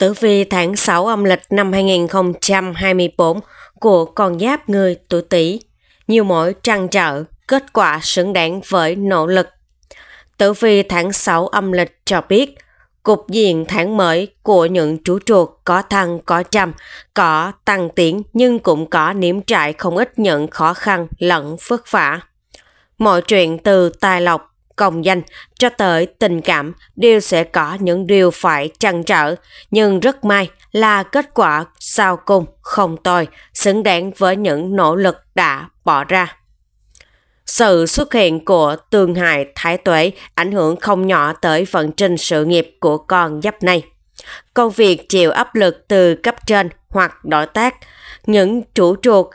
Tử vi tháng 6 âm lịch năm 2024 của con giáp người tuổi Tý, nhiều mỗi trăn trở, kết quả xứng đáng với nỗ lực. Tử vi tháng 6 âm lịch cho biết, cục diện tháng mới của những chú chuột có thăng có trăm, có tăng tiến nhưng cũng có nếm trại không ít những khó khăn lẫn vất vả. Mọi chuyện từ tài lộc công danh cho tới tình cảm đều sẽ có những điều phải trăn trở. Nhưng rất may là kết quả sau cùng không tồi, xứng đáng với những nỗ lực đã bỏ ra. Sự xuất hiện của tương hại thái tuế ảnh hưởng không nhỏ tới vận trình sự nghiệp của con giáp này. Công việc chịu áp lực từ cấp trên hoặc đối tác, những chủ chuột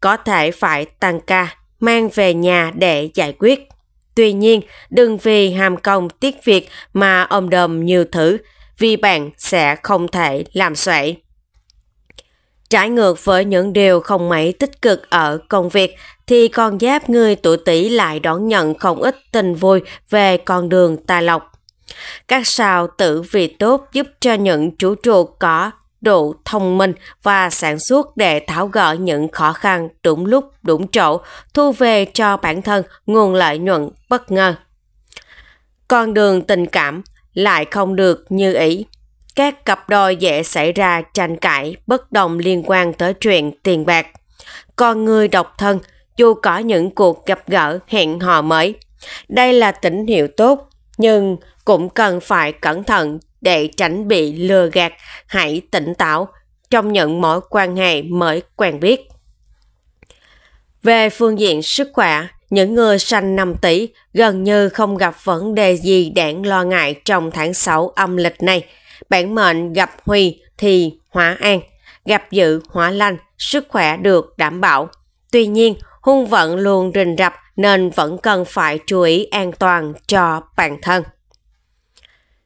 có thể phải tăng ca mang về nhà để giải quyết. Tuy nhiên, đừng vì hàm công tiếc việc mà ôm đồm nhiều thứ, vì bạn sẽ không thể làm xoậy. Trái ngược với những điều không mấy tích cực ở công việc, thì con giáp người tuổi tỷ lại đón nhận không ít tình vui về con đường tài lộc. Các sao tử vị tốt giúp cho những chú chuột có độ thông minh và sản xuất để tháo gỡ những khó khăn đúng lúc đúng chỗ, thu về cho bản thân nguồn lợi nhuận bất ngờ. Con đường tình cảm lại không được như ý. Các cặp đôi dễ xảy ra tranh cãi bất đồng liên quan tới chuyện tiền bạc. Con người độc thân dù có những cuộc gặp gỡ hẹn hò mới. Đây là tín hiệu tốt nhưng cũng cần phải cẩn thận để tránh bị lừa gạt, hãy tỉnh táo, trong nhận mối quan hệ mới quen biết. Về phương diện sức khỏe, những người sanh năm tỷ gần như không gặp vấn đề gì đáng lo ngại trong tháng 6 âm lịch này. Bản mệnh gặp Huy thì hóa an, gặp dự hóa lành, sức khỏe được đảm bảo. Tuy nhiên, hung vận luôn rình rập nên vẫn cần phải chú ý an toàn cho bản thân.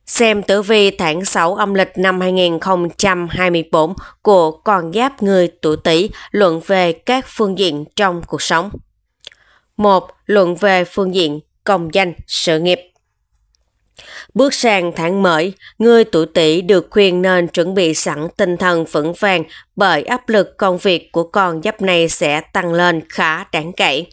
Xem tử vi tháng 6 âm lịch năm 2024 của con giáp người tuổi Tý luận về các phương diện trong cuộc sống. 1. Luận về phương diện công danh, sự nghiệp. Bước sang tháng mới, người tuổi Tý được khuyên nên chuẩn bị sẵn tinh thần vững vàng bởi áp lực công việc của con giáp này sẽ tăng lên khá đáng kể.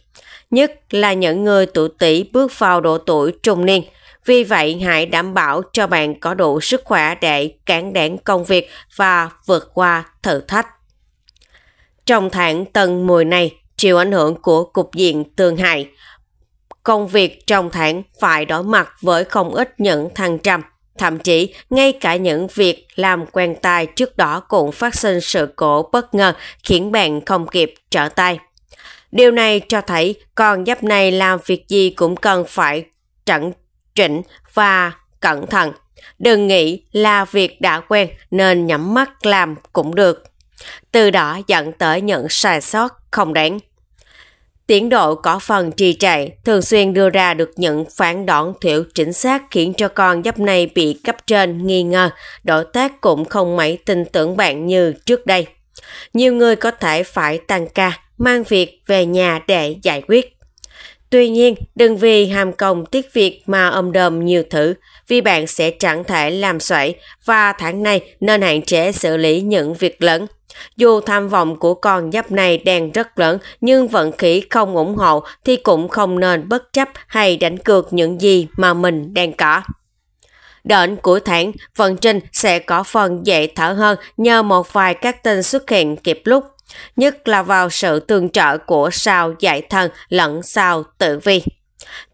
Nhất là những người tuổi Tý bước vào độ tuổi trung niên – vì vậy hãy đảm bảo cho bạn có đủ sức khỏe để cản đáng công việc và vượt qua thử thách. Trong tháng tân mùi này, chịu ảnh hưởng của cục diện tương hại, công việc trong tháng phải đối mặt với không ít những thăng trầm. Thậm chí, ngay cả những việc làm quen tay trước đó cũng phát sinh sự cố bất ngờ khiến bạn không kịp trở tay. Điều này cho thấy con giáp này làm việc gì cũng cần phải trận trịnh và cẩn thận. Đừng nghĩ là việc đã quen nên nhắm mắt làm cũng được. Từ đó dẫn tới những sai sót không đáng. Tiến độ có phần trì trệ, thường xuyên đưa ra được những phán đoán thiểu chính xác khiến cho con giáp này bị cấp trên nghi ngờ, đối tác cũng không mấy tin tưởng bạn như trước đây. Nhiều người có thể phải tăng ca, mang việc về nhà để giải quyết. Tuy nhiên, đừng vì hàm công tiếc việc mà ôm đồm nhiều thứ, vì bạn sẽ chẳng thể làm xoậy và tháng này nên hạn chế xử lý những việc lớn. Dù tham vọng của con giáp này đang rất lớn nhưng vận khí không ủng hộ thì cũng không nên bất chấp hay đánh cược những gì mà mình đang có. Đến cuối tháng, vận trình sẽ có phần dễ thở hơn nhờ một vài các tin xuất hiện kịp lúc nhất là vào sự tương trợ của sao dạy thần lẫn sao tự vi.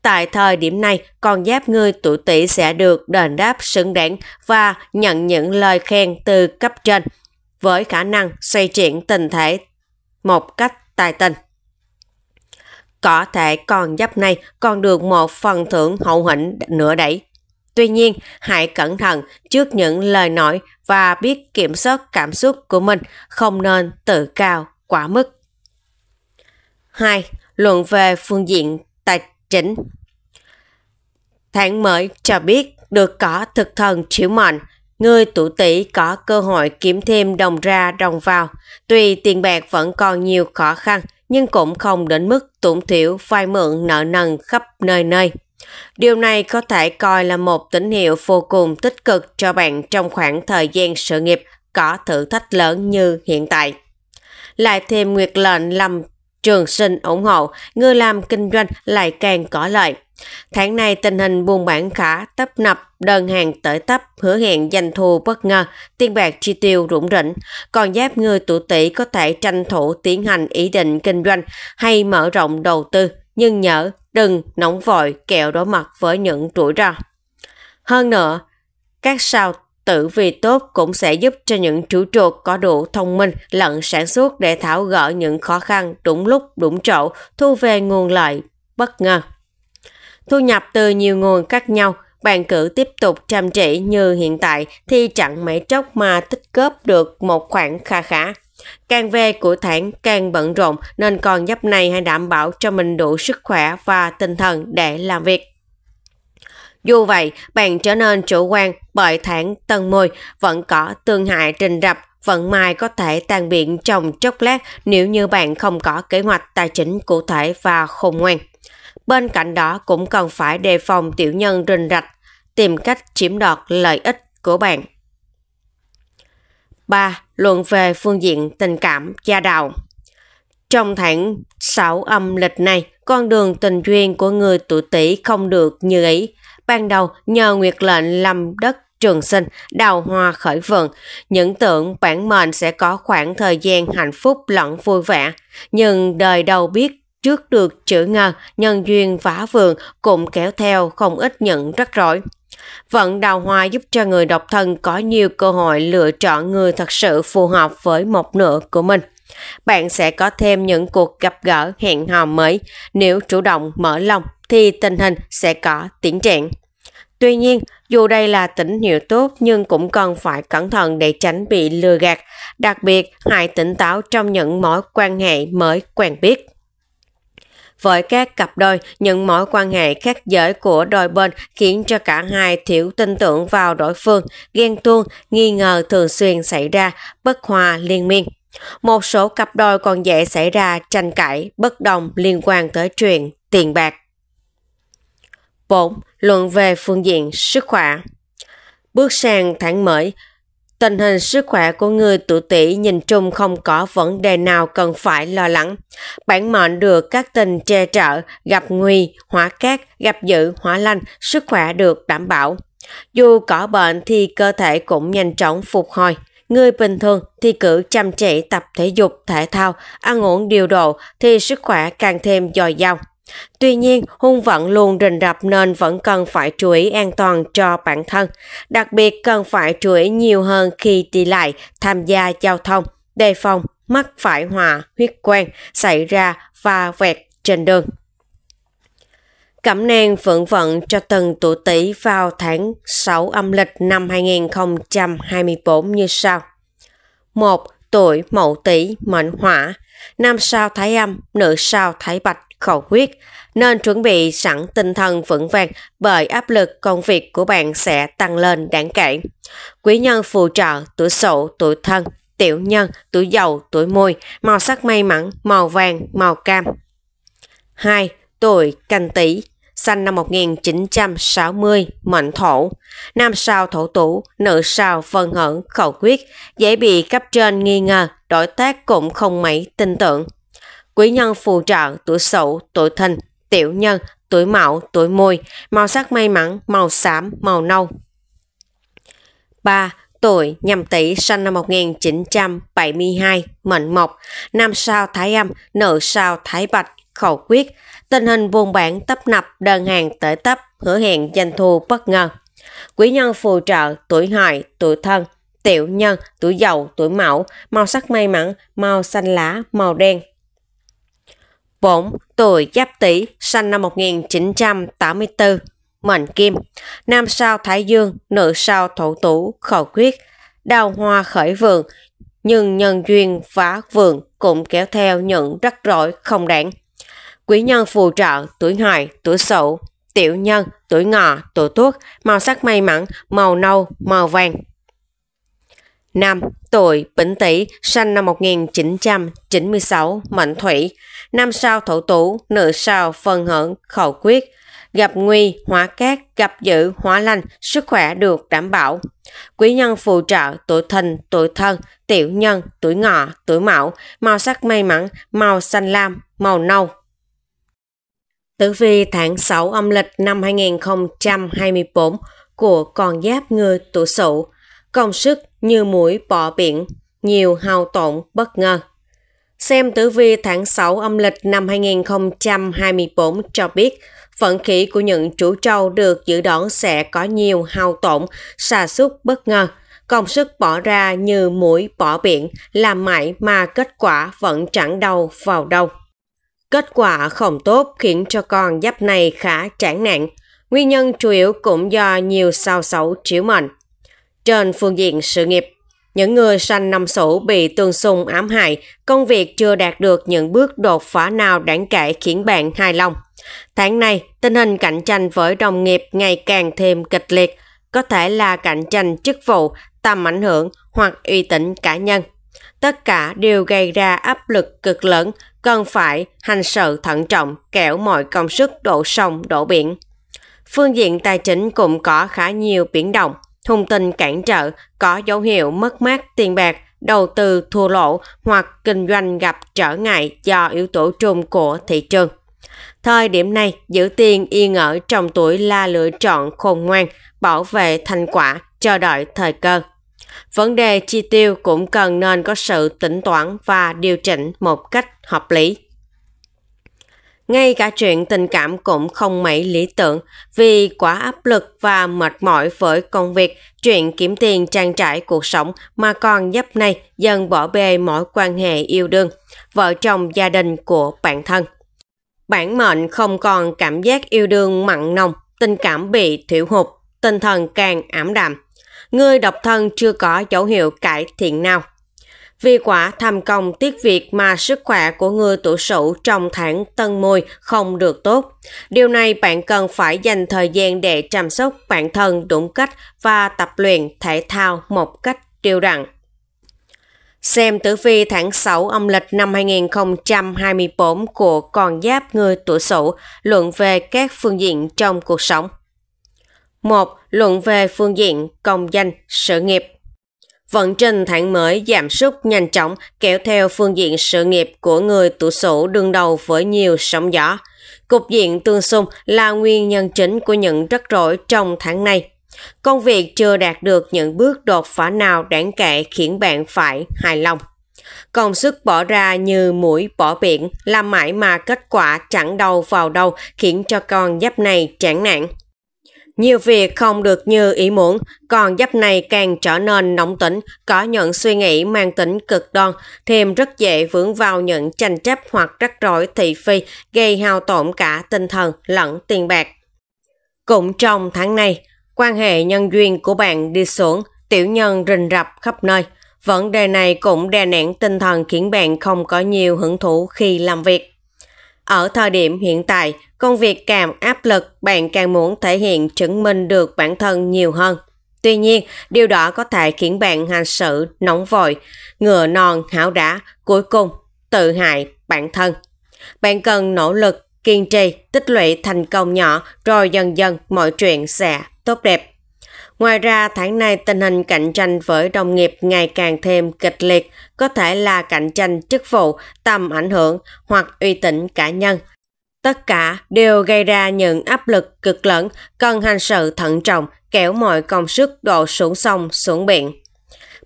Tại thời điểm này, con giáp ngươi tuổi tỵ sẽ được đền đáp xứng đáng và nhận những lời khen từ cấp trên, với khả năng xoay chuyển tình thể một cách tài tình. Có thể con giáp này còn được một phần thưởng hậu hĩnh nữa đấy. Tuy nhiên, hãy cẩn thận trước những lời nói và biết kiểm soát cảm xúc của mình, không nên tự cao quá mức. 2. Luận về phương diện tài chính Tháng mới cho biết được có thực thần chiếu mệnh, người tuổi tỷ có cơ hội kiếm thêm đồng ra đồng vào. Tuy tiền bạc vẫn còn nhiều khó khăn, nhưng cũng không đến mức tổn thiểu vai mượn nợ nần khắp nơi nơi. Điều này có thể coi là một tín hiệu vô cùng tích cực cho bạn trong khoảng thời gian sự nghiệp có thử thách lớn như hiện tại. Lại thêm nguyệt lệnh làm trường sinh ủng hộ, người làm kinh doanh lại càng có lợi. Tháng này tình hình buôn bán khá tấp nập, đơn hàng tới tấp, hứa hẹn doanh thu bất ngờ, tiền bạc chi tiêu rủng rỉnh. Còn giáp người tuổi tỷ có thể tranh thủ tiến hành ý định kinh doanh hay mở rộng đầu tư, nhưng nhớ đừng nóng vội kẹo đối mặt với những rủi ro. Hơn nữa, các sao tử vi tốt cũng sẽ giúp cho những chủ chuột có đủ thông minh lẫn sản xuất để tháo gỡ những khó khăn đúng lúc đúng chỗ, thu về nguồn lợi bất ngờ. Thu nhập từ nhiều nguồn khác nhau, bạn cứ tiếp tục chăm chỉ như hiện tại thì chẳng mấy chốc mà tích góp được một khoản kha khá. khá. Càng về của Thản càng bận rộn nên con giáp này hãy đảm bảo cho mình đủ sức khỏe và tinh thần để làm việc. Dù vậy, bạn trở nên chủ quan bởi Thản Tân Môi vẫn có tương hại trình rập vận may có thể tan biện trong chốc lát nếu như bạn không có kế hoạch tài chính cụ thể và khôn ngoan. Bên cạnh đó cũng cần phải đề phòng tiểu nhân rình rạch, tìm cách chiếm đoạt lợi ích của bạn. 3. Luận về phương diện tình cảm gia đạo Trong tháng 6 âm lịch này, con đường tình duyên của người tuổi tỷ không được như ý. Ban đầu nhờ nguyệt lệnh làm đất trường sinh, đào hoa khởi vườn. Những tưởng bản mệnh sẽ có khoảng thời gian hạnh phúc lẫn vui vẻ. Nhưng đời đầu biết trước được chữ ngờ, nhân duyên phá vườn cũng kéo theo không ít những rắc rối. Vận đào hoa giúp cho người độc thân có nhiều cơ hội lựa chọn người thật sự phù hợp với một nửa của mình. Bạn sẽ có thêm những cuộc gặp gỡ hẹn hò mới. Nếu chủ động mở lòng thì tình hình sẽ có tiến triển. Tuy nhiên, dù đây là tín hiệu tốt nhưng cũng cần phải cẩn thận để tránh bị lừa gạt, đặc biệt hãy tỉnh táo trong những mối quan hệ mới quen biết với các cặp đôi, những mối quan hệ khác giới của đôi bên khiến cho cả hai thiếu tin tưởng vào đối phương, ghen tuông, nghi ngờ thường xuyên xảy ra, bất hòa liên miên. Một số cặp đôi còn dễ xảy ra tranh cãi, bất đồng liên quan tới chuyện tiền bạc. 4. Luận về phương diện sức khỏe Bước sang tháng mới, Tình hình sức khỏe của người tuổi Tỵ nhìn chung không có vấn đề nào cần phải lo lắng. Bản mệnh được các tình che trợ, gặp nguy, hóa cát, gặp dữ hóa lành, sức khỏe được đảm bảo. Dù có bệnh thì cơ thể cũng nhanh chóng phục hồi. Người bình thường thì cứ chăm chỉ tập thể dục, thể thao, ăn uống điều độ thì sức khỏe càng thêm dồi dào. Tuy nhiên, hung vận luôn rình rập nên vẫn cần phải chú ý an toàn cho bản thân, đặc biệt cần phải chú ý nhiều hơn khi đi lại, tham gia giao thông, đề phòng mắc phải hòa huyết quang xảy ra và vẹt trên đường. Cẩm nang phượng vận cho từng tuổi tỷ vào tháng 6 âm lịch năm 2024 như sau. 1. Tuổi mậu tỷ mệnh hỏa, nam sao thái âm, nữ sao thái bạch, khẩu quyết, nên chuẩn bị sẵn tinh thần vững vàng bởi áp lực công việc của bạn sẽ tăng lên đáng kể. Quý nhân phù trợ tuổi sổ, tuổi thân, tiểu nhân, tuổi Dậu tuổi mùi, màu sắc may mắn, màu vàng, màu cam. 2. Tuổi canh tý sinh năm 1960, mệnh thổ. Nam sao thổ tủ, nữ sao phân hở, khẩu quyết, dễ bị cấp trên nghi ngờ, đối tác cũng không mấy tin tưởng quý nhân phù trợ tuổi sậu, tuổi thìn, tiểu nhân, tuổi mão, tuổi mùi, màu sắc may mắn, màu xám, màu nâu. 3. Tuổi nhâm tỵ sinh năm 1972, mệnh mộc, nam sao thái âm, nữ sao thái bạch, khẩu quyết, tình hình buôn bán tấp nập, đơn hàng tới tấp, hứa hẹn doanh thu bất ngờ. Quý nhân phù trợ tuổi hợi, tuổi thân, tiểu nhân, tuổi dậu, tuổi mão, màu sắc may mắn, màu xanh lá, màu đen. Bổn tuổi Giáp Tý, sinh năm 1984, mệnh kim, nam sao Thái Dương, nữ sao Thổ Tú, khẩu quyết, đào hoa khởi vườn, nhưng nhân duyên phá vườn cũng kéo theo những rắc rối không đáng. Quý nhân phù trợ tuổi hợi, tuổi sửu, tiểu nhân, tuổi ngọ, tuổi tuất, màu sắc may mắn, màu nâu, màu vàng. năm Tuổi Bính Tý, sinh năm 1996, mệnh Thủy, Năm sao thổ tủ, nữ sao phân hận, khẩu quyết. Gặp nguy, hóa cát, gặp dữ, hóa lành, sức khỏe được đảm bảo. Quý nhân phù trợ tuổi thìn, tuổi thân, tiểu nhân, tuổi ngọ, tuổi mão, màu sắc may mắn, màu xanh lam, màu nâu. Tử vi tháng 6 âm lịch năm 2024 của con giáp người tuổi sửu, công sức như mũi bọ biển, nhiều hao tổn bất ngờ. Xem tử vi tháng 6 âm lịch năm 2024 cho biết, vận khí của những chủ trâu được dự đoán sẽ có nhiều hao tổn, sa sút bất ngờ. Công sức bỏ ra như mũi bỏ biển, làm mãi mà kết quả vẫn chẳng đầu vào đâu. Kết quả không tốt khiến cho con giáp này khá chán nản. Nguyên nhân chủ yếu cũng do nhiều sao xấu chiếu mệnh. Trên phương diện sự nghiệp, những người sanh năm sủ bị tương xung ám hại, công việc chưa đạt được những bước đột phá nào đáng kể khiến bạn hài lòng. Tháng này, tình hình cạnh tranh với đồng nghiệp ngày càng thêm kịch liệt, có thể là cạnh tranh chức vụ, tầm ảnh hưởng hoặc uy tín cá nhân. Tất cả đều gây ra áp lực cực lớn, cần phải hành sự thận trọng, kẻo mọi công sức đổ sông, đổ biển. Phương diện tài chính cũng có khá nhiều biến động – Thông tin cản trở có dấu hiệu mất mát tiền bạc, đầu tư thua lỗ hoặc kinh doanh gặp trở ngại do yếu tố trùng của thị trường. Thời điểm này, giữ tiền yên ở trong tuổi là lựa chọn khôn ngoan, bảo vệ thành quả, chờ đợi thời cơ. Vấn đề chi tiêu cũng cần nên có sự tính toán và điều chỉnh một cách hợp lý. Ngay cả chuyện tình cảm cũng không mấy lý tưởng vì quá áp lực và mệt mỏi với công việc, chuyện kiếm tiền trang trải cuộc sống mà còn dấp này dần bỏ bê mọi quan hệ yêu đương, vợ chồng gia đình của bản thân. Bản mệnh không còn cảm giác yêu đương mặn nồng, tình cảm bị thiểu hụt, tinh thần càng ảm đạm. Người độc thân chưa có dấu hiệu cải thiện nào. Vì quả thầm công tiết việc mà sức khỏe của người tuổi sửu trong tháng tân mùi không được tốt. Điều này bạn cần phải dành thời gian để chăm sóc bản thân đúng cách và tập luyện thể thao một cách đều đặn. Xem tử vi tháng 6 âm lịch năm 2024 của con giáp người tuổi sửu luận về các phương diện trong cuộc sống. 1. Luận về phương diện công danh, sự nghiệp. Vận trình tháng mới giảm sút nhanh chóng kéo theo phương diện sự nghiệp của người tủ sổ đương đầu với nhiều sóng gió. Cục diện tương xung là nguyên nhân chính của những rắc rối trong tháng này. Công việc chưa đạt được những bước đột phá nào đáng kể khiến bạn phải hài lòng. Công sức bỏ ra như mũi bỏ biển, làm mãi mà kết quả chẳng đầu vào đâu khiến cho con giáp này chán nản. Nhiều việc không được như ý muốn, còn giáp này càng trở nên nóng tính, có những suy nghĩ mang tính cực đoan, thêm rất dễ vướng vào những tranh chấp hoặc rắc rối thị phi, gây hao tổn cả tinh thần lẫn tiền bạc. Cũng trong tháng này, quan hệ nhân duyên của bạn đi xuống, tiểu nhân rình rập khắp nơi. Vấn đề này cũng đè nén tinh thần khiến bạn không có nhiều hưởng thụ khi làm việc. Ở thời điểm hiện tại, Công việc càng áp lực, bạn càng muốn thể hiện chứng minh được bản thân nhiều hơn. Tuy nhiên, điều đó có thể khiến bạn hành sự nóng vội, ngựa non hảo đá, cuối cùng tự hại bản thân. Bạn cần nỗ lực, kiên trì, tích lũy thành công nhỏ rồi dần dần mọi chuyện sẽ tốt đẹp. Ngoài ra, tháng này tình hình cạnh tranh với đồng nghiệp ngày càng thêm kịch liệt, có thể là cạnh tranh chức vụ, tầm ảnh hưởng hoặc uy tín cá nhân Tất cả đều gây ra những áp lực cực lớn, cần hành sự thận trọng, kéo mọi công sức đổ xuống sông, xuống biển.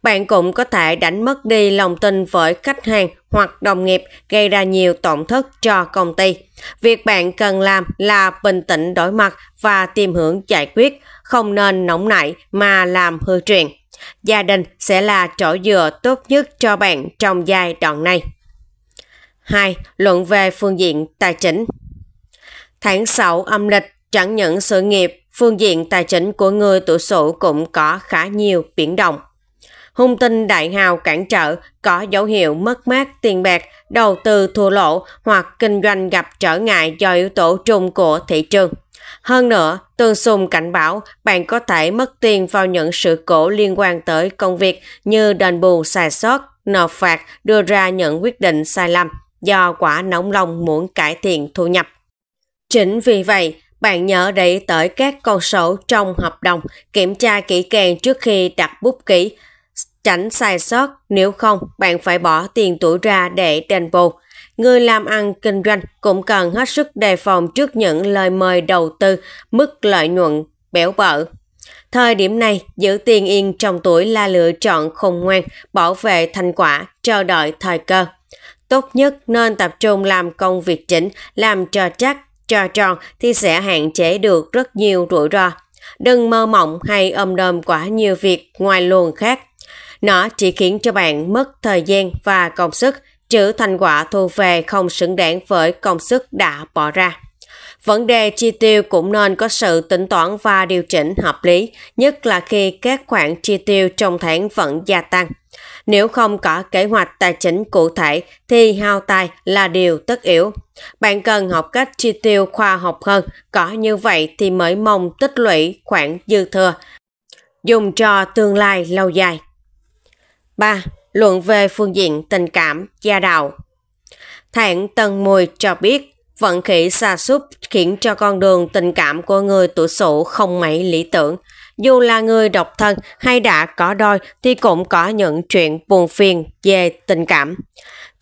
Bạn cũng có thể đánh mất đi lòng tin với khách hàng hoặc đồng nghiệp gây ra nhiều tổn thất cho công ty. Việc bạn cần làm là bình tĩnh đối mặt và tìm hướng giải quyết, không nên nóng nảy mà làm hư truyền. Gia đình sẽ là chỗ dựa tốt nhất cho bạn trong giai đoạn này. 2. Luận về phương diện tài chính Tháng 6 âm lịch chẳng những sự nghiệp, phương diện tài chính của người tuổi sửu cũng có khá nhiều biến động. Hung tinh đại hào cản trở có dấu hiệu mất mát tiền bạc, đầu tư thua lỗ hoặc kinh doanh gặp trở ngại do yếu tố trùng của thị trường. Hơn nữa, tương xung cảnh báo bạn có thể mất tiền vào những sự cố liên quan tới công việc như đền bù sai sót, nộp phạt, đưa ra những quyết định sai lầm do quả nóng lòng muốn cải thiện thu nhập. Chính vì vậy, bạn nhớ để tới các con số trong hợp đồng, kiểm tra kỹ càng trước khi đặt bút ký. Tránh sai sót, nếu không bạn phải bỏ tiền tuổi ra để đền bù. Người làm ăn kinh doanh cũng cần hết sức đề phòng trước những lời mời đầu tư, mức lợi nhuận béo bở. Thời điểm này, giữ tiền yên trong tuổi là lựa chọn khôn ngoan, bảo vệ thành quả, chờ đợi thời cơ. Tốt nhất nên tập trung làm công việc chỉnh làm cho chắc trò tròn thì sẽ hạn chế được rất nhiều rủi ro. Đừng mơ mộng hay ôm đồm quá nhiều việc ngoài luồng khác. Nó chỉ khiến cho bạn mất thời gian và công sức, chứ thành quả thu về không xứng đáng với công sức đã bỏ ra. Vấn đề chi tiêu cũng nên có sự tính toán và điều chỉnh hợp lý, nhất là khi các khoản chi tiêu trong tháng vẫn gia tăng. Nếu không có kế hoạch tài chính cụ thể thì hao tài là điều tất yếu. Bạn cần học cách chi tiêu khoa học hơn, có như vậy thì mới mong tích lũy khoản dư thừa, dùng cho tương lai lâu dài. 3. Luận về phương diện tình cảm, gia đạo Thản Tân Mùi cho biết vận khí xa sút khiến cho con đường tình cảm của người tuổi sổ không mấy lý tưởng – dù là người độc thân hay đã có đôi thì cũng có những chuyện buồn phiền về tình cảm.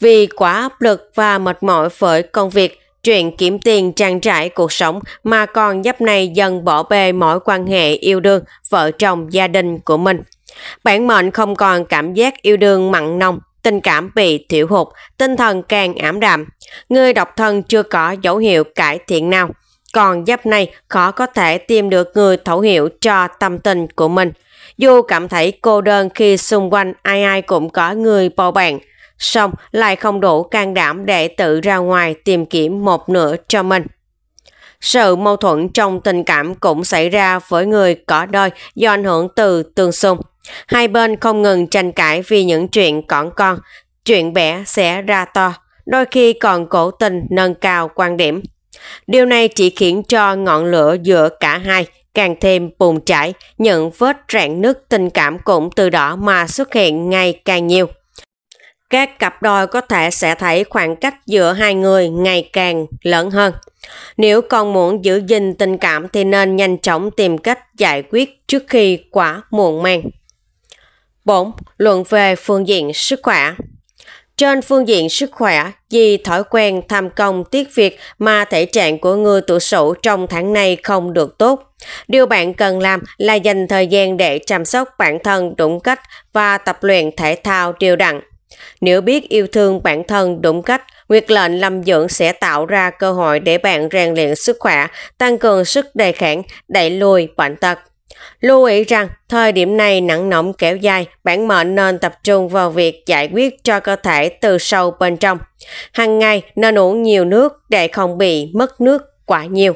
Vì quá áp lực và mệt mỏi với công việc, chuyện kiếm tiền trang trải cuộc sống mà còn dấp này dần bỏ bê mối quan hệ yêu đương, vợ chồng, gia đình của mình. Bản mệnh không còn cảm giác yêu đương mặn nồng, tình cảm bị thiểu hụt, tinh thần càng ảm đạm. Người độc thân chưa có dấu hiệu cải thiện nào còn giáp này khó có thể tìm được người thấu hiểu cho tâm tình của mình. Dù cảm thấy cô đơn khi xung quanh ai ai cũng có người bầu bạn, song lại không đủ can đảm để tự ra ngoài tìm kiếm một nửa cho mình. Sự mâu thuẫn trong tình cảm cũng xảy ra với người có đôi do ảnh hưởng từ tương xung. Hai bên không ngừng tranh cãi vì những chuyện cỏn con, chuyện bẻ sẽ ra to, đôi khi còn cố tình nâng cao quan điểm. Điều này chỉ khiến cho ngọn lửa giữa cả hai càng thêm bùng cháy, những vết rạn nứt tình cảm cũng từ đó mà xuất hiện ngày càng nhiều. Các cặp đôi có thể sẽ thấy khoảng cách giữa hai người ngày càng lớn hơn. Nếu còn muốn giữ gìn tình cảm thì nên nhanh chóng tìm cách giải quyết trước khi quá muộn màng. 4. Luận về phương diện sức khỏe trên phương diện sức khỏe, vì thói quen tham công tiếc việc mà thể trạng của người tuổi sửu trong tháng này không được tốt. Điều bạn cần làm là dành thời gian để chăm sóc bản thân đúng cách và tập luyện thể thao đều đặn. Nếu biết yêu thương bản thân đúng cách, Nguyệt lệnh lâm dưỡng sẽ tạo ra cơ hội để bạn rèn luyện sức khỏe, tăng cường sức đề kháng, đẩy lùi bệnh tật. Lưu ý rằng thời điểm này nặng nọng kéo dài, bản mệnh nên tập trung vào việc giải quyết cho cơ thể từ sâu bên trong. Hàng ngày nên uống nhiều nước để không bị mất nước quá nhiều.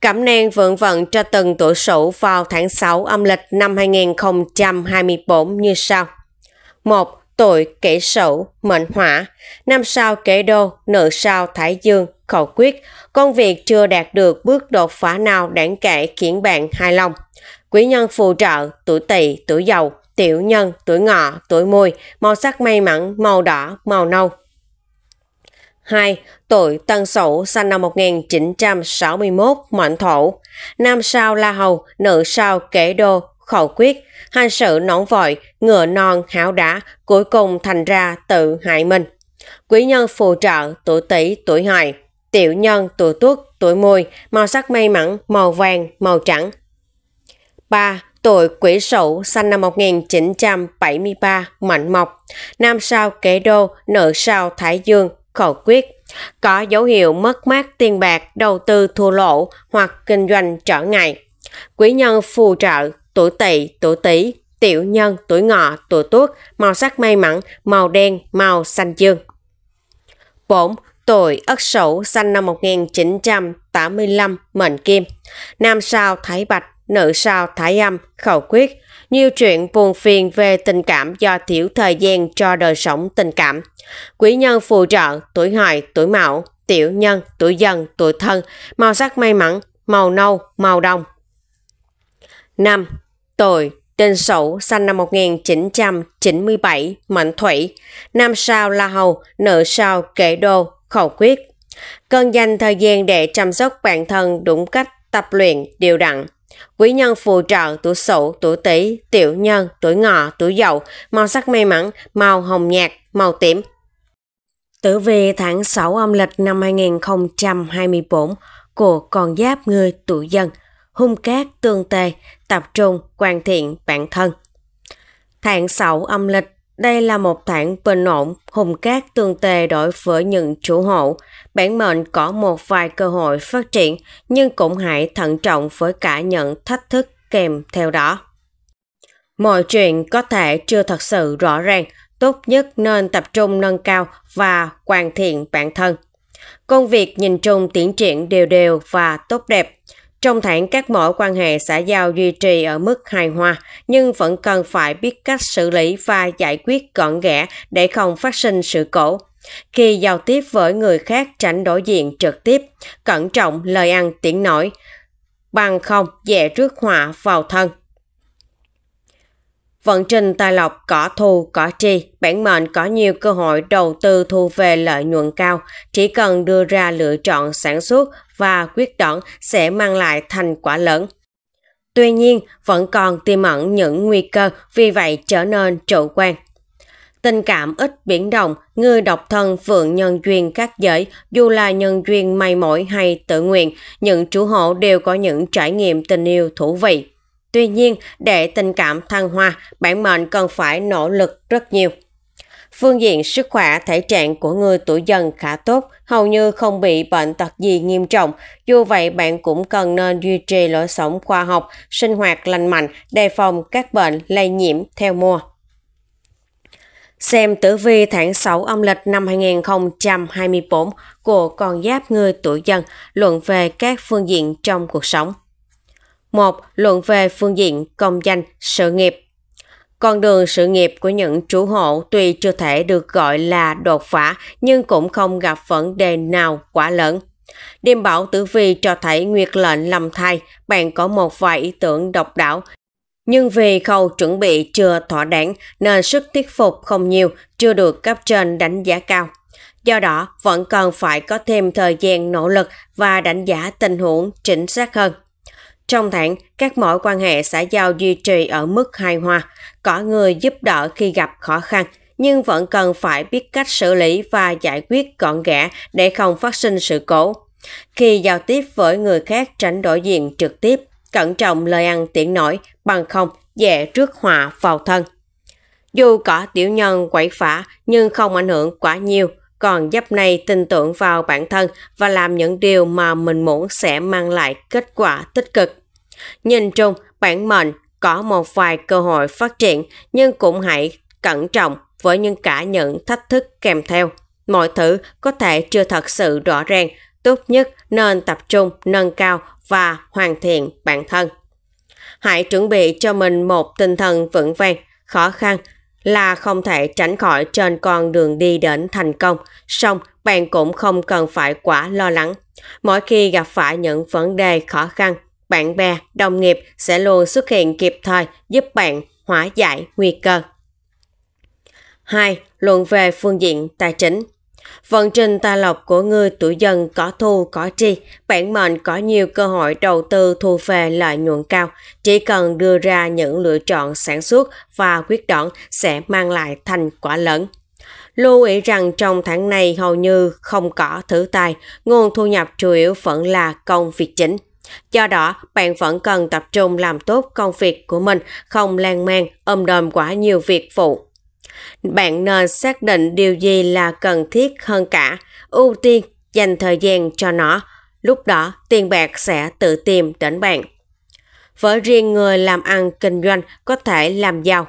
Cẩm nang vượng vận cho từng tuổi sửu vào tháng 6 âm lịch năm 2024 như sau. 1 tội kẻ sậu, mệnh hỏa, năm sao kẻ đô, nợ sao thái dương, khẩu quyết, công việc chưa đạt được bước đột phá nào đáng kể khiến bạn hài lòng. Quý nhân phù trợ, tuổi tỵ, tuổi dầu, tiểu nhân, tuổi ngọ, tuổi mùi, màu sắc may mắn, màu đỏ, màu nâu. 2. Tuổi Tân Sửu sinh năm 1961, mệnh thổ. Nam sao La Hầu, nữ sao Kể Đô, khẩu quyết, hành sự nóng vội, ngựa non háo đá, cuối cùng thành ra tự hại mình. Quý nhân phù trợ, tuổi tỷ, tuổi hợi, tiểu nhân, tuổi tuất, tuổi mùi, màu sắc may mắn, màu vàng, màu trắng. 3. Tuổi Quỷ Sửu sinh năm 1973, Mạnh Mộc, nam sao Kế Đô, nữ sao Thái Dương, khẩu quyết. Có dấu hiệu mất mát tiền bạc, đầu tư thua lỗ hoặc kinh doanh trở ngại. Quý nhân phù trợ tuổi tỵ, tuổi tý, tiểu nhân, tuổi ngọ, tuổi tuất, màu sắc may mắn, màu đen, màu xanh dương. bổn Tuổi Ất Sửu sinh năm 1985, mệnh kim. Nam sao Thái Bạch, nữ sao Thái Âm, khẩu quyết. Nhiều chuyện buồn phiền về tình cảm do thiếu thời gian cho đời sống tình cảm. Quý nhân phù trợ, tuổi hợi, tuổi mão, tiểu nhân, tuổi dần, tuổi thân, màu sắc may mắn, màu nâu, màu đồng. 5. Tôi, tên Sẩu, sinh năm 1997, Mạnh Thủy, nam sao La Hầu, nữ sao Kệ Đô, Khẩu Quyết. Cần dành thời gian để chăm sóc bản thân đúng cách tập luyện điều đặn. Quý nhân phù trợ tuổi Sửu, tuổi Tý, tiểu nhân, tuổi Ngọ, tuổi Dậu, màu sắc may mắn, màu hồng nhạt, màu tím. Tử vi tháng 6 âm lịch năm 2024 của con giáp người tuổi dân hung cát tương tề, tập trung hoàn thiện bản thân. thạng 6 âm lịch, đây là một thạng bình ổn, hung cát tương tề đối với những chủ hộ. Bản mệnh có một vài cơ hội phát triển, nhưng cũng hãy thận trọng với cả những thách thức kèm theo đó. Mọi chuyện có thể chưa thật sự rõ ràng, tốt nhất nên tập trung nâng cao và hoàn thiện bản thân. Công việc nhìn chung tiến triển đều đều và tốt đẹp. Trong thản các mối quan hệ xã giao duy trì ở mức hài hòa, nhưng vẫn cần phải biết cách xử lý và giải quyết gọn ghẽ để không phát sinh sự cố. Khi giao tiếp với người khác tránh đối diện trực tiếp, cẩn trọng lời ăn tiếng nói, bằng không dễ rước họa vào thân. Vận trình tài lộc cỏ thù cỏ chi bản mệnh có nhiều cơ hội đầu tư thu về lợi nhuận cao, chỉ cần đưa ra lựa chọn sản xuất và quyết đoán sẽ mang lại thành quả lớn. Tuy nhiên, vẫn còn tiềm ẩn những nguy cơ vì vậy trở nên chủ quan. Tình cảm ít biển động, người độc thân vượng nhân duyên các giới, dù là nhân duyên may mỏi hay tự nguyện, những chủ hộ đều có những trải nghiệm tình yêu thú vị. Tuy nhiên, để tình cảm thăng hoa, bản mệnh cần phải nỗ lực rất nhiều. Phương diện sức khỏe thể trạng của người tuổi dần khá tốt, hầu như không bị bệnh tật gì nghiêm trọng. Dù vậy, bạn cũng cần nên duy trì lối sống khoa học, sinh hoạt lành mạnh, đề phòng các bệnh lây nhiễm theo mùa. Xem tử vi tháng 6 âm lịch năm 2024 của con giáp người tuổi dần luận về các phương diện trong cuộc sống. 1. Luận về phương diện công danh, sự nghiệp. Con đường sự nghiệp của những chủ hộ tuy chưa thể được gọi là đột phá nhưng cũng không gặp vấn đề nào quá lớn. Điềm bảo tử vi cho thấy nguyệt lệnh lâm thai, bạn có một vài ý tưởng độc đáo. Nhưng vì khâu chuẩn bị chưa thỏa đáng nên sức thuyết phục không nhiều, chưa được cấp trên đánh giá cao. Do đó, vẫn cần phải có thêm thời gian nỗ lực và đánh giá tình huống chính xác hơn. Trong tháng, các mối quan hệ xã giao duy trì ở mức hài hòa, có người giúp đỡ khi gặp khó khăn, nhưng vẫn cần phải biết cách xử lý và giải quyết gọn gẽ để không phát sinh sự cố. Khi giao tiếp với người khác tránh đối diện trực tiếp, cẩn trọng lời ăn tiện nổi, bằng không dễ trước hòa vào thân. Dù có tiểu nhân quậy phá nhưng không ảnh hưởng quá nhiều, còn dấp này tin tưởng vào bản thân và làm những điều mà mình muốn sẽ mang lại kết quả tích cực. Nhìn chung, bản mệnh có một vài cơ hội phát triển nhưng cũng hãy cẩn trọng với những cả những thách thức kèm theo. Mọi thứ có thể chưa thật sự rõ ràng, tốt nhất nên tập trung nâng cao và hoàn thiện bản thân. Hãy chuẩn bị cho mình một tinh thần vững vàng, khó khăn là không thể tránh khỏi trên con đường đi đến thành công, song bạn cũng không cần phải quá lo lắng. Mỗi khi gặp phải những vấn đề khó khăn, bạn bè, đồng nghiệp sẽ luôn xuất hiện kịp thời giúp bạn hóa giải nguy cơ. 2. Luận về phương diện tài chính Vận trình tài lộc của người tuổi dần có thu có chi, bản mệnh có nhiều cơ hội đầu tư thu về lợi nhuận cao. Chỉ cần đưa ra những lựa chọn sản xuất và quyết đoán sẽ mang lại thành quả lớn. Lưu ý rằng trong tháng này hầu như không có thử tài, nguồn thu nhập chủ yếu vẫn là công việc chính. Do đó, bạn vẫn cần tập trung làm tốt công việc của mình, không lan man, ôm um đồm quá nhiều việc phụ. Bạn nên xác định điều gì là cần thiết hơn cả, ưu tiên dành thời gian cho nó, lúc đó tiền bạc sẽ tự tìm đến bạn. Với riêng người làm ăn kinh doanh có thể làm giàu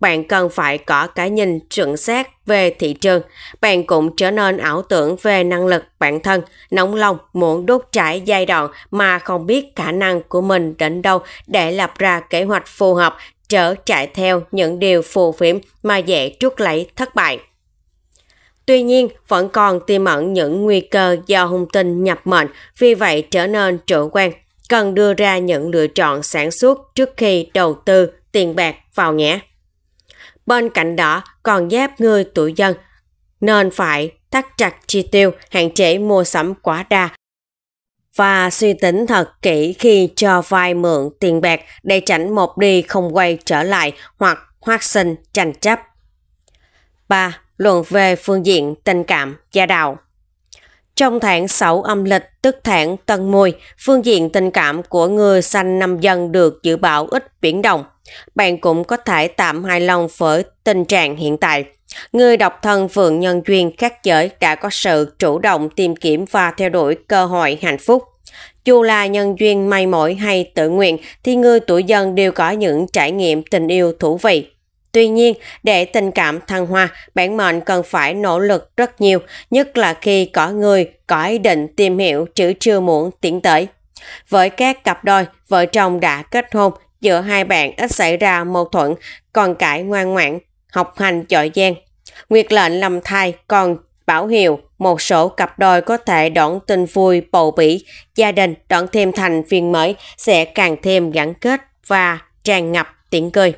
bạn cần phải có cái nhìn chuẩn xác về thị trường. Bạn cũng trở nên ảo tưởng về năng lực bản thân, nóng lòng muốn đốt trải giai đoạn mà không biết khả năng của mình đến đâu để lập ra kế hoạch phù hợp, trở chạy theo những điều phù phiếm mà dễ trút lấy thất bại. Tuy nhiên, vẫn còn tiềm ẩn những nguy cơ do hung tinh nhập mệnh, vì vậy trở nên chủ quan, cần đưa ra những lựa chọn sản xuất trước khi đầu tư tiền bạc vào nhé bên cạnh đó còn giáp người tuổi dân, nên phải thắt chặt chi tiêu, hạn chế mua sắm quá đa và suy tính thật kỹ khi cho vay mượn tiền bạc để tránh một đi không quay trở lại hoặc phát sinh tranh chấp. 3. Luận về phương diện tình cảm gia đạo Trong tháng 6 âm lịch tức tháng Tân Mùi, phương diện tình cảm của người sanh năm dân được dự báo ít biến động. Bạn cũng có thể tạm hài lòng với tình trạng hiện tại. Người độc thân vượng nhân duyên khác giới đã có sự chủ động tìm kiếm và theo đuổi cơ hội hạnh phúc. Dù là nhân duyên may mỏi hay tự nguyện thì người tuổi dân đều có những trải nghiệm tình yêu thú vị. Tuy nhiên, để tình cảm thăng hoa, bản mệnh cần phải nỗ lực rất nhiều, nhất là khi có người có ý định tìm hiểu chứ chưa muộn tiến tới. Với các cặp đôi, vợ chồng đã kết hôn giữa hai bạn ít xảy ra mâu thuẫn, còn cãi ngoan ngoãn, học hành chọi giang Nguyệt lệnh lầm thai còn Bảo Hiệu, một số cặp đôi có thể đón tình vui bầu bỉ, gia đình đón thêm thành viên mới sẽ càng thêm gắn kết và tràn ngập tiếng cười.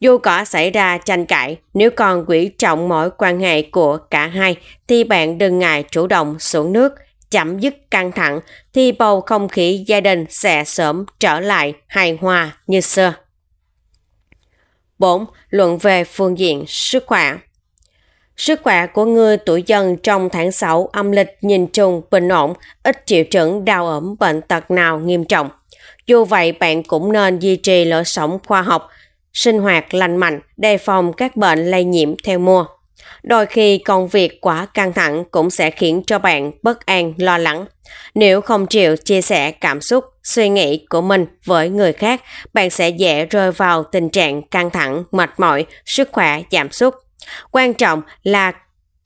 Dù có xảy ra tranh cãi, nếu còn quý trọng mỗi quan hệ của cả hai thì bạn đừng ngại chủ động xuống nước, chấm dứt căng thẳng thì bầu không khí gia đình sẽ sớm trở lại hài hòa như xưa. 4. Luận về phương diện sức khỏe Sức khỏe của người tuổi dần trong tháng 6 âm lịch nhìn chung bình ổn, ít triệu chứng đau ẩm bệnh tật nào nghiêm trọng. Dù vậy bạn cũng nên duy trì lối sống khoa học, sinh hoạt lành mạnh, đề phòng các bệnh lây nhiễm theo mùa. Đôi khi công việc quá căng thẳng cũng sẽ khiến cho bạn bất an, lo lắng. Nếu không chịu chia sẻ cảm xúc, suy nghĩ của mình với người khác, bạn sẽ dễ rơi vào tình trạng căng thẳng, mệt mỏi, sức khỏe giảm sút. Quan trọng là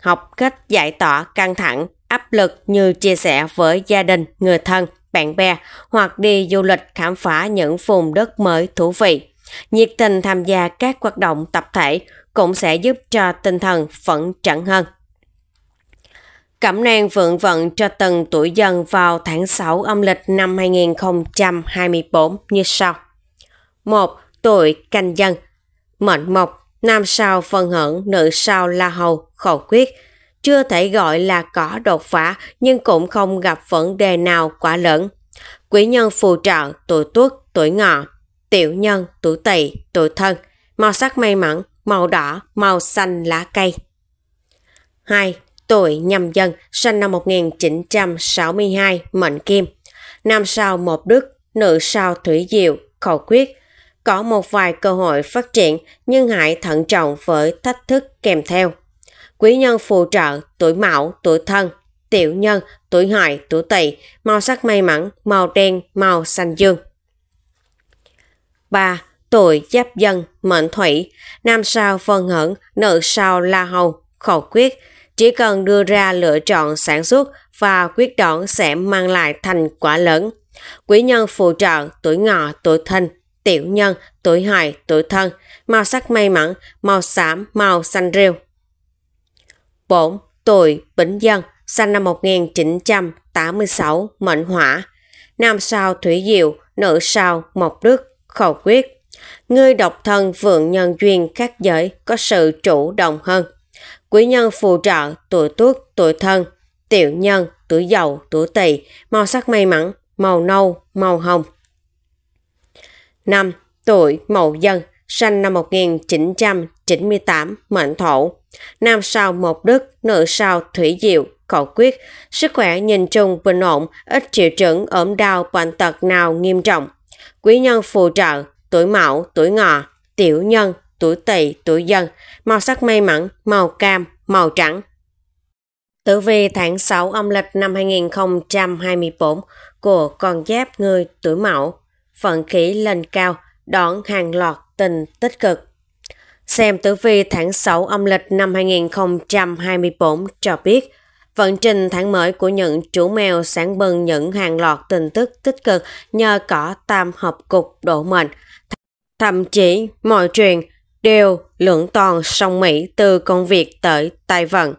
học cách giải tỏa căng thẳng, áp lực như chia sẻ với gia đình, người thân, bạn bè hoặc đi du lịch khám phá những vùng đất mới thú vị. Nhiệt tình tham gia các hoạt động tập thể, cũng sẽ giúp cho tinh thần phẫn trận hơn. Cẩm nang vượng vận cho từng tuổi dần vào tháng 6 âm lịch năm 2024 như sau. 1. Tuổi canh dân Mệnh mộc, nam sao phân hưởng, nữ sao la hầu, khẩu quyết. Chưa thể gọi là có đột phá nhưng cũng không gặp vấn đề nào quá lớn. Quý nhân phù trợ, tuổi tuất, tuổi ngọ, tiểu nhân, tuổi tỵ, tuổi thân. Màu sắc may mắn, màu đỏ, màu xanh lá cây. 2. Tuổi nhâm dần, sinh năm 1962, mệnh kim. Nam sao một đức, nữ sao thủy diệu, khẩu quyết. Có một vài cơ hội phát triển nhưng hãy thận trọng với thách thức kèm theo. Quý nhân phù trợ, tuổi mão, tuổi thân, tiểu nhân, tuổi hại, tuổi tỵ, màu sắc may mắn, màu đen, màu xanh dương. 3 tuổi giáp dân, mệnh thủy, nam sao phân hận, nợ sao la hầu, khẩu quyết. Chỉ cần đưa ra lựa chọn sản xuất và quyết đoán sẽ mang lại thành quả lớn. Quý nhân phù trợ tuổi ngọ, tuổi thìn, tiểu nhân, tuổi hợi, tuổi thân, màu sắc may mắn, màu xám, màu xanh rêu. 4. Tuổi Bính Dân, sinh năm 1986, mệnh hỏa, nam sao thủy diệu, nữ sao mộc đức, khẩu quyết người độc thân vượng nhân duyên khác giới có sự chủ động hơn. Quý nhân phù trợ tuổi tuất, tuổi thân, tiểu nhân, tuổi giàu tuổi tỵ, màu sắc may mắn, màu nâu, màu hồng. 5. Tuổi Mậu Dân, sinh năm 1998, mệnh thổ. Nam sao một đức, nữ sao thủy diệu, cầu quyết. Sức khỏe nhìn chung bình ổn, ít triệu chứng ốm đau bệnh tật nào nghiêm trọng. Quý nhân phù trợ, tuổi mậu, tuổi ngọ, tiểu nhân, tuổi tỵ, tuổi dần, màu sắc may mắn, màu cam, màu trắng. Tử vi tháng 6 âm lịch năm 2024 của con giáp người tuổi mậu, vận khí lên cao, đón hàng loạt tình tích cực. Xem tử vi tháng 6 âm lịch năm 2024 cho biết, vận trình tháng mới của những chủ mèo sáng bừng những hàng loạt tình tức tích cực nhờ cỏ tam hợp cục độ mệnh – Thậm chí mọi chuyện đều lưỡng toàn song Mỹ từ công việc tới tài vận.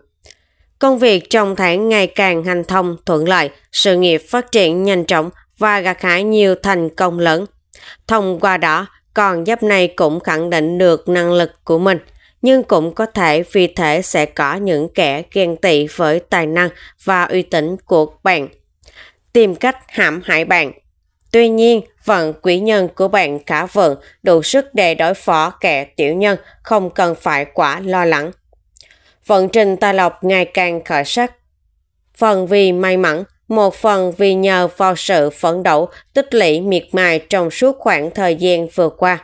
Công việc trong tháng ngày càng hành thông thuận lợi, sự nghiệp phát triển nhanh chóng và gặt hái nhiều thành công lớn. Thông qua đó, còn giáp này cũng khẳng định được năng lực của mình, nhưng cũng có thể vì thế sẽ có những kẻ ghen tị với tài năng và uy tín của bạn. Tìm cách hãm hại bạn. Tuy nhiên, vận quý nhân của bạn khá vượng, đủ sức để đối phó kẻ tiểu nhân, không cần phải quá lo lắng. Vận trình tài lộc ngày càng khởi sắc. Phần vì may mắn, một phần vì nhờ vào sự phấn đấu tích lũy miệt mài trong suốt khoảng thời gian vừa qua.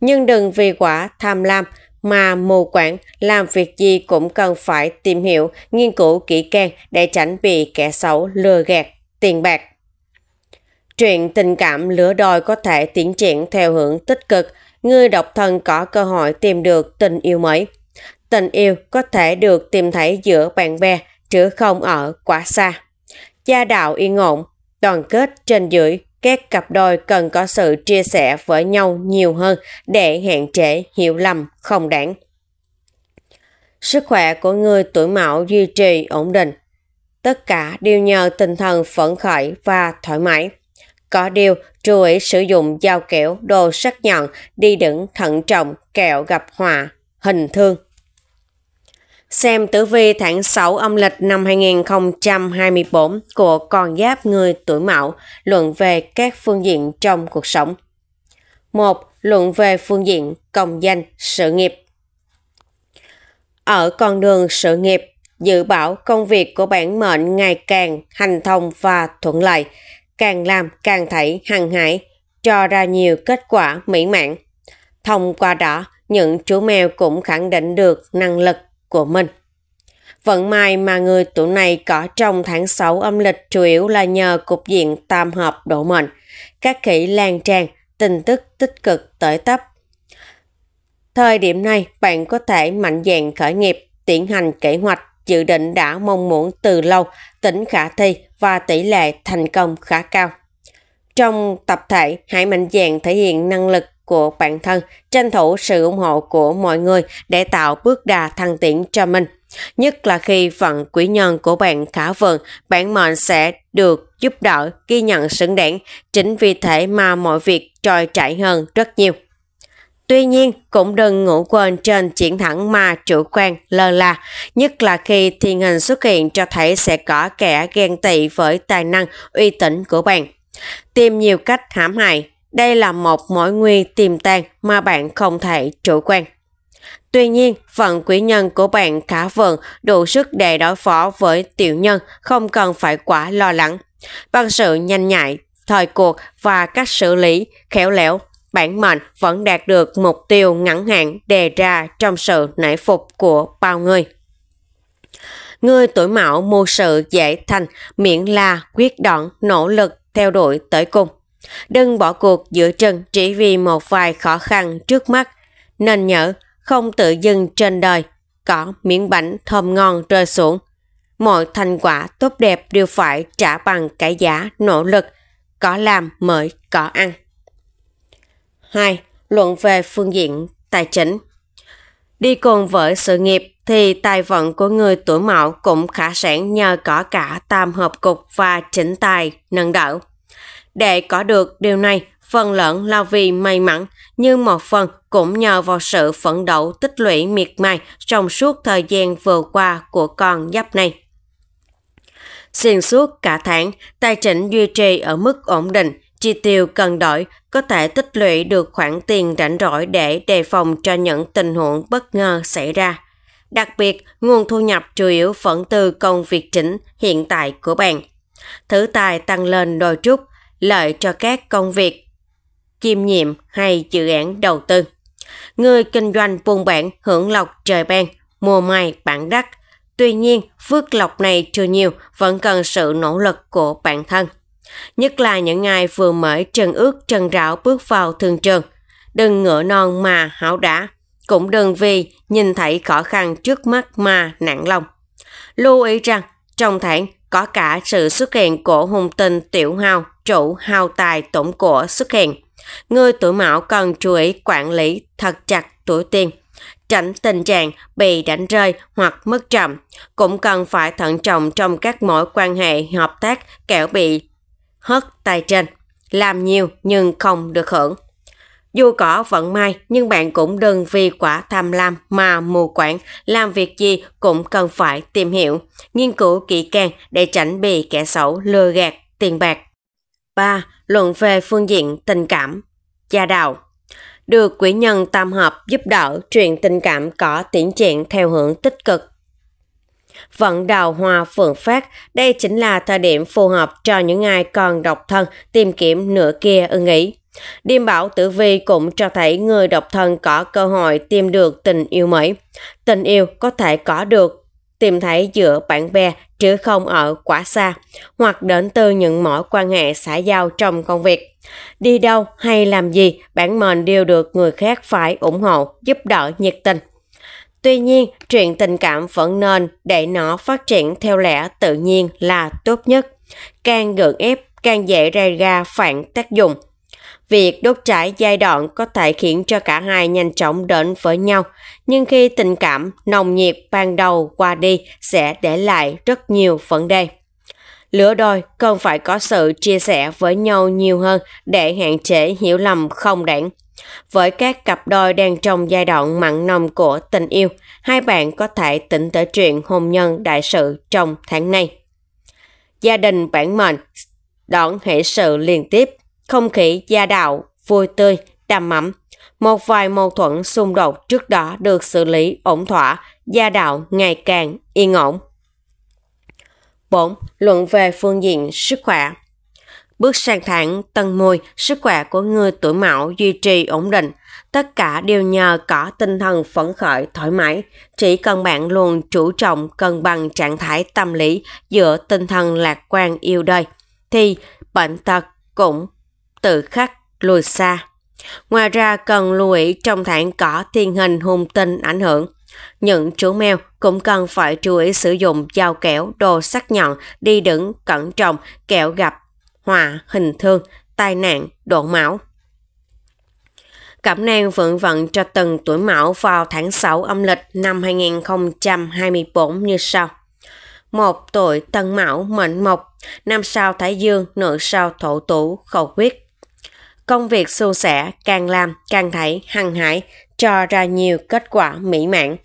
Nhưng đừng vì quả tham lam mà mù quáng làm việc gì cũng cần phải tìm hiểu, nghiên cứu kỹ càng để tránh bị kẻ xấu lừa gạt tiền bạc. Chuyện tình cảm lửa đôi có thể tiến triển theo hướng tích cực, người độc thân có cơ hội tìm được tình yêu mới. Tình yêu có thể được tìm thấy giữa bạn bè, chứ không ở quá xa. Gia đạo yên ổn, đoàn kết trên dưới, các cặp đôi cần có sự chia sẻ với nhau nhiều hơn để hạn chế hiểu lầm không đáng. Sức khỏe của người tuổi mão duy trì ổn định. Tất cả đều nhờ tinh thần phấn khởi và thoải mái. Có điều, chú ý sử dụng dao kiểu, đồ sắc nhọn, đi đứng thận trọng, kẹo gặp hòa hình thương. Xem tử vi tháng 6 âm lịch năm 2024 của con giáp người tuổi mão luận về các phương diện trong cuộc sống. 1. Luận về phương diện công danh, sự nghiệp. Ở con đường sự nghiệp, dự báo công việc của bản mệnh ngày càng hành thông và thuận lợi càng làm càng thấy hằng hại, cho ra nhiều kết quả mỹ mãn. Thông qua đó, những chú mèo cũng khẳng định được năng lực của mình. Vận may mà người tuổi này có trong tháng 6 âm lịch chủ yếu là nhờ cục diện tam hợp độ mệnh, các kỹ lan tràn, tin tức tích cực tới tấp. Thời điểm này, bạn có thể mạnh dạn khởi nghiệp, tiến hành kế hoạch, dự định đã mong muốn từ lâu, tỉnh khả thi và tỷ lệ thành công khá cao. Trong tập thể, hãy mạnh dạn thể hiện năng lực của bản thân, tranh thủ sự ủng hộ của mọi người để tạo bước đà thăng tiến cho mình. Nhất là khi phận quý nhân của bạn khả vượng, bản mệnh sẽ được giúp đỡ, ghi nhận xứng đáng. Chính vì thế mà mọi việc trôi chảy hơn rất nhiều. Tuy nhiên, cũng đừng ngủ quên trên chuyển thẳng mà chủ quan lơ là, nhất là khi thiên hình xuất hiện cho thấy sẽ có kẻ ghen tị với tài năng uy tín của bạn. Tìm nhiều cách hãm hại, đây là một mối nguy tiềm tàng mà bạn không thể chủ quan. Tuy nhiên, vận quý nhân của bạn khá vượng, đủ sức để đối phó với tiểu nhân, không cần phải quá lo lắng. Bằng sự nhanh nhạy, thời cuộc và cách xử lý khéo léo bản mệnh vẫn đạt được mục tiêu ngắn hạn đề ra trong sự nể phục của bao người. Người tuổi mão mưu sự dễ thành, miễn là quyết đoạn, nỗ lực theo đuổi tới cùng. Đừng bỏ cuộc giữa chừng chỉ vì một vài khó khăn trước mắt. Nên nhớ, không tự dưng trên đời, có miếng bánh thơm ngon rơi xuống. Mọi thành quả tốt đẹp đều phải trả bằng cái giá nỗ lực, có làm mới có ăn. 2. Luận về phương diện tài chính. Đi cùng với sự nghiệp thì tài vận của người tuổi mão cũng khả sản nhờ có cả tam hợp cục và chỉnh tài nâng đỡ. Để có được điều này, phần lớn là vì may mắn, nhưng một phần cũng nhờ vào sự phấn đấu tích lũy miệt mài trong suốt thời gian vừa qua của con giáp này. Xuyên suốt cả tháng, tài chính duy trì ở mức ổn định, Chi tiêu cần đổi có thể tích lũy được khoản tiền rảnh rỗi để đề phòng cho những tình huống bất ngờ xảy ra. Đặc biệt, nguồn thu nhập chủ yếu vẫn từ công việc chính hiện tại của bạn. Thử tài tăng lên đôi chút, lợi cho các công việc, kiêm nhiệm hay dự án đầu tư. Người kinh doanh buôn bản hưởng lộc trời ban, mùa may bản đắc. Tuy nhiên, phước lộc này chưa nhiều, vẫn cần sự nỗ lực của bản thân nhất là những ngày vừa mới trần ước trần rạo bước vào thường trường. Đừng ngựa non mà hảo đã, cũng đừng vì nhìn thấy khó khăn trước mắt mà nặng lòng. Lưu ý rằng, trong tháng có cả sự xuất hiện của hùng tinh tiểu hào, chủ hào tài tổng của xuất hiện. Người tuổi mão cần chú ý quản lý thật chặt tuổi tiền, tránh tình trạng bị đánh rơi hoặc mất trầm. Cũng cần phải thận trọng trong các mối quan hệ hợp tác kẻo bị hất tay trên. Làm nhiều nhưng không được hưởng. Dù có vận may nhưng bạn cũng đừng vì quả tham lam mà mù quáng, làm việc gì cũng cần phải tìm hiểu, nghiên cứu kỹ càng để tránh bị kẻ xấu lừa gạt tiền bạc. 3. Luận về phương diện tình cảm, gia đạo. Được quỹ nhân tam hợp giúp đỡ, truyền tình cảm có tiến triển theo hướng tích cực vận đào hoa phượng phát. Đây chính là thời điểm phù hợp cho những ai còn độc thân tìm kiếm nửa kia ưng ý. Điềm bảo tử vi cũng cho thấy người độc thân có cơ hội tìm được tình yêu mới. Tình yêu có thể có được tìm thấy giữa bạn bè chứ không ở quá xa, hoặc đến từ những mối quan hệ xã giao trong công việc. Đi đâu hay làm gì, bản mệnh đều được người khác phải ủng hộ, giúp đỡ nhiệt tình. Tuy nhiên, chuyện tình cảm vẫn nên để nó phát triển theo lẽ tự nhiên là tốt nhất. Càng gượng ép, càng dễ gây ra phản tác dụng. Việc đốt trải giai đoạn có thể khiến cho cả hai nhanh chóng đến với nhau, nhưng khi tình cảm nồng nhiệt ban đầu qua đi sẽ để lại rất nhiều vấn đề. Lứa đôi cần phải có sự chia sẻ với nhau nhiều hơn để hạn chế hiểu lầm không đáng. Với các cặp đôi đang trong giai đoạn mặn nồng của tình yêu, hai bạn có thể tỉnh tới chuyện hôn nhân đại sự trong tháng này. Gia đình bản mệnh đón hệ sự liên tiếp, không khí gia đạo, vui tươi, đầm ấm. Một vài mâu thuẫn xung đột trước đó được xử lý ổn thỏa, gia đạo ngày càng yên ổn. 4. Luận về phương diện sức khỏe Bước sang tháng tân mùi, sức khỏe của người tuổi mão duy trì ổn định. Tất cả đều nhờ có tinh thần phấn khởi, thoải mái. Chỉ cần bạn luôn chủ trọng cân bằng trạng thái tâm lý giữa tinh thần lạc quan yêu đời, thì bệnh tật cũng tự khắc lùi xa. Ngoài ra cần lưu ý trong tháng có thiên hình hung tinh ảnh hưởng. Những chú mèo cũng cần phải chú ý sử dụng dao kéo, đồ sắc nhọn, đi đứng, cẩn trọng, kẹo gặp, hòa, hình thương, tai nạn, đổ máu. Cẩm nang vượng vận cho từng tuổi mão vào tháng 6 âm lịch năm 2024 như sau. một Tuổi tân mão mệnh mộc, năm sao thái dương, nữ sao thổ tủ, khẩu quyết. Công việc suôn sẻ, càng làm, càng thấy, hăng hải, cho ra nhiều kết quả mỹ mãn.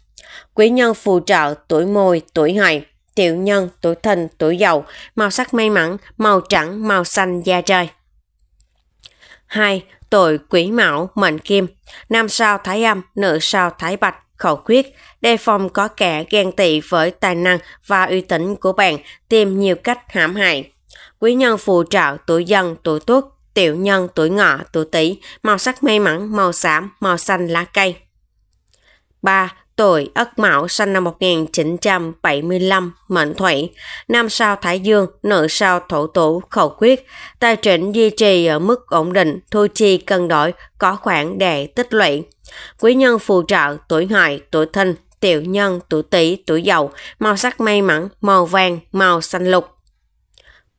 Quý nhân phù trợ tuổi mùi, tuổi hợi, tiểu nhân, tuổi thìn, tuổi dậu, màu sắc may mắn, màu trắng, màu xanh da trời. 2. Tuổi quỷ mão, mệnh kim, nam sao thái âm, nữ sao thái bạch, khẩu quyết, đề phòng có kẻ ghen tị với tài năng và uy tín của bạn, tìm nhiều cách hãm hại. Quý nhân phù trợ tuổi dần, tuổi tuất, tiểu nhân, tuổi ngọ, tuổi tỵ, màu sắc may mắn, màu xám, màu xanh lá cây. 3. Tuổi Ất Mão sinh năm 1975, mệnh Thủy, nam sao Thái Dương, nữ sao Thổ Tủ, Khẩu Quyết, tài chính duy trì ở mức ổn định, thu chi cân đổi, có khoản để tích lũy. Quý nhân phù trợ tuổi Hợi, tuổi Thìn, tiểu nhân, tuổi Tỵ, tuổi Dậu, màu sắc may mắn, màu vàng, màu xanh lục.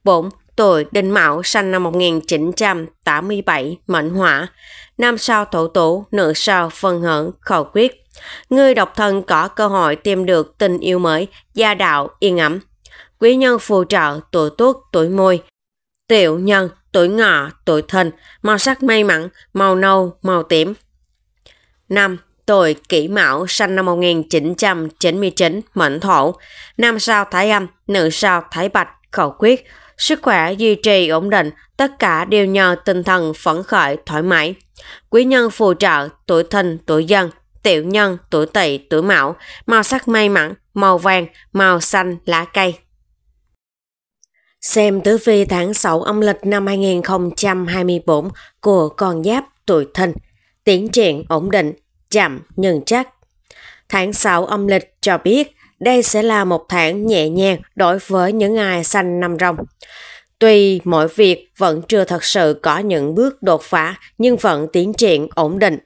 4. Tuổi Đinh Mão sinh năm 1987, mệnh hỏa. Nam sao thổ tủ, nữ sao phân hưởng, khẩu quyết. Người độc thân có cơ hội tìm được tình yêu mới, gia đạo yên ấm. Quý nhân phù trợ tuổi tuất, tuổi môi. Tiểu nhân, tuổi ngọ, tuổi thìn, màu sắc may mắn, màu nâu, màu tím. 5 tuổi Kỷ Mão sinh năm 1999, mệnh thổ, nam sao Thái Âm, nữ sao Thái Bạch, khẩu quyết, Sức khỏe duy trì ổn định, tất cả đều nhờ tinh thần phấn khởi thoải mái. Quý nhân phù trợ tuổi thìn, tuổi dân, tiểu nhân, tuổi tỵ, tuổi mão, màu sắc may mắn, màu vàng, màu xanh, lá cây. Xem tử vi tháng 6 âm lịch năm 2024 của con giáp tuổi thìn, tiến triển ổn định, chậm nhưng chắc. Tháng 6 âm lịch cho biết đây sẽ là một tháng nhẹ nhàng đối với những ai sanh năm rồng. Tuy mọi việc vẫn chưa thật sự có những bước đột phá nhưng vẫn tiến triển ổn định,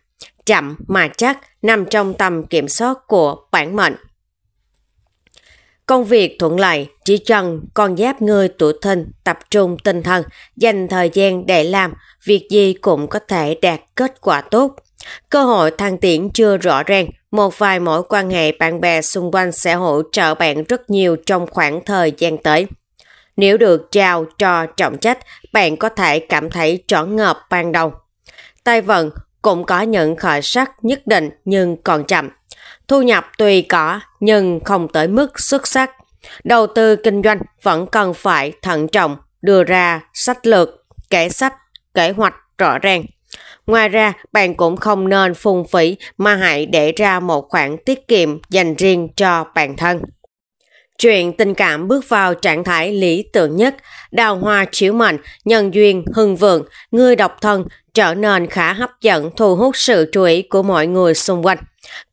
chậm mà chắc nằm trong tầm kiểm soát của bản mệnh. Công việc thuận lợi, chỉ cần con giáp người tuổi thìn tập trung tinh thần, dành thời gian để làm, việc gì cũng có thể đạt kết quả tốt. Cơ hội thăng tiến chưa rõ ràng, một vài mối quan hệ bạn bè xung quanh sẽ hỗ trợ bạn rất nhiều trong khoảng thời gian tới. Nếu được trao cho trọng trách, bạn có thể cảm thấy trọn ngợp ban đầu. Tài vận cũng có những khởi sắc nhất định nhưng còn chậm. Thu nhập tùy có nhưng không tới mức xuất sắc. Đầu tư kinh doanh vẫn cần phải thận trọng, đưa ra sách lược, kế sách, kế hoạch rõ ràng. Ngoài ra, bạn cũng không nên phung phí mà hãy để ra một khoản tiết kiệm dành riêng cho bản thân. Chuyện tình cảm bước vào trạng thái lý tưởng nhất, đào hoa chiếu mệnh, nhân duyên, hưng vượng, người độc thân trở nên khá hấp dẫn thu hút sự chú ý của mọi người xung quanh.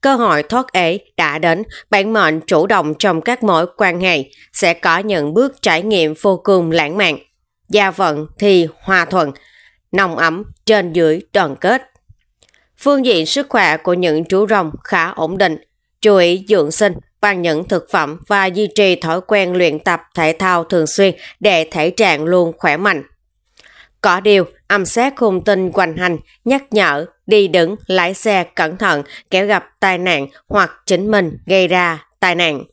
Cơ hội thoát ế đã đến, bản mệnh chủ động trong các mối quan hệ sẽ có những bước trải nghiệm vô cùng lãng mạn. Gia vận thì hòa thuận, nồng ấm, trên dưới, đoàn kết. Phương diện sức khỏe của những chú rồng khá ổn định, chú ý dưỡng sinh bằng những thực phẩm và duy trì thói quen luyện tập thể thao thường xuyên để thể trạng luôn khỏe mạnh. Có điều, âm sát khung tinh quanh hành, nhắc nhở, đi đứng, lái xe cẩn thận, kéo gặp tai nạn hoặc chính mình gây ra tai nạn.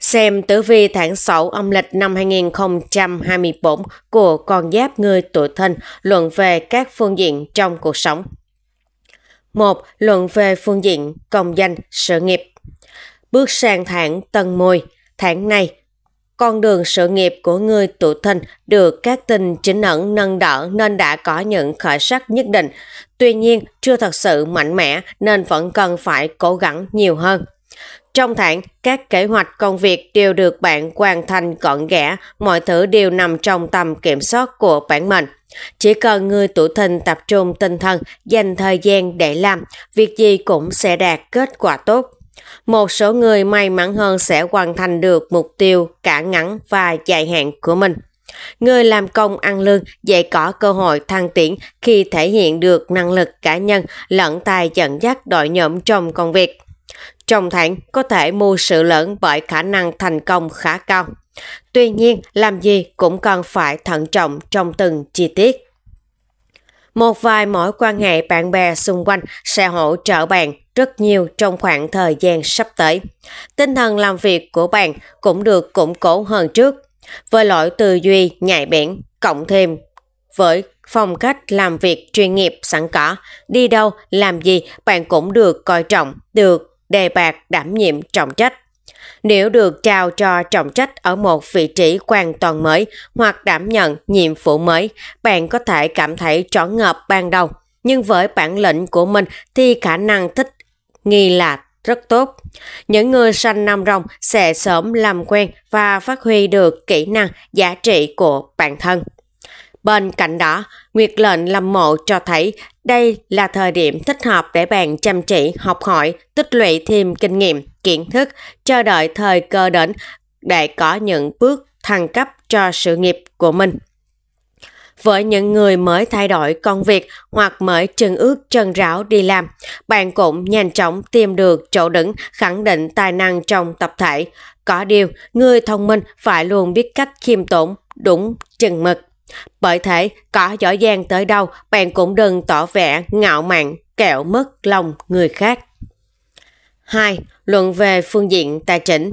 Xem tử vi tháng 6 âm lịch năm 2024 của con giáp người tuổi thân luận về các phương diện trong cuộc sống. 1. Luận về phương diện công danh, sự nghiệp. Bước sang tháng Tân Mùi, tháng này con đường sự nghiệp của người tuổi thìn được các tình chính ẩn nâng đỡ nên đã có những khởi sắc nhất định. Tuy nhiên, chưa thật sự mạnh mẽ nên vẫn cần phải cố gắng nhiều hơn. Trong tháng, các kế hoạch công việc đều được bạn hoàn thành gọn ghẽ, mọi thứ đều nằm trong tầm kiểm soát của bản mệnh. Chỉ cần người tuổi thìn tập trung tinh thần, dành thời gian để làm, việc gì cũng sẽ đạt kết quả tốt. Một số người may mắn hơn sẽ hoàn thành được mục tiêu cả ngắn và dài hạn của mình. Người làm công ăn lương dễ có cơ hội thăng tiến khi thể hiện được năng lực cá nhân lẫn tài dẫn dắt đội nhóm trong công việc. Trong thẳng có thể mua sự lẫn bởi khả năng thành công khá cao. Tuy nhiên, làm gì cũng cần phải thận trọng trong từng chi tiết. Một vài mối quan hệ bạn bè xung quanh sẽ hỗ trợ bạn rất nhiều trong khoảng thời gian sắp tới. Tinh thần làm việc của bạn cũng được củng cố hơn trước. Với lỗi tư duy nhạy bén cộng thêm với phong cách làm việc chuyên nghiệp sẵn có, đi đâu, làm gì bạn cũng được coi trọng, được đề bạc đảm nhiệm trọng trách. Nếu được trao cho trọng trách ở một vị trí hoàn toàn mới hoặc đảm nhận nhiệm vụ mới, bạn có thể cảm thấy trọn ngợp ban đầu. Nhưng với bản lĩnh của mình thì khả năng thích nghi là rất tốt. Những người sanh năm rồng sẽ sớm làm quen và phát huy được kỹ năng giá trị của bản thân. Bên cạnh đó, Nguyệt lệnh làm mộ cho thấy đây là thời điểm thích hợp để bạn chăm chỉ, học hỏi, tích lũy thêm kinh nghiệm, kiến thức, chờ đợi thời cơ đến để có những bước thăng cấp cho sự nghiệp của mình. Với những người mới thay đổi công việc hoặc mới chân ước chân ráo đi làm, bạn cũng nhanh chóng tìm được chỗ đứng khẳng định tài năng trong tập thể. Có điều, người thông minh phải luôn biết cách khiêm tốn, đúng chừng mực. Bởi thế, có giỏi giang tới đâu, bạn cũng đừng tỏ vẻ ngạo mạn, kẹo mất lòng người khác. 2. Luận về phương diện tài chính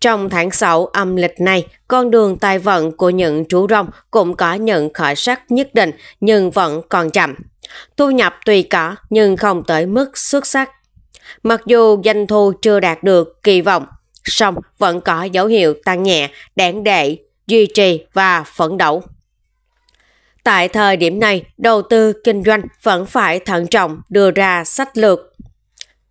Trong tháng 6 âm lịch này, con đường tài vận của những chú rồng cũng có những khởi sắc nhất định nhưng vẫn còn chậm. Thu nhập tùy có nhưng không tới mức xuất sắc. Mặc dù doanh thu chưa đạt được kỳ vọng, song vẫn có dấu hiệu tăng nhẹ, đáng để duy trì và phấn đấu. Tại thời điểm này, đầu tư kinh doanh vẫn phải thận trọng đưa ra sách lược.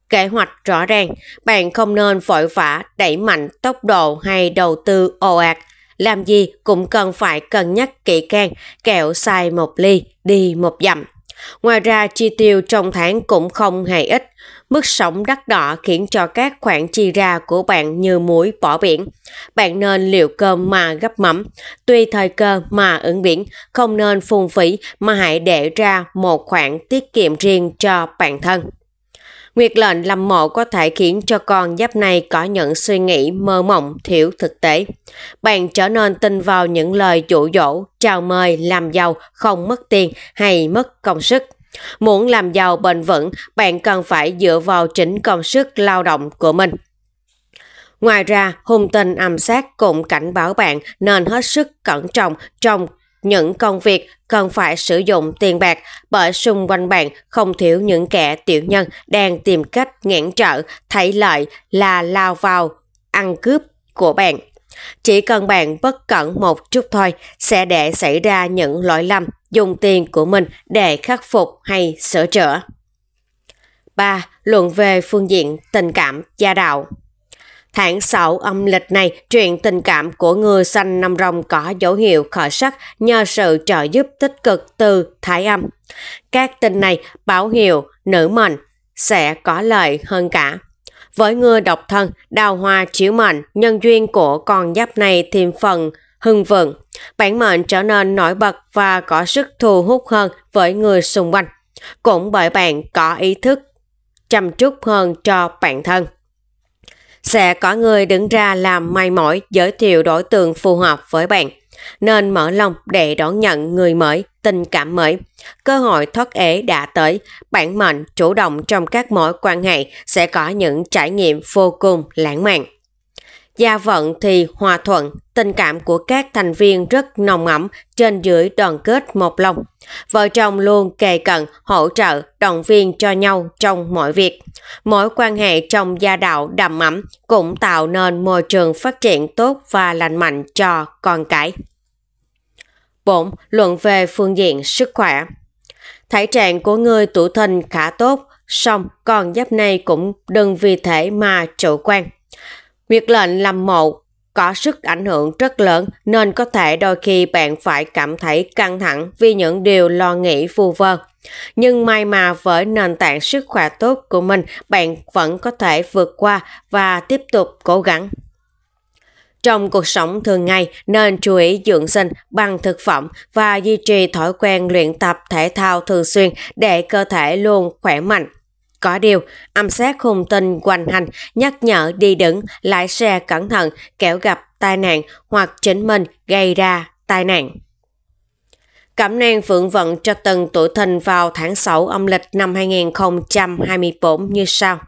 Kế hoạch rõ ràng, bạn không nên vội vã đẩy mạnh tốc độ hay đầu tư ồ ạt. Làm gì cũng cần phải cân nhắc kỹ càng, kẹo sai một ly, đi một dặm. Ngoài ra, chi tiêu trong tháng cũng không hề ít. Mức sống đắt đỏ khiến cho các khoản chi ra của bạn như muối bỏ biển. Bạn nên liệu cơm mà gấp mắm, tùy thời cơ mà ứng biển, không nên phung phí mà hãy để ra một khoản tiết kiệm riêng cho bản thân. Nguyệt lệnh lâm mộ có thể khiến cho con giáp này có những suy nghĩ mơ mộng thiếu thực tế. Bạn trở nên tin vào những lời dụ dỗ, chào mời, làm giàu, không mất tiền hay mất công sức. Muốn làm giàu bền vững, bạn cần phải dựa vào chính công sức lao động của mình. Ngoài ra, hung tin ám sát cũng cảnh báo bạn nên hết sức cẩn trọng trong những công việc cần phải sử dụng tiền bạc bởi xung quanh bạn không thiếu những kẻ tiểu nhân đang tìm cách ngăn trở, thấy lợi là lao vào ăn cướp của bạn. Chỉ cần bạn bất cẩn một chút thôi sẽ để xảy ra những lỗi lầm dùng tiền của mình để khắc phục hay sửa chữa. 3. Luận về phương diện tình cảm gia đạo Tháng 6 âm lịch này, chuyện tình cảm của người sanh năm rồng có dấu hiệu khởi sắc nhờ sự trợ giúp tích cực từ thái âm. Các tình này báo hiệu nữ mệnh sẽ có lợi hơn cả. Với người độc thân, đào hoa chiếu mệnh, nhân duyên của con giáp này thêm phần hưng vượng. Bản mệnh trở nên nổi bật và có sức thu hút hơn với người xung quanh. Cũng bởi bạn có ý thức chăm chút hơn cho bản thân. Sẽ có người đứng ra làm may mỏi giới thiệu đối tượng phù hợp với bạn. Nên mở lòng để đón nhận người mới, tình cảm mới. Cơ hội thoát ế đã tới, bản mệnh chủ động trong các mối quan hệ sẽ có những trải nghiệm vô cùng lãng mạn. Gia vận thì hòa thuận, tình cảm của các thành viên rất nồng ẩm, trên dưới đoàn kết một lòng. Vợ chồng luôn kề cận, hỗ trợ, động viên cho nhau trong mọi việc. Mối quan hệ trong gia đạo đầm ẩm cũng tạo nên môi trường phát triển tốt và lành mạnh cho con cái. 4. Luận về phương diện sức khỏe Thể trạng của người tuổi thìn khá tốt, song con giáp này cũng đừng vì thể mà chủ quan. Nguyệt lệnh làm mộ có sức ảnh hưởng rất lớn nên có thể đôi khi bạn phải cảm thấy căng thẳng vì những điều lo nghĩ phù vơ Nhưng may mà với nền tảng sức khỏe tốt của mình, bạn vẫn có thể vượt qua và tiếp tục cố gắng. Trong cuộc sống thường ngày nên chú ý dưỡng sinh bằng thực phẩm và duy trì thói quen luyện tập thể thao thường xuyên để cơ thể luôn khỏe mạnh. Có điều, âm sát hung tinh quanh hành nhắc nhở đi đứng, lái xe cẩn thận, kẻo gặp tai nạn hoặc chính mình gây ra tai nạn. Cẩm nang phượng vận cho từng tuổi thìn vào tháng 6 âm lịch năm 2024 như sau.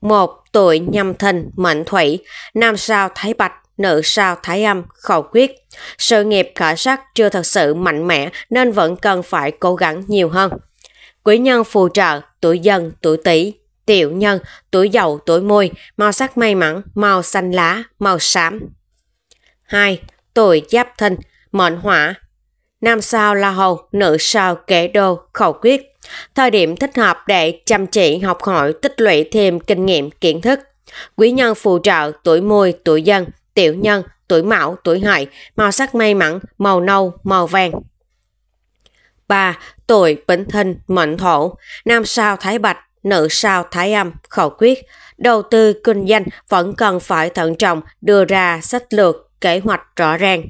một Tuổi nhâm thìn mệnh thủy, nam sao thái bạch, nữ sao thái âm, khẩu quyết. Sự nghiệp khởi sắc chưa thật sự mạnh mẽ nên vẫn cần phải cố gắng nhiều hơn. Quý nhân phù trợ, tuổi dần, tuổi tỵ, tiểu nhân, tuổi dậu, tuổi mùi, màu sắc may mắn, màu xanh lá, màu xám. 2. Tuổi giáp thân, mệnh hỏa. Nam sao la hầu, nữ sao kẻ đô, khẩu quyết. Thời điểm thích hợp để chăm chỉ học hỏi tích lũy thêm kinh nghiệm kiến thức. Quý nhân phù trợ tuổi mùi, tuổi dân, tiểu nhân, tuổi mão, tuổi hại, màu sắc may mắn, màu nâu, màu vàng. 3. Tuổi Bính thân Mệnh Thổ, Nam sao Thái Bạch, nữ sao Thái Âm, khẩu quyết. Đầu tư kinh doanh vẫn cần phải thận trọng, đưa ra sách lược, kế hoạch rõ ràng.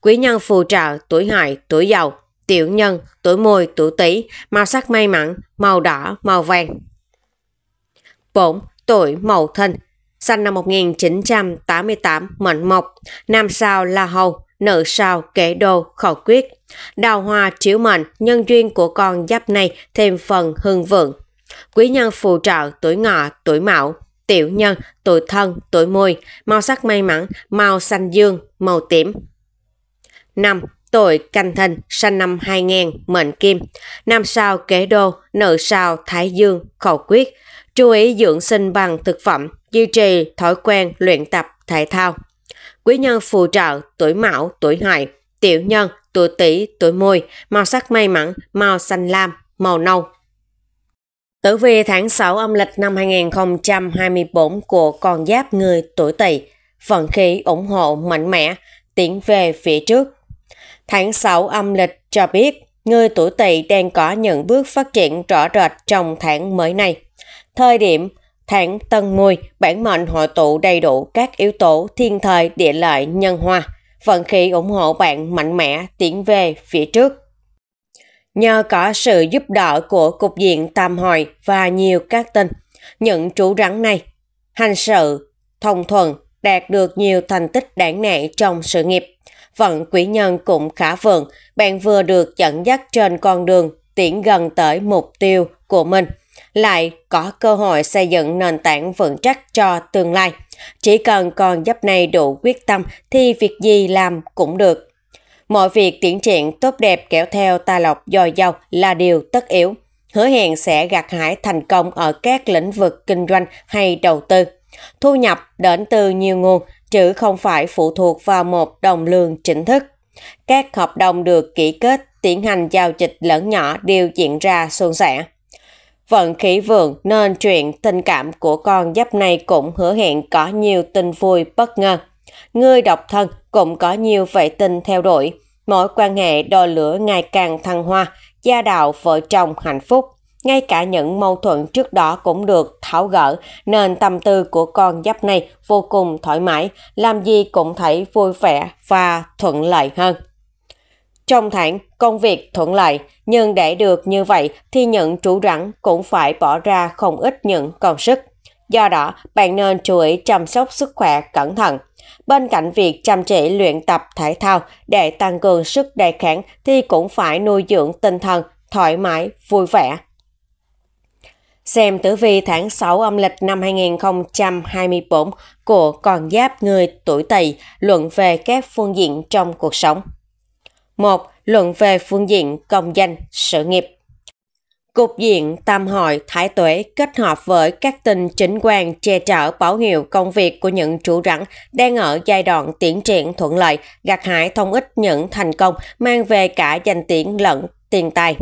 Quý nhân phù trợ tuổi hợi, tuổi giàu tiểu nhân, tuổi mùi, tuổi tỵ, màu sắc may mắn, màu đỏ, màu vàng. 4. Tuổi Mậu thân sinh năm 1988, mệnh mộc, nam sao La Hầu, nợ sao kể đồ khẩu quyết. Đào hoa chiếu mệnh, nhân duyên của con giáp này thêm phần hưng vượng. Quý nhân phù trợ tuổi ngọ, tuổi mão, tiểu nhân, tuổi thân, tuổi mùi, màu sắc may mắn, màu xanh dương, màu tím. năm Tuổi canh thân sinh năm 2000, mệnh kim. Năm sao kế đô, nợ sao thái dương, khẩu quyết. Chú ý dưỡng sinh bằng thực phẩm, duy trì thói quen luyện tập thể thao quý nhân phù trợ tuổi mão, tuổi hợi, tiểu nhân, tuổi tỵ, tuổi mùi, màu sắc may mắn, màu xanh lam, màu nâu. Tử vi tháng 6 âm lịch năm 2024 của con giáp người tuổi tỵ, vận khí ủng hộ mạnh mẽ, tiến về phía trước. Tháng 6 âm lịch cho biết người tuổi tỵ đang có những bước phát triển rõ rệt trong tháng mới này. Thời điểm Tháng Tân Mùi, bản mệnh hội tụ đầy đủ các yếu tố thiên thời, địa lợi, nhân hòa. Vận khí ủng hộ bạn mạnh mẽ tiến về phía trước. Nhờ có sự giúp đỡ của cục diện tam hồi và nhiều các tinh, những chú rắn này hành sự, thông thuận, đạt được nhiều thành tích đáng nể trong sự nghiệp. Vận quỹ nhân cũng khả vượng, bạn vừa được dẫn dắt trên con đường tiến gần tới mục tiêu của mình – lại có cơ hội xây dựng nền tảng vững chắc cho tương lai. Chỉ cần con giáp này đủ quyết tâm thì việc gì làm cũng được. Mọi việc tiến triển tốt đẹp kéo theo tài lộc dồi dào là điều tất yếu. Hứa hẹn sẽ gặt hái thành công ở các lĩnh vực kinh doanh hay đầu tư. Thu nhập đến từ nhiều nguồn chứ không phải phụ thuộc vào một đồng lương chính thức. Các hợp đồng được ký kết, tiến hành giao dịch lớn nhỏ đều diễn ra suôn sẻ. Vận khí vượng nên chuyện tình cảm của con giáp này cũng hứa hẹn có nhiều tình vui bất ngờ. Người độc thân cũng có nhiều vệ tinh theo đuổi. Mối quan hệ đo lửa ngày càng thăng hoa, gia đạo vợ chồng hạnh phúc. Ngay cả những mâu thuẫn trước đó cũng được tháo gỡ, nên tâm tư của con giáp này vô cùng thoải mái, làm gì cũng thấy vui vẻ và thuận lợi hơn. Trong tháng, công việc thuận lợi, nhưng để được như vậy thì những chủ rắn cũng phải bỏ ra không ít những công sức. Do đó, bạn nên chú ý chăm sóc sức khỏe cẩn thận. Bên cạnh việc chăm chỉ luyện tập thể thao để tăng cường sức đề kháng thì cũng phải nuôi dưỡng tinh thần thoải mái, vui vẻ. Xem tử vi tháng 6 âm lịch năm 2024 của con giáp người tuổi tỵ luận về các phương diện trong cuộc sống. 1. Luận về phương diện công danh, sự nghiệp. Cục diện Tam Hội Thái Tuế kết hợp với các tình chính quan che chở báo hiệu công việc của những chủ rắn đang ở giai đoạn tiến triển thuận lợi, gặt hái thông ít những thành công mang về cả danh tiếng lẫn tiền tài.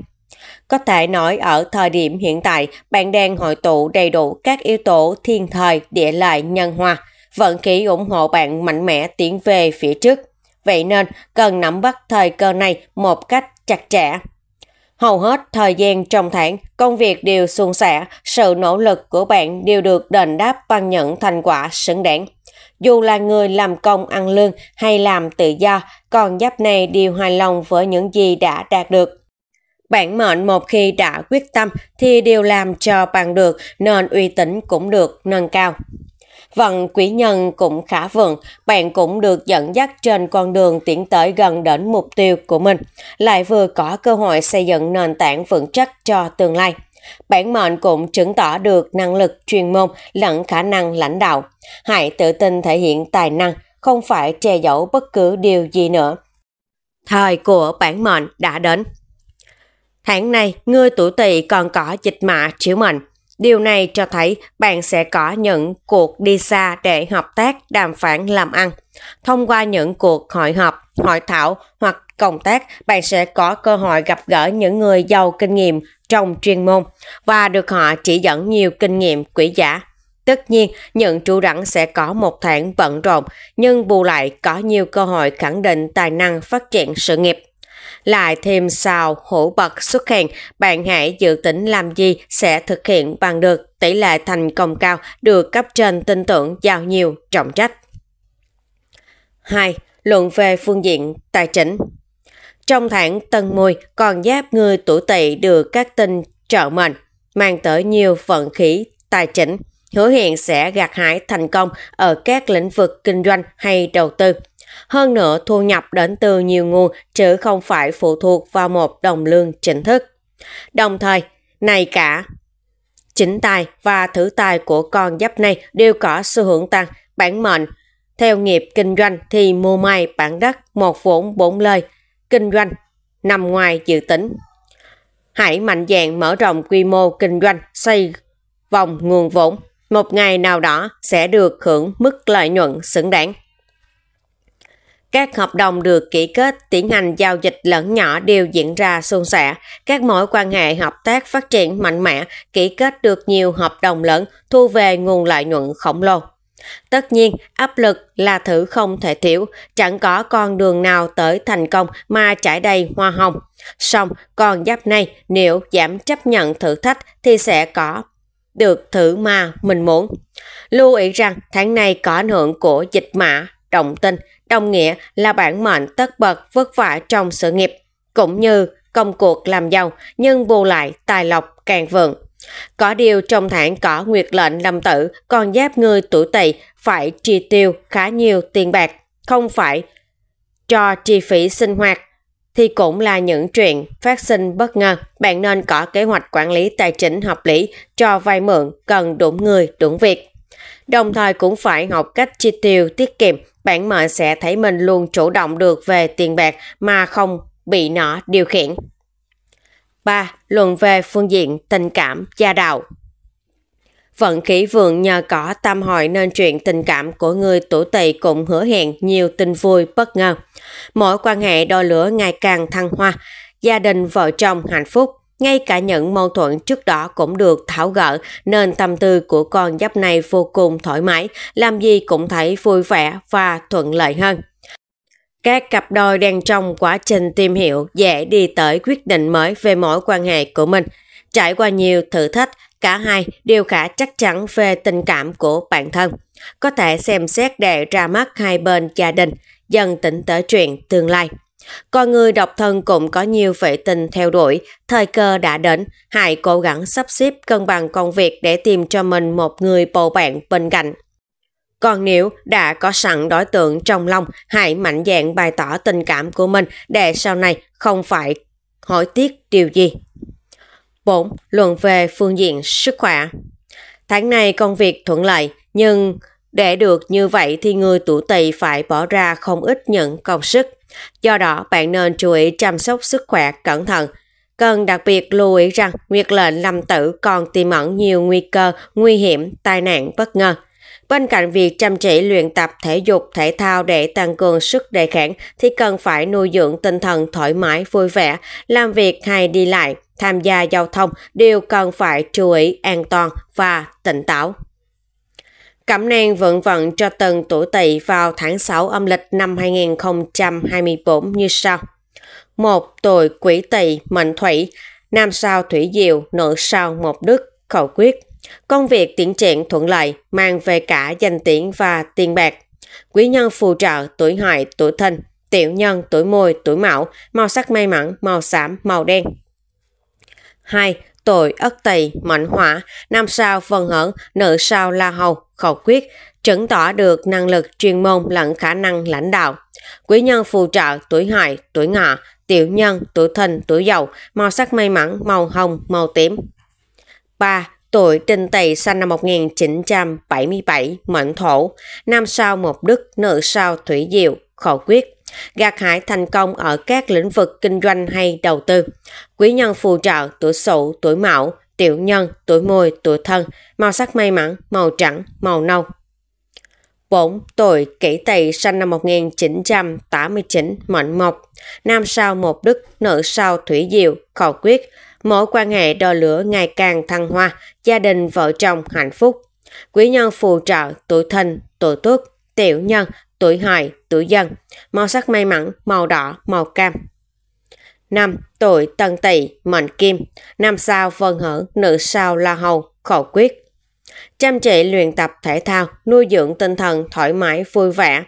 Có thể nói ở thời điểm hiện tại, bạn đang hội tụ đầy đủ các yếu tố thiên thời, địa lợi, nhân hòa, vận khí ủng hộ bạn mạnh mẽ tiến về phía trước. Vậy nên cần nắm bắt thời cơ này một cách chặt chẽ. Hầu hết thời gian trong tháng, công việc đều suôn sẻ, sự nỗ lực của bạn đều được đền đáp bằng những thành quả xứng đáng. Dù là người làm công ăn lương hay làm tự do, con giáp này đều hài lòng với những gì đã đạt được. Bản mệnh một khi đã quyết tâm thì đều làm cho bằng được nên uy tín cũng được nâng cao. Vận vâng, quỷ nhân cũng khá vượng, bạn cũng được dẫn dắt trên con đường tiến tới gần đến mục tiêu của mình, lại vừa có cơ hội xây dựng nền tảng vững chắc cho tương lai. Bản mệnh cũng chứng tỏ được năng lực chuyên môn lẫn khả năng lãnh đạo. Hãy tự tin thể hiện tài năng, không phải che giấu bất cứ điều gì nữa. Thời của bản mệnh đã đến. Tháng này, ngươi tuổi tỵ còn có dịch mạ chiếu mệnh. Điều này cho thấy bạn sẽ có những cuộc đi xa để hợp tác đàm phán làm ăn. Thông qua những cuộc hội họp, hội thảo hoặc công tác, bạn sẽ có cơ hội gặp gỡ những người giàu kinh nghiệm trong chuyên môn và được họ chỉ dẫn nhiều kinh nghiệm quý giá. Tất nhiên, những chủ rắn sẽ có một tháng bận rộn, nhưng bù lại có nhiều cơ hội khẳng định tài năng phát triển sự nghiệp lại thêm sao hổ bật xuất hiện, bạn hãy dự tính làm gì sẽ thực hiện bằng được tỷ lệ thành công cao được cấp trên tin tưởng giao nhiều trọng trách. 2. Luận về phương diện tài chính Trong tháng Tân Mùi, còn giáp người tuổi tỵ được các tin trợ mệnh, mang tới nhiều vận khí tài chính, hứa hẹn sẽ gặt hái thành công ở các lĩnh vực kinh doanh hay đầu tư hơn nữa, thu nhập đến từ nhiều nguồn chứ không phải phụ thuộc vào một đồng lương chính thức. Đồng thời, này cả chính tài và thử tài của con giáp này đều có xu hướng tăng bản mệnh theo nghiệp kinh doanh thì mua may bản đất một vốn bốn lời kinh doanh nằm ngoài dự tính hãy mạnh dạn mở rộng quy mô kinh doanh xây vòng nguồn vốn một ngày nào đó sẽ được hưởng mức lợi nhuận xứng đáng các hợp đồng được ký kết, tiến hành giao dịch lẫn nhỏ đều diễn ra suôn sẻ. Các mối quan hệ hợp tác phát triển mạnh mẽ, ký kết được nhiều hợp đồng lớn, thu về nguồn lợi nhuận khổng lồ. Tất nhiên, áp lực là thử không thể thiếu, chẳng có con đường nào tới thành công mà trải đầy hoa hồng. Song, con giáp này nếu giảm chấp nhận thử thách thì sẽ có được thử mà mình muốn. Lưu ý rằng tháng này có ảnh hưởng của dịch mã, động tinh, đồng nghĩa là bản mệnh tất bật vất vả trong sự nghiệp, cũng như công cuộc làm giàu nhưng bù lại tài lộc càng vượng. Có điều trong tháng cỏ nguyệt lệnh lâm tử còn giáp người tuổi tỵ phải chi tiêu khá nhiều tiền bạc, không phải cho chi phí sinh hoạt thì cũng là những chuyện phát sinh bất ngờ. Bạn nên có kế hoạch quản lý tài chính hợp lý cho vay mượn cần đúng người đúng việc. Đồng thời cũng phải học cách chi tiêu tiết kiệm bạn mệnh sẽ thấy mình luôn chủ động được về tiền bạc mà không bị nó điều khiển. 3. Luận về phương diện tình cảm gia đạo Vận khí vượng nhờ có tam hội nên chuyện tình cảm của người tuổi tỵ cũng hứa hẹn nhiều tin vui bất ngờ. Mỗi quan hệ đôi lửa ngày càng thăng hoa, gia đình vợ chồng hạnh phúc, ngay cả những mâu thuẫn trước đó cũng được tháo gỡ nên tâm tư của con giáp này vô cùng thoải mái, làm gì cũng thấy vui vẻ và thuận lợi hơn. Các cặp đôi đang trong quá trình tìm hiểu dễ đi tới quyết định mới về mối quan hệ của mình. Trải qua nhiều thử thách, cả hai đều khá chắc chắn về tình cảm của bản thân. Có thể xem xét để ra mắt hai bên gia đình, dần tỉnh tới chuyện tương lai. Còn người độc thân cũng có nhiều vệ tình theo đuổi, thời cơ đã đến, hãy cố gắng sắp xếp cân bằng công việc để tìm cho mình một người bầu bạn bên cạnh. Còn nếu đã có sẵn đối tượng trong lòng, hãy mạnh dạn bày tỏ tình cảm của mình để sau này không phải hỏi tiếc điều gì. 4. Luận về phương diện sức khỏe Tháng này công việc thuận lợi, nhưng để được như vậy thì người tuổi tỵ phải bỏ ra không ít những công sức. Do đó, bạn nên chú ý chăm sóc sức khỏe cẩn thận. Cần đặc biệt lưu ý rằng nguyệt lệnh lâm tử còn tiềm ẩn nhiều nguy cơ, nguy hiểm, tai nạn bất ngờ. Bên cạnh việc chăm chỉ luyện tập thể dục, thể thao để tăng cường sức đề kháng thì cần phải nuôi dưỡng tinh thần thoải mái, vui vẻ, làm việc hay đi lại, tham gia giao thông đều cần phải chú ý an toàn và tỉnh táo. Cẩm nang vận vận cho tần tuổi tỵ vào tháng 6 âm lịch năm 2024 như sau. một Tuổi quỷ tỵ mệnh thủy, nam sao thủy diệu, nữ sao mộc đức, khẩu quyết. Công việc tiến triển thuận lợi, mang về cả danh tiếng và tiền bạc. Quý nhân phù trợ tuổi hợi, tuổi thân tiểu nhân tuổi mùi, tuổi mão, màu sắc may mắn, màu xám, màu đen. 2 tội ất tỳ, mệnh hỏa, nam sao phần hởn, nữ sao la hầu, khẩu quyết, chứng tỏ được năng lực chuyên môn lẫn khả năng lãnh đạo. Quý nhân phù trợ tuổi hợi, tuổi ngọ, tiểu nhân, tuổi thìn, tuổi dậu, màu sắc may mắn, màu hồng, màu tím. 3. Tuổi trinh Tỵ sinh năm 1977, mệnh thổ, nam sao mộc đức, nữ sao thủy diệu, khẩu quyết, gặt hại thành công ở các lĩnh vực kinh doanh hay đầu tư. Quý nhân phù trợ tuổi sửu, tuổi mão, tiểu nhân, tuổi mùi, tuổi thân, màu sắc may mắn, màu trắng, màu nâu. 4. Tuổi kỷ tỵ sinh năm 1989, mệnh mộc, nam sao một đức, nữ sao thủy diệu, khẩu quyết, mối quan hệ đo lửa ngày càng thăng hoa, gia đình vợ chồng hạnh phúc. Quý nhân phù trợ tuổi thìn, tuổi tuất, tiểu nhân, tuổi hợi, tuổi dân, màu sắc may mắn, màu đỏ, màu cam. năm Tuổi tân tỵ, mệnh kim, năm sao vân hở, nữ sao la hầu, khẩu quyết. Chăm chỉ luyện tập thể thao, nuôi dưỡng tinh thần thoải mái, vui vẻ.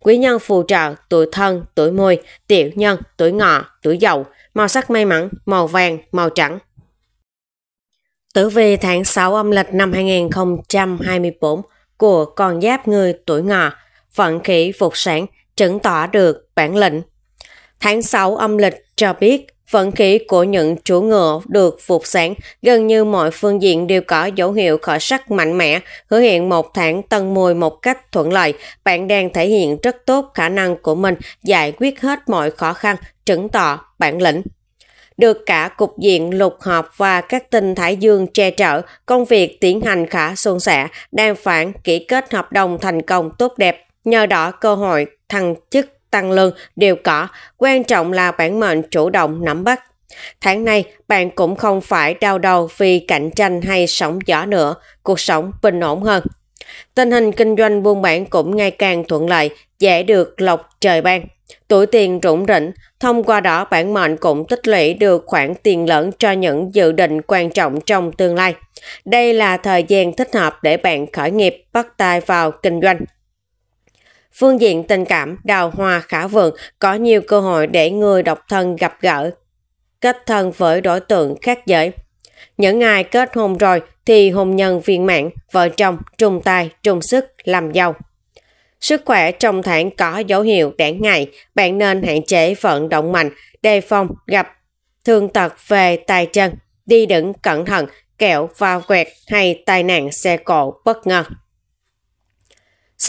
Quý nhân phù trợ, tuổi thân, tuổi mùi, tiểu nhân, tuổi ngọ, tuổi dậu, màu sắc may mắn, màu vàng, màu trắng. Tử vi tháng 6 âm lịch năm 2024 của con giáp người tuổi ngọ vận khí phục sản, chứng tỏ được bản lĩnh. Tháng 6 âm lịch cho biết vận khí của những chủ ngựa được phục sản gần như mọi phương diện đều có dấu hiệu khởi sắc mạnh mẽ, hứa hẹn một tháng tân mùi một cách thuận lợi. Bạn đang thể hiện rất tốt khả năng của mình giải quyết hết mọi khó khăn, chứng tỏ bản lĩnh được cả cục diện lục hợp và các tinh Thái Dương che chở, công việc tiến hành khá suôn sẻ, đàm phản, ký kết hợp đồng thành công tốt đẹp, Nhờ đó cơ hội thăng chức tăng lương đều có, quan trọng là bản mệnh chủ động nắm bắt. Tháng này, bạn cũng không phải đau đầu vì cạnh tranh hay sóng gió nữa, cuộc sống bình ổn hơn. Tình hình kinh doanh buôn bản cũng ngày càng thuận lợi, dễ được lộc trời ban. Tuổi tiền rủng rỉnh, thông qua đó bản mệnh cũng tích lũy được khoản tiền lớn cho những dự định quan trọng trong tương lai. Đây là thời gian thích hợp để bạn khởi nghiệp bắt tay vào kinh doanh. Phương diện tình cảm, đào hoa khả vượng có nhiều cơ hội để người độc thân gặp gỡ, kết thân với đối tượng khác giới. Những ai kết hôn rồi thì hôn nhân viên mãn, vợ chồng trùng tài, trùng sức, làm giàu. Sức khỏe trong tháng có dấu hiệu đáng ngại, bạn nên hạn chế vận động mạnh, đề phòng gặp thương tật về tay chân, đi đứng cẩn thận, kẹo va quẹt hay tai nạn xe cộ bất ngờ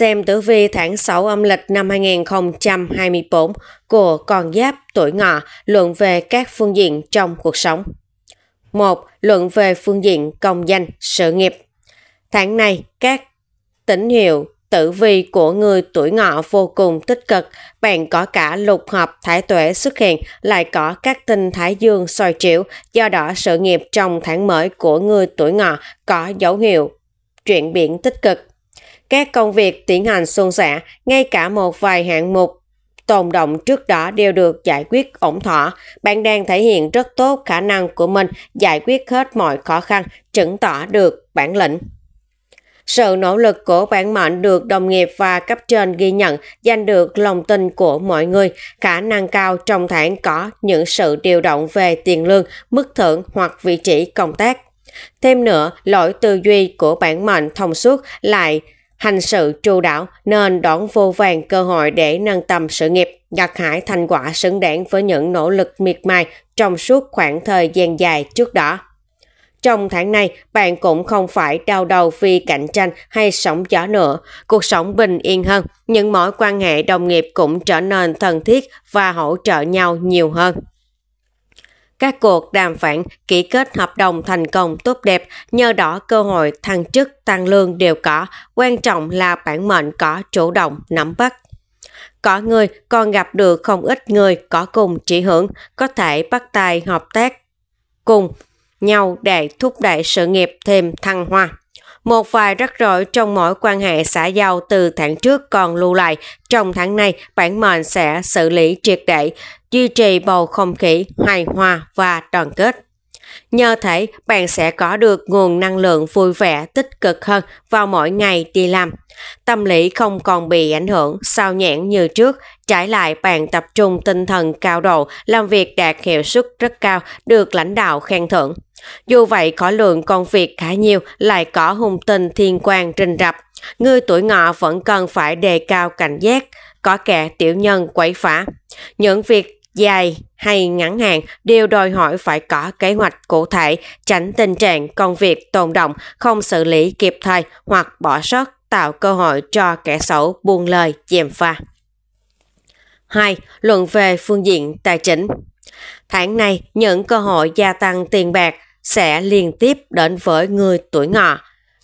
xem tử vi tháng 6 âm lịch năm 2024 của con giáp tuổi ngọ luận về các phương diện trong cuộc sống. 1. Luận về phương diện công danh, sự nghiệp. Tháng này, các tín hiệu tử vi của người tuổi ngọ vô cùng tích cực, bạn có cả lục hợp thái tuệ xuất hiện, lại có các tinh thái dương soi chiếu, do đó sự nghiệp trong tháng mới của người tuổi ngọ có dấu hiệu chuyển biến tích cực. Các công việc tiến hành suôn sẻ, ngay cả một vài hạng mục tồn động trước đó đều được giải quyết ổn thỏa. Bạn đang thể hiện rất tốt khả năng của mình giải quyết hết mọi khó khăn, chứng tỏ được bản lĩnh. Sự nỗ lực của bản mệnh được đồng nghiệp và cấp trên ghi nhận, giành được lòng tin của mọi người, khả năng cao trong tháng có những sự điều động về tiền lương, mức thưởng hoặc vị trí công tác. Thêm nữa, lỗi tư duy của bản mệnh thông suốt lại hành sự trù đạo nên đón vô vàng cơ hội để nâng tầm sự nghiệp, gặt hải thành quả xứng đáng với những nỗ lực miệt mài trong suốt khoảng thời gian dài trước đó. Trong tháng này, bạn cũng không phải đau đầu vì cạnh tranh hay sóng gió nữa. Cuộc sống bình yên hơn, những mối quan hệ đồng nghiệp cũng trở nên thân thiết và hỗ trợ nhau nhiều hơn. Các cuộc đàm phán ký kết hợp đồng thành công tốt đẹp, nhờ đó cơ hội thăng chức tăng lương đều có, quan trọng là bản mệnh có chủ động nắm bắt. Có người còn gặp được không ít người có cùng chỉ hưởng, có thể bắt tay hợp tác cùng nhau để thúc đẩy sự nghiệp thêm thăng hoa. Một vài rắc rối trong mỗi quan hệ xã giao từ tháng trước còn lưu lại, trong tháng này bản mệnh sẽ xử lý triệt để, duy trì bầu không khí hài hòa và đoàn kết. Nhờ thế, bạn sẽ có được nguồn năng lượng vui vẻ tích cực hơn vào mỗi ngày đi làm. Tâm lý không còn bị ảnh hưởng, sao nhãn như trước. Trái lại, bạn tập trung tinh thần cao độ, làm việc đạt hiệu suất rất cao, được lãnh đạo khen thưởng. Dù vậy có lượng công việc khá nhiều lại có hung tình thiên quan trình rập. Người tuổi ngọ vẫn cần phải đề cao cảnh giác, có kẻ tiểu nhân quấy phá. Những việc dài hay ngắn hạn đều đòi hỏi phải có kế hoạch cụ thể, tránh tình trạng công việc tồn động, không xử lý kịp thời hoặc bỏ sót tạo cơ hội cho kẻ xấu buông lời chèm pha. 2. Luận về phương diện tài chính Tháng này, những cơ hội gia tăng tiền bạc sẽ liên tiếp đến với người tuổi ngọ.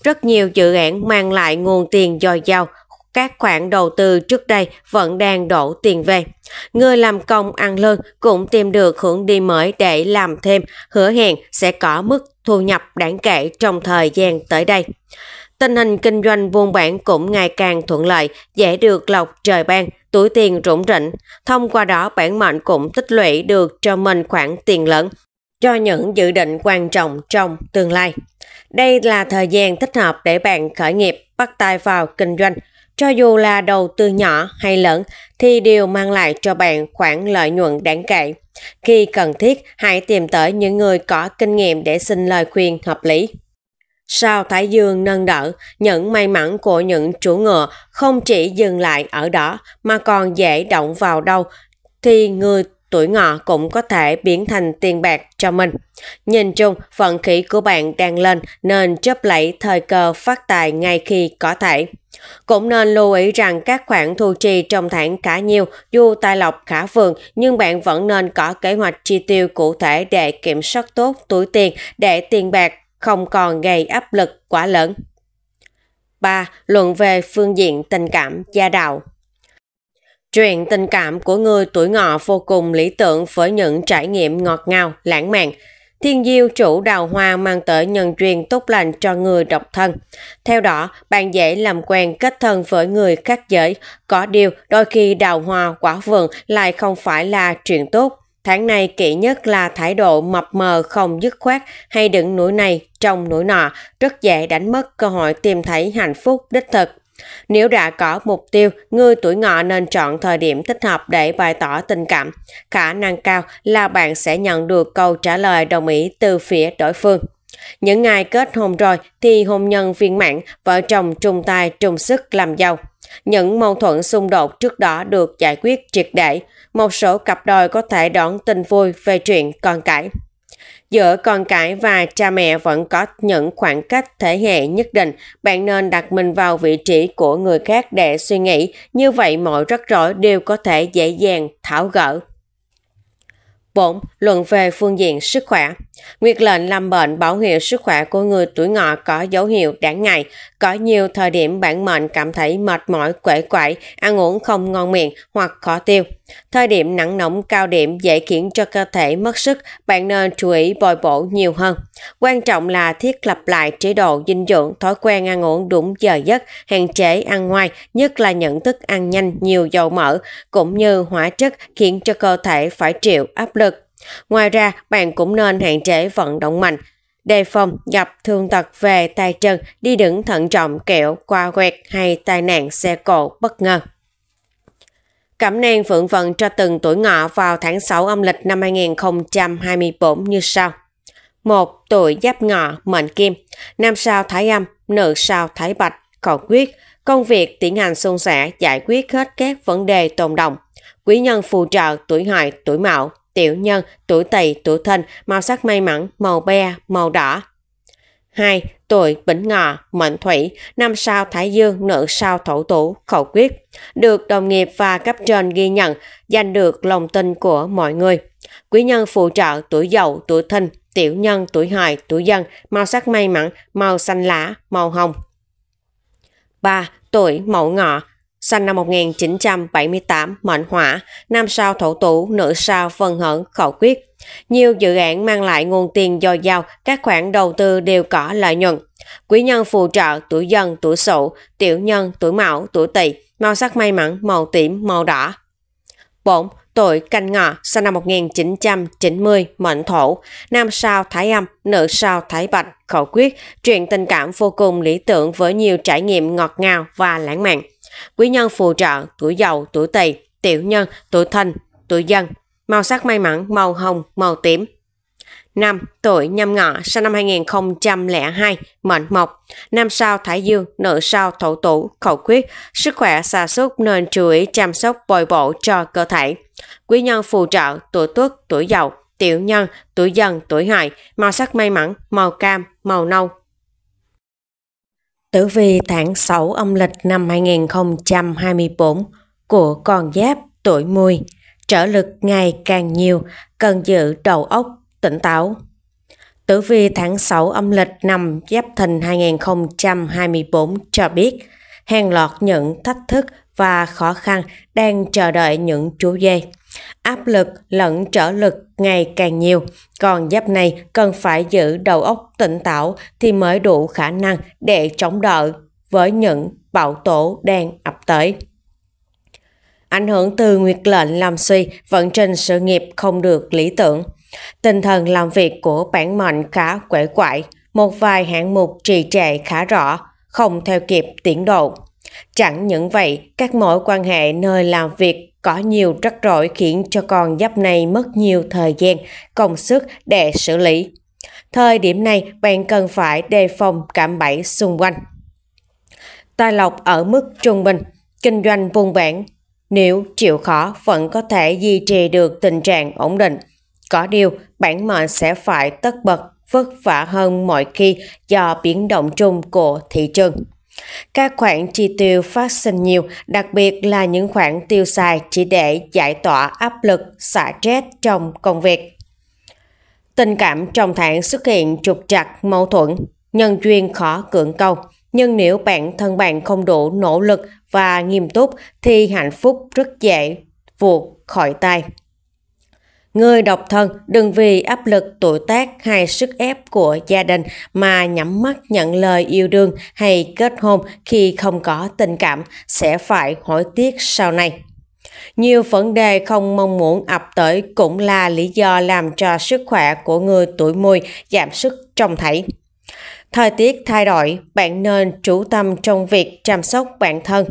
Rất nhiều dự án mang lại nguồn tiền dồi dào, các khoản đầu tư trước đây vẫn đang đổ tiền về. Người làm công ăn lương cũng tìm được hướng đi mới để làm thêm, hứa hẹn sẽ có mức thu nhập đáng kể trong thời gian tới đây. Tình hình kinh doanh buôn bản cũng ngày càng thuận lợi, dễ được lọc trời ban, túi tiền rủng rỉnh. Thông qua đó bản mệnh cũng tích lũy được cho mình khoản tiền lớn cho những dự định quan trọng trong tương lai. Đây là thời gian thích hợp để bạn khởi nghiệp, bắt tay vào kinh doanh. Cho dù là đầu tư nhỏ hay lớn thì đều mang lại cho bạn khoản lợi nhuận đáng kể. Khi cần thiết, hãy tìm tới những người có kinh nghiệm để xin lời khuyên hợp lý. Sao Thái Dương nâng đỡ, những may mắn của những chủ ngựa không chỉ dừng lại ở đó mà còn dễ động vào đâu thì người tuổi ngọ cũng có thể biến thành tiền bạc cho mình. Nhìn chung, vận khí của bạn đang lên nên chấp lấy thời cơ phát tài ngay khi có thể. Cũng nên lưu ý rằng các khoản thu chi trong tháng khá nhiều, dù tài lộc khá vượng nhưng bạn vẫn nên có kế hoạch chi tiêu cụ thể để kiểm soát tốt túi tiền để tiền bạc không còn gây áp lực quá lớn. 3. Luận về phương diện tình cảm gia đạo Chuyện tình cảm của người tuổi ngọ vô cùng lý tưởng với những trải nghiệm ngọt ngào, lãng mạn. Thiên diêu chủ đào hoa mang tới nhân duyên tốt lành cho người độc thân. Theo đó, bạn dễ làm quen kết thân với người khác giới. Có điều, đôi khi đào hoa quả vườn lại không phải là chuyện tốt. Tháng này kỹ nhất là thái độ mập mờ không dứt khoát hay đựng nỗi này trong nỗi nọ, rất dễ đánh mất cơ hội tìm thấy hạnh phúc đích thực nếu đã có mục tiêu, người tuổi ngọ nên chọn thời điểm thích hợp để bày tỏ tình cảm. Khả năng cao là bạn sẽ nhận được câu trả lời đồng ý từ phía đối phương. Những ngày kết hôn rồi thì hôn nhân viên mãn, vợ chồng chung tay chung sức làm giàu. Những mâu thuẫn xung đột trước đó được giải quyết triệt để. Một số cặp đôi có thể đón tin vui về chuyện con cái. Giữa con cái và cha mẹ vẫn có những khoảng cách thế hệ nhất định, bạn nên đặt mình vào vị trí của người khác để suy nghĩ, như vậy mọi rắc rối đều có thể dễ dàng tháo gỡ. 4. Luận về phương diện sức khỏe Nguyệt lệnh làm bệnh bảo hiệu sức khỏe của người tuổi ngọ có dấu hiệu đáng ngại. Có nhiều thời điểm bản mệnh cảm thấy mệt mỏi, quẩy quẩy, ăn uống không ngon miệng hoặc khó tiêu. Thời điểm nắng nóng cao điểm dễ khiến cho cơ thể mất sức, bạn nên chú ý bồi bổ nhiều hơn. Quan trọng là thiết lập lại chế độ dinh dưỡng, thói quen ăn uống đúng giờ giấc, hạn chế ăn ngoài, nhất là những thức ăn nhanh nhiều dầu mỡ, cũng như hóa chất khiến cho cơ thể phải chịu áp lực Ngoài ra, bạn cũng nên hạn chế vận động mạnh, đề phòng gặp thương tật về tay chân, đi đứng thận trọng kẹo qua quẹt hay tai nạn xe cộ bất ngờ. Cẩm nang phượng vận cho từng tuổi ngọ vào tháng 6 âm lịch năm 2024 như sau. 1. Tuổi giáp ngọ, mệnh kim, nam sao thái âm, nữ sao thái bạch, khẩu quyết, công việc tiến hành suôn sẻ giải quyết hết các vấn đề tồn động. Quý nhân phù trợ tuổi hợi, tuổi mão, tiểu nhân, tuổi tỵ, tuổi thân, màu sắc may mắn, màu be, màu đỏ. 2. Tuổi Bính Ngọ, Mệnh Thủy, năm sao Thái Dương, nữ sao Thổ Tủ, khẩu quyết. Được đồng nghiệp và cấp trên ghi nhận, giành được lòng tin của mọi người. Quý nhân phụ trợ tuổi dậu, tuổi thân tiểu nhân, tuổi hợi, tuổi dân, màu sắc may mắn, màu xanh lá, màu hồng. 3. Tuổi Mậu Ngọ, sinh năm 1978, mệnh hỏa, nam sao thổ tủ, nữ sao phân hận, khẩu quyết. Nhiều dự án mang lại nguồn tiền dồi dào, các khoản đầu tư đều có lợi nhuận. Quý nhân phù trợ, tuổi dân, tuổi sụ, tiểu nhân, tuổi mão, tuổi tỵ, màu sắc may mắn, màu tím, màu đỏ. 4. Tuổi canh ngọ, sinh năm 1990, mệnh thổ, nam sao thái âm, nữ sao thái bạch, khẩu quyết, chuyện tình cảm vô cùng lý tưởng với nhiều trải nghiệm ngọt ngào và lãng mạn quý nhân phù trợ, tuổi giàu tuổi tỵ, tiểu nhân, tuổi thìn, tuổi dân Màu sắc may mắn, màu hồng, màu tím. năm Tuổi nhâm ngọ sinh năm 2002, mệnh mộc, năm sao thái dương, nữ sao thổ tủ, khẩu quyết, sức khỏe xa sút nên chú ý chăm sóc bồi bổ cho cơ thể. Quý nhân phù trợ, tuổi tuất, tuổi giàu tiểu nhân, tuổi dần, tuổi hợi, màu sắc may mắn, màu cam, màu nâu. Tử vi tháng 6 âm lịch năm 2024 của con giáp tuổi mùi, trở lực ngày càng nhiều, cần giữ đầu óc tỉnh táo. Tử vi tháng 6 âm lịch năm Giáp Thìn 2024 cho biết, hàng loạt những thách thức và khó khăn đang chờ đợi những chú dê. Áp lực lẫn trở lực ngày càng nhiều, còn giáp này cần phải giữ đầu óc tỉnh táo thì mới đủ khả năng để chống đỡ với những bão tố đang ập tới. Ảnh hưởng từ nguyệt lệnh làm suy, vận trình sự nghiệp không được lý tưởng. Tinh thần làm việc của bản mệnh khá quể quại, một vài hạng mục trì trệ khá rõ, không theo kịp tiến độ. Chẳng những vậy, các mối quan hệ nơi làm việc có nhiều rắc rối khiến cho con giáp này mất nhiều thời gian, công sức để xử lý. Thời điểm này bạn cần phải đề phòng cảm bẫy xung quanh. Tài lộc ở mức trung bình, kinh doanh buôn bản. Nếu chịu khó vẫn có thể duy trì được tình trạng ổn định. Có điều, bản mệnh sẽ phải tất bật vất vả hơn mọi khi do biến động chung của thị trường. Các khoản chi tiêu phát sinh nhiều, đặc biệt là những khoản tiêu xài chỉ để giải tỏa áp lực, xả stress trong công việc. Tình cảm trong tháng xuất hiện trục trặc mâu thuẫn, nhân duyên khó cưỡng cầu. Nhưng nếu bản thân bạn không đủ nỗ lực và nghiêm túc thì hạnh phúc rất dễ vụt khỏi tay. Người độc thân đừng vì áp lực tuổi tác hay sức ép của gia đình mà nhắm mắt nhận lời yêu đương hay kết hôn khi không có tình cảm sẽ phải hối tiếc sau này. Nhiều vấn đề không mong muốn ập tới cũng là lý do làm cho sức khỏe của người tuổi mùi giảm sức trong thấy. Thời tiết thay đổi, bạn nên chú tâm trong việc chăm sóc bản thân.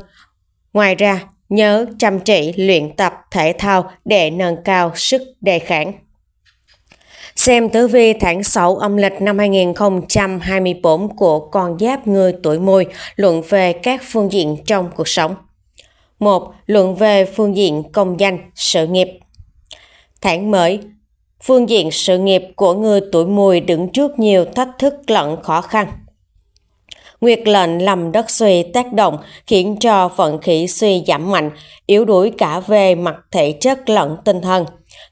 Ngoài ra, Nhớ chăm chỉ luyện tập thể thao để nâng cao sức đề kháng. Xem tử vi tháng 6 âm lịch năm 2024 của con giáp người tuổi mùi luận về các phương diện trong cuộc sống. 1. Luận về phương diện công danh, sự nghiệp. Tháng mới, phương diện sự nghiệp của người tuổi mùi đứng trước nhiều thách thức lẫn khó khăn. Nguyệt lệnh làm đất suy tác động khiến cho vận khí suy giảm mạnh, yếu đuối cả về mặt thể chất lẫn tinh thần.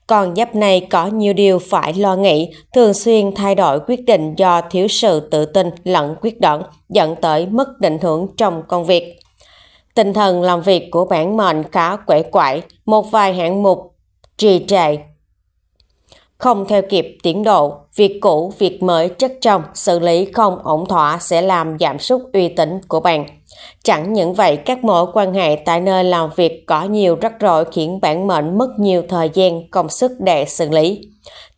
Còn giáp này có nhiều điều phải lo nghĩ, thường xuyên thay đổi quyết định do thiếu sự tự tin lẫn quyết đoán, dẫn tới mất định hướng trong công việc. Tinh thần làm việc của bản mệnh khá quể quại, một vài hạng mục trì trệ, không theo kịp tiến độ, việc cũ, việc mới chất trong, xử lý không ổn thỏa sẽ làm giảm sút uy tín của bạn. Chẳng những vậy, các mối quan hệ tại nơi làm việc có nhiều rắc rối khiến bản mệnh mất nhiều thời gian, công sức để xử lý.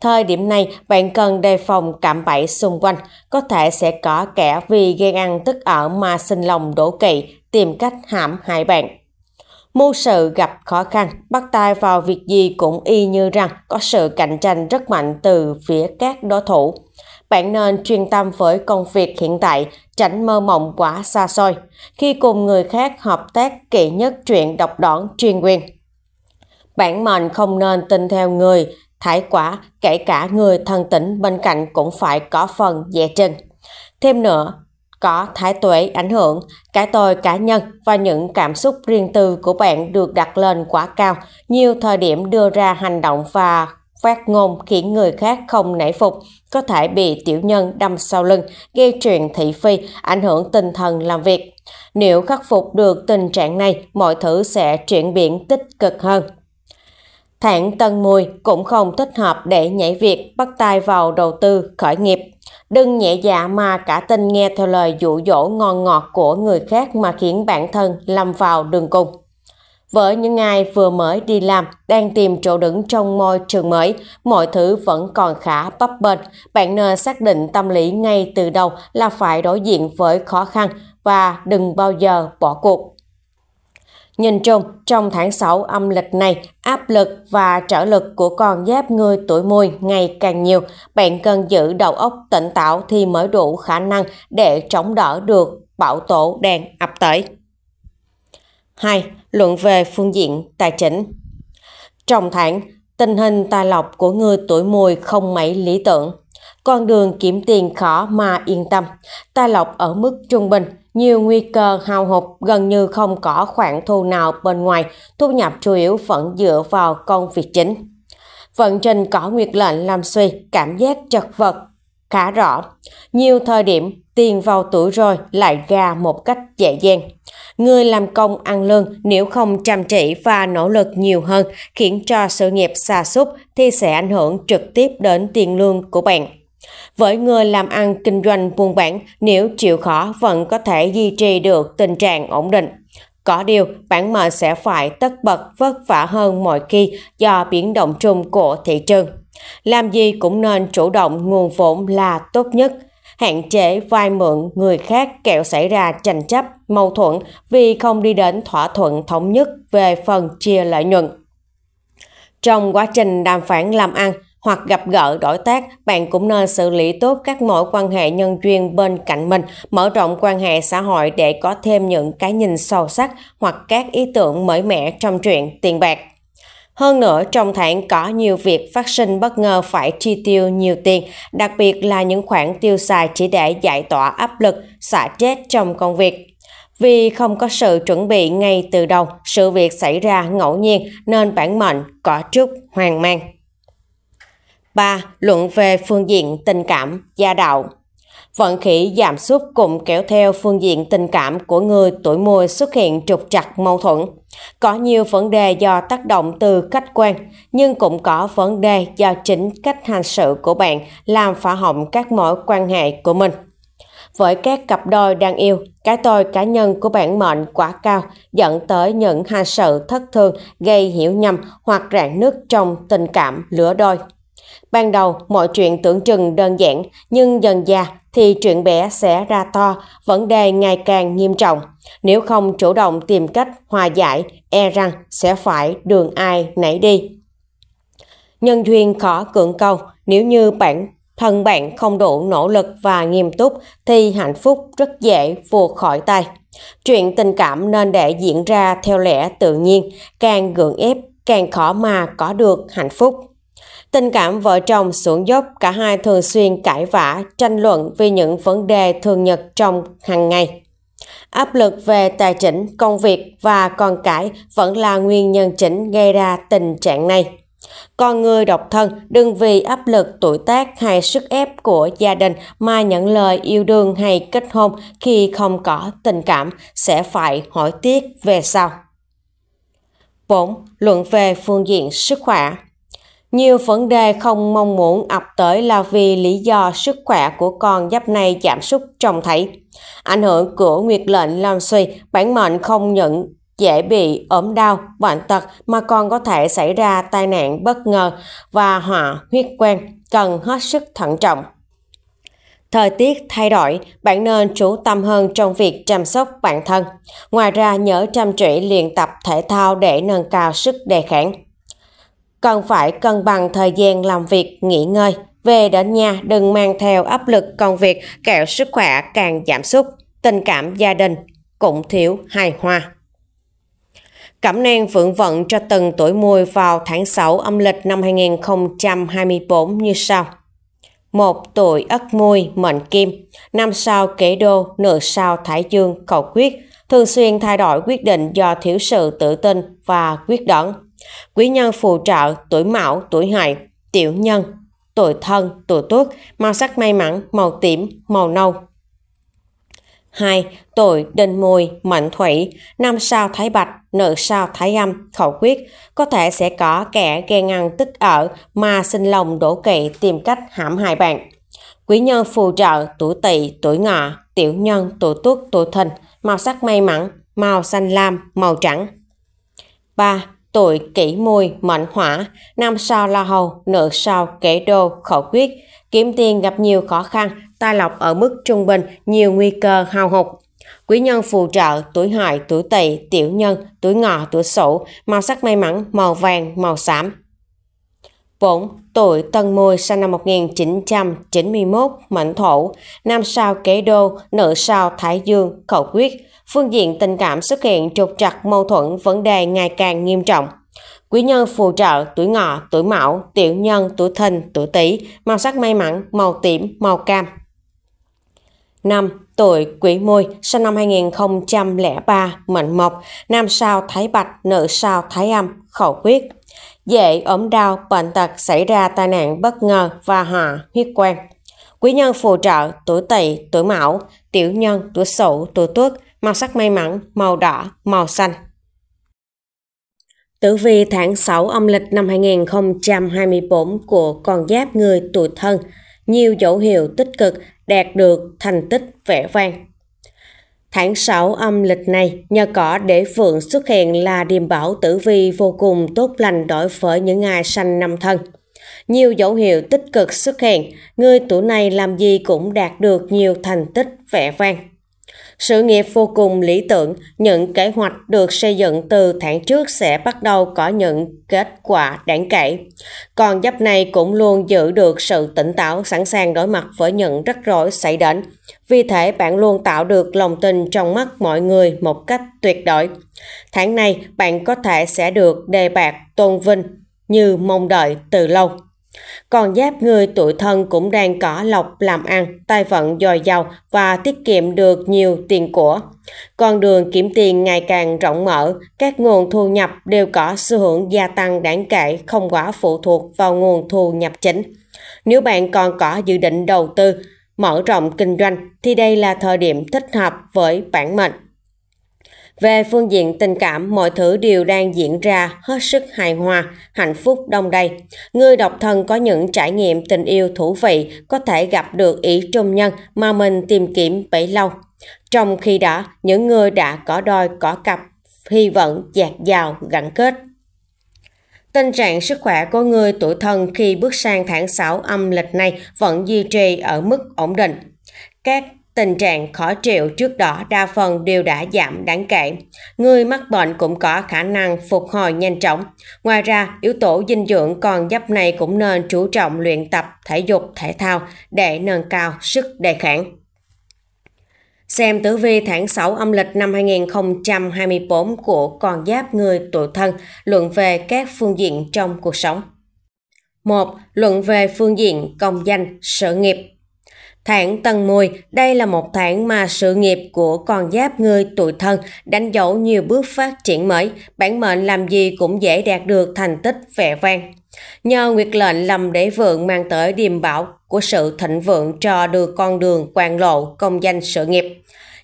Thời điểm này, bạn cần đề phòng cạm bẫy xung quanh, có thể sẽ có kẻ vì ghen ăn tức ở mà sinh lòng đổ kỵ, tìm cách hãm hại bạn. Mưu sự gặp khó khăn, bắt tay vào việc gì cũng y như rằng có sự cạnh tranh rất mạnh từ phía các đối thủ. Bạn nên chuyên tâm với công việc hiện tại, tránh mơ mộng quá xa xôi. Khi cùng người khác hợp tác kỹ nhất chuyện độc đoán chuyên quyền. Bản mệnh không nên tin theo người, thải quả, kể cả người thân tỉnh bên cạnh cũng phải có phần dè chân. Thêm nữa, có thái tuệ ảnh hưởng, cái tôi cá nhân và những cảm xúc riêng tư của bạn được đặt lên quá cao, nhiều thời điểm đưa ra hành động và phát ngôn khiến người khác không nể phục, có thể bị tiểu nhân đâm sau lưng, gây chuyện thị phi, ảnh hưởng tinh thần làm việc. Nếu khắc phục được tình trạng này, mọi thứ sẽ chuyển biến tích cực hơn. Thản Tân Mùi cũng không thích hợp để nhảy việc bắt tay vào đầu tư khởi nghiệp. Đừng nhẹ dạ mà cả tin nghe theo lời dụ dỗ ngon ngọt của người khác mà khiến bản thân lâm vào đường cùng. Với những ai vừa mới đi làm, đang tìm chỗ đứng trong môi trường mới, mọi thứ vẫn còn khá bấp bênh. Bạn nên xác định tâm lý ngay từ đầu là phải đối diện với khó khăn và đừng bao giờ bỏ cuộc. Nhìn chung, trong tháng 6 âm lịch này, áp lực và trở lực của con giáp người tuổi mùi ngày càng nhiều. Bạn cần giữ đầu óc tỉnh táo thì mới đủ khả năng để chống đỡ được bão tổ đang ập tới. 2. Luận về phương diện tài chính Trong tháng, tình hình tài lộc của người tuổi mùi không mấy lý tưởng. Con đường kiếm tiền khó mà yên tâm. Tài lộc ở mức trung bình – nhiều nguy cơ hao hụt gần như không có khoản thu nào bên ngoài, thu nhập chủ yếu vẫn dựa vào công việc chính. Vận trình có nguyệt lệnh làm suy, cảm giác chật vật, khá rõ. Nhiều thời điểm tiền vào tuổi rồi lại ra một cách dễ dàng. Người làm công ăn lương nếu không chăm chỉ và nỗ lực nhiều hơn khiến cho sự nghiệp xa xúc thì sẽ ảnh hưởng trực tiếp đến tiền lương của bạn với người làm ăn kinh doanh buôn bán nếu chịu khó vẫn có thể duy trì được tình trạng ổn định. Có điều, bản mệnh sẽ phải tất bật vất vả hơn mọi khi do biến động chung của thị trường. Làm gì cũng nên chủ động nguồn vốn là tốt nhất – hạn chế vay mượn người khác kẹo xảy ra tranh chấp, mâu thuẫn vì không đi đến thỏa thuận thống nhất về phần chia lợi nhuận. Trong quá trình đàm phán làm ăn, hoặc gặp gỡ đối tác, bạn cũng nên xử lý tốt các mối quan hệ nhân duyên bên cạnh mình, mở rộng quan hệ xã hội để có thêm những cái nhìn sâu sắc hoặc các ý tưởng mới mẻ trong chuyện tiền bạc. Hơn nữa, trong tháng có nhiều việc phát sinh bất ngờ phải chi tiêu nhiều tiền, đặc biệt là những khoản tiêu xài chỉ để giải tỏa áp lực, xả chết trong công việc. Vì không có sự chuẩn bị ngay từ đầu, sự việc xảy ra ngẫu nhiên nên bản mệnh có chút hoang mang. 3. Luận về phương diện tình cảm, gia đạo. Vận khí giảm sút cùng kéo theo phương diện tình cảm của người tuổi mùi xuất hiện trục trặc mâu thuẫn. Có nhiều vấn đề do tác động từ khách quan, nhưng cũng có vấn đề do chính cách hành sự của bạn làm phá hỏng các mối quan hệ của mình. Với các cặp đôi đang yêu, cái tôi cá nhân của bạn mệnh quá cao dẫn tới những hành sự thất thường gây hiểu nhầm hoặc rạn nứt trong tình cảm lửa đôi. Ban đầu mọi chuyện tưởng chừng đơn giản, nhưng dần dà thì chuyện bé sẽ ra to, vấn đề ngày càng nghiêm trọng. Nếu không chủ động tìm cách hòa giải, e rằng sẽ phải đường ai nảy đi. Nhân duyên khó cưỡng cầu, nếu như bạn thân bạn không đủ nỗ lực và nghiêm túc thì hạnh phúc rất dễ vụt khỏi tay. Chuyện tình cảm nên để diễn ra theo lẽ tự nhiên, càng gượng ép càng khó mà có được hạnh phúc. Tình cảm vợ chồng xuống dốc, cả hai thường xuyên cãi vã, tranh luận vì những vấn đề thường nhật trong hàng ngày. Áp lực về tài chính, công việc và con cái vẫn là nguyên nhân chính gây ra tình trạng này. Còn người độc thân đừng vì áp lực tuổi tác hay sức ép của gia đình mà nhận lời yêu đương hay kết hôn khi không có tình cảm sẽ phải hỏi tiếc về sau. 4. Luận về phương diện sức khỏe nhiều vấn đề không mong muốn ập tới là vì lý do sức khỏe của con giáp này giảm sút trông thấy. Ảnh hưởng của nguyệt lệnh làm suy, bản mệnh không nhận dễ bị ốm đau, bệnh tật mà còn có thể xảy ra tai nạn bất ngờ và họa huyết quen, cần hết sức thận trọng. Thời tiết thay đổi, bạn nên chú tâm hơn trong việc chăm sóc bản thân. Ngoài ra nhớ chăm chỉ luyện tập thể thao để nâng cao sức đề kháng cần phải cân bằng thời gian làm việc, nghỉ ngơi. Về đến nhà đừng mang theo áp lực công việc kẹo sức khỏe càng giảm sút, tình cảm gia đình cũng thiếu hài hòa. Cẩm nang vượng vận cho từng tuổi mùi vào tháng 6 âm lịch năm 2024 như sau. Một tuổi ất mùi mệnh kim, năm sao kế đô, nửa sao thái dương, cầu quyết, thường xuyên thay đổi quyết định do thiếu sự tự tin và quyết đoán. Quý nhân phù trợ tuổi mão, tuổi hợi, tiểu nhân, tuổi thân, tuổi tuất, màu sắc may mắn, màu tím, màu nâu. 2. Tuổi đinh mùi, mệnh thủy, năm sao thái bạch, nữ sao thái âm, khẩu quyết. Có thể sẽ có kẻ ghen ngăn tức ở mà sinh lòng đổ kỵ tìm cách hãm hại bạn. Quý nhân phù trợ tuổi tỵ, tuổi ngọ, tiểu nhân, tuổi tuất, tuổi thìn, màu sắc may mắn, màu xanh lam, màu trắng. 3 tuổi kỷ mùi mệnh hỏa, năm sao la hầu, nợ sao kể đô, khẩu quyết. Kiếm tiền gặp nhiều khó khăn, tài lộc ở mức trung bình, nhiều nguy cơ hao hụt. Quý nhân phù trợ, tuổi hợi, tuổi tỵ, tiểu nhân, tuổi ngọ, tuổi sửu, màu sắc may mắn, màu vàng, màu xám. 4. Tuổi Tân Mùi sinh năm 1991, mệnh thổ, năm sao kế đô, nữ sao Thái Dương, khẩu quyết Phương diện tình cảm xuất hiện trục trặc mâu thuẫn vấn đề ngày càng nghiêm trọng. Quý nhân phù trợ tuổi ngọ, tuổi mão, tiểu nhân, tuổi thìn, tuổi tý màu sắc may mắn, màu tím, màu cam. 5. Tuổi Quý Mùi, sinh năm 2003, mệnh mộc, nam sao thái bạch, nữ sao thái âm, khẩu quyết. Dễ ốm đau, bệnh tật xảy ra tai nạn bất ngờ và hòa huyết quang. Quý nhân phù trợ tuổi tỵ, tuổi mão, tiểu nhân, tuổi sửu, tuổi tuất, màu sắc may mắn, màu đỏ, màu xanh. Tử vi tháng 6 âm lịch năm 2024 của con giáp người tuổi thân, nhiều dấu hiệu tích cực đạt được thành tích vẻ vang. Tháng 6 âm lịch này, nhờ cỏ để phượng xuất hiện là điềm bảo tử vi vô cùng tốt lành đối với những ai sanh năm thân. Nhiều dấu hiệu tích cực xuất hiện, người tuổi này làm gì cũng đạt được nhiều thành tích vẻ vang. Sự nghiệp vô cùng lý tưởng, những kế hoạch được xây dựng từ tháng trước sẽ bắt đầu có những kết quả đáng kể. Còn dấp này cũng luôn giữ được sự tỉnh táo sẵn sàng đối mặt với những rắc rối xảy đến. Vì thế bạn luôn tạo được lòng tin trong mắt mọi người một cách tuyệt đối. Tháng này bạn có thể sẽ được đề bạc tôn vinh như mong đợi từ lâu. Còn giáp người tuổi thân cũng đang cỏ lọc làm ăn, tài vận dồi dào và tiết kiệm được nhiều tiền của. Con đường kiếm tiền ngày càng rộng mở, các nguồn thu nhập đều có xu hướng gia tăng đáng kể, không quá phụ thuộc vào nguồn thu nhập chính. Nếu bạn còn có dự định đầu tư, mở rộng kinh doanh thì đây là thời điểm thích hợp với bản mệnh. Về phương diện tình cảm, mọi thứ đều đang diễn ra hết sức hài hòa, hạnh phúc đông đầy. Người độc thân có những trải nghiệm tình yêu thú vị, có thể gặp được ý trung nhân mà mình tìm kiếm bấy lâu. Trong khi đó, những người đã có đôi có cặp, hy vọng dạt dào gắn kết. Tình trạng sức khỏe của người tuổi thân khi bước sang tháng 6 âm lịch này vẫn duy trì ở mức ổn định. Các Tình trạng khó chịu trước đó đa phần đều đã giảm đáng kể. Người mắc bệnh cũng có khả năng phục hồi nhanh chóng. Ngoài ra, yếu tố dinh dưỡng còn giúp này cũng nên chú trọng luyện tập thể dục thể thao để nâng cao sức đề kháng. Xem tử vi tháng 6 âm lịch năm 2024 của con giáp người tuổi thân luận về các phương diện trong cuộc sống. 1. Luận về phương diện công danh, sự nghiệp Thản Tần Mùi, đây là một thản mà sự nghiệp của con giáp người tuổi thân đánh dấu nhiều bước phát triển mới, bản mệnh làm gì cũng dễ đạt được thành tích vẻ vang. Nhờ nguyệt lệnh lầm đế vượng mang tới điềm bảo của sự thịnh vượng cho được con đường quan lộ công danh sự nghiệp.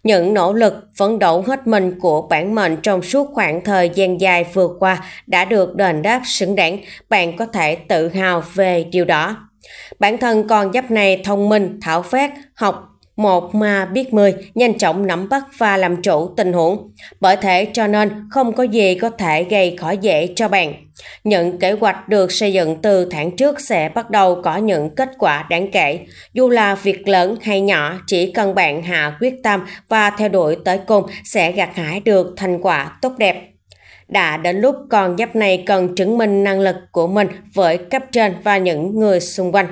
Những nỗ lực phấn đấu hết mình của bản mệnh trong suốt khoảng thời gian dài vừa qua đã được đền đáp xứng đáng, bạn có thể tự hào về điều đó. Bản thân con giáp này thông minh, thảo phát, học một mà biết mười, nhanh chóng nắm bắt và làm chủ tình huống. Bởi thế cho nên không có gì có thể gây khó dễ cho bạn. Những kế hoạch được xây dựng từ tháng trước sẽ bắt đầu có những kết quả đáng kể. Dù là việc lớn hay nhỏ, chỉ cần bạn hạ quyết tâm và theo đuổi tới cùng sẽ gặt hái được thành quả tốt đẹp. Đã đến lúc con giáp này cần chứng minh năng lực của mình với cấp trên và những người xung quanh.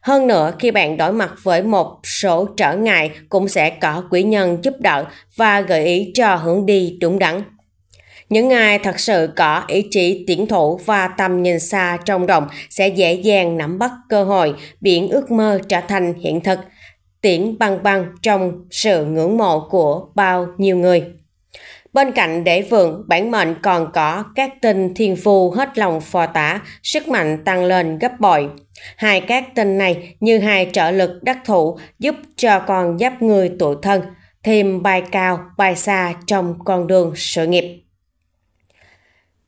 Hơn nữa, khi bạn đối mặt với một số trở ngại cũng sẽ có quý nhân giúp đỡ và gợi ý cho hướng đi đúng đắn. Những ai thật sự có ý chí tiến thủ và tầm nhìn xa trong rộng sẽ dễ dàng nắm bắt cơ hội biến ước mơ trở thành hiện thực, tiễn băng băng trong sự ngưỡng mộ của bao nhiêu người. Bên cạnh để vượng, bản mệnh còn có các tinh thiên phu hết lòng phò tả, sức mạnh tăng lên gấp bội. Hai các tinh này như hai trợ lực đắc thủ giúp cho con giáp người tuổi thân, thêm bài cao, bài xa trong con đường sự nghiệp.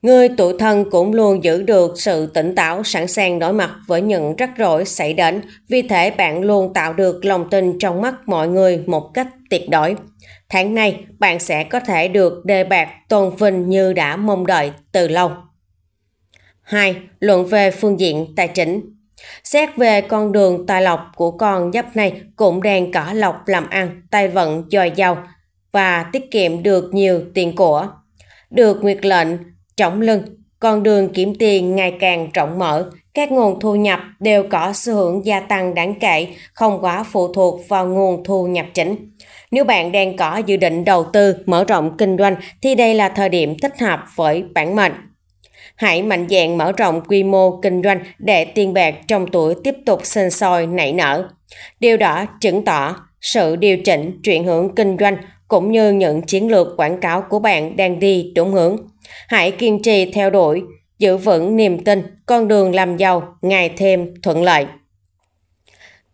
Người tuổi thân cũng luôn giữ được sự tỉnh táo sẵn sàng đối mặt với những rắc rối xảy đến, vì thế bạn luôn tạo được lòng tin trong mắt mọi người một cách tuyệt đối. Tháng này, bạn sẽ có thể được đề bạc tôn vinh như đã mong đợi từ lâu. 2. Luận về phương diện tài chính Xét về con đường tài lộc của con giáp này cũng đang cỏ lộc làm ăn, tay vận dồi dào và tiết kiệm được nhiều tiền của. Được nguyệt lệnh Trọng lưng, con đường kiếm tiền ngày càng rộng mở, các nguồn thu nhập đều có xu hướng gia tăng đáng kể, không quá phụ thuộc vào nguồn thu nhập chính. Nếu bạn đang có dự định đầu tư, mở rộng kinh doanh thì đây là thời điểm thích hợp với bản mệnh. Hãy mạnh dạn mở rộng quy mô kinh doanh để tiền bạc trong tuổi tiếp tục sinh sôi nảy nở. Điều đó chứng tỏ sự điều chỉnh chuyển hướng kinh doanh cũng như những chiến lược quảng cáo của bạn đang đi đúng hướng. Hãy kiên trì theo đuổi, giữ vững niềm tin, con đường làm giàu ngày thêm thuận lợi.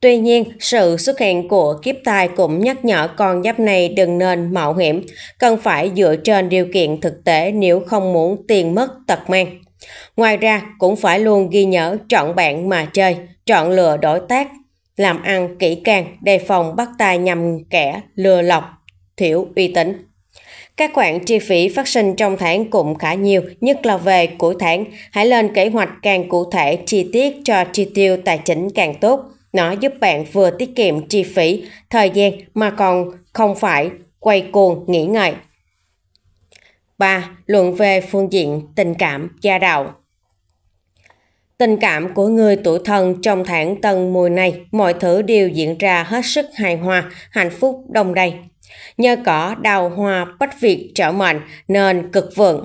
Tuy nhiên, sự xuất hiện của kiếp tài cũng nhắc nhở con giáp này đừng nên mạo hiểm, cần phải dựa trên điều kiện thực tế nếu không muốn tiền mất tật mang. Ngoài ra, cũng phải luôn ghi nhớ chọn bạn mà chơi, chọn lựa đối tác, làm ăn kỹ càng, đề phòng bắt tay nhầm kẻ lừa lọc, thiểu uy tín. Các khoản chi phí phát sinh trong tháng cũng khá nhiều, nhất là về cuối tháng. Hãy lên kế hoạch càng cụ thể, chi tiết cho chi tiêu tài chính càng tốt. Nó giúp bạn vừa tiết kiệm chi phí, thời gian mà còn không phải quay cuồng nghĩ ngợi. 3. Luận về phương diện tình cảm, gia đạo. Tình cảm của người tuổi thân trong tháng tân mùi này, mọi thứ đều diễn ra hết sức hài hòa, hạnh phúc đông đầy. Nhờ có đào hoa bất việt trở mạnh nên cực vượng.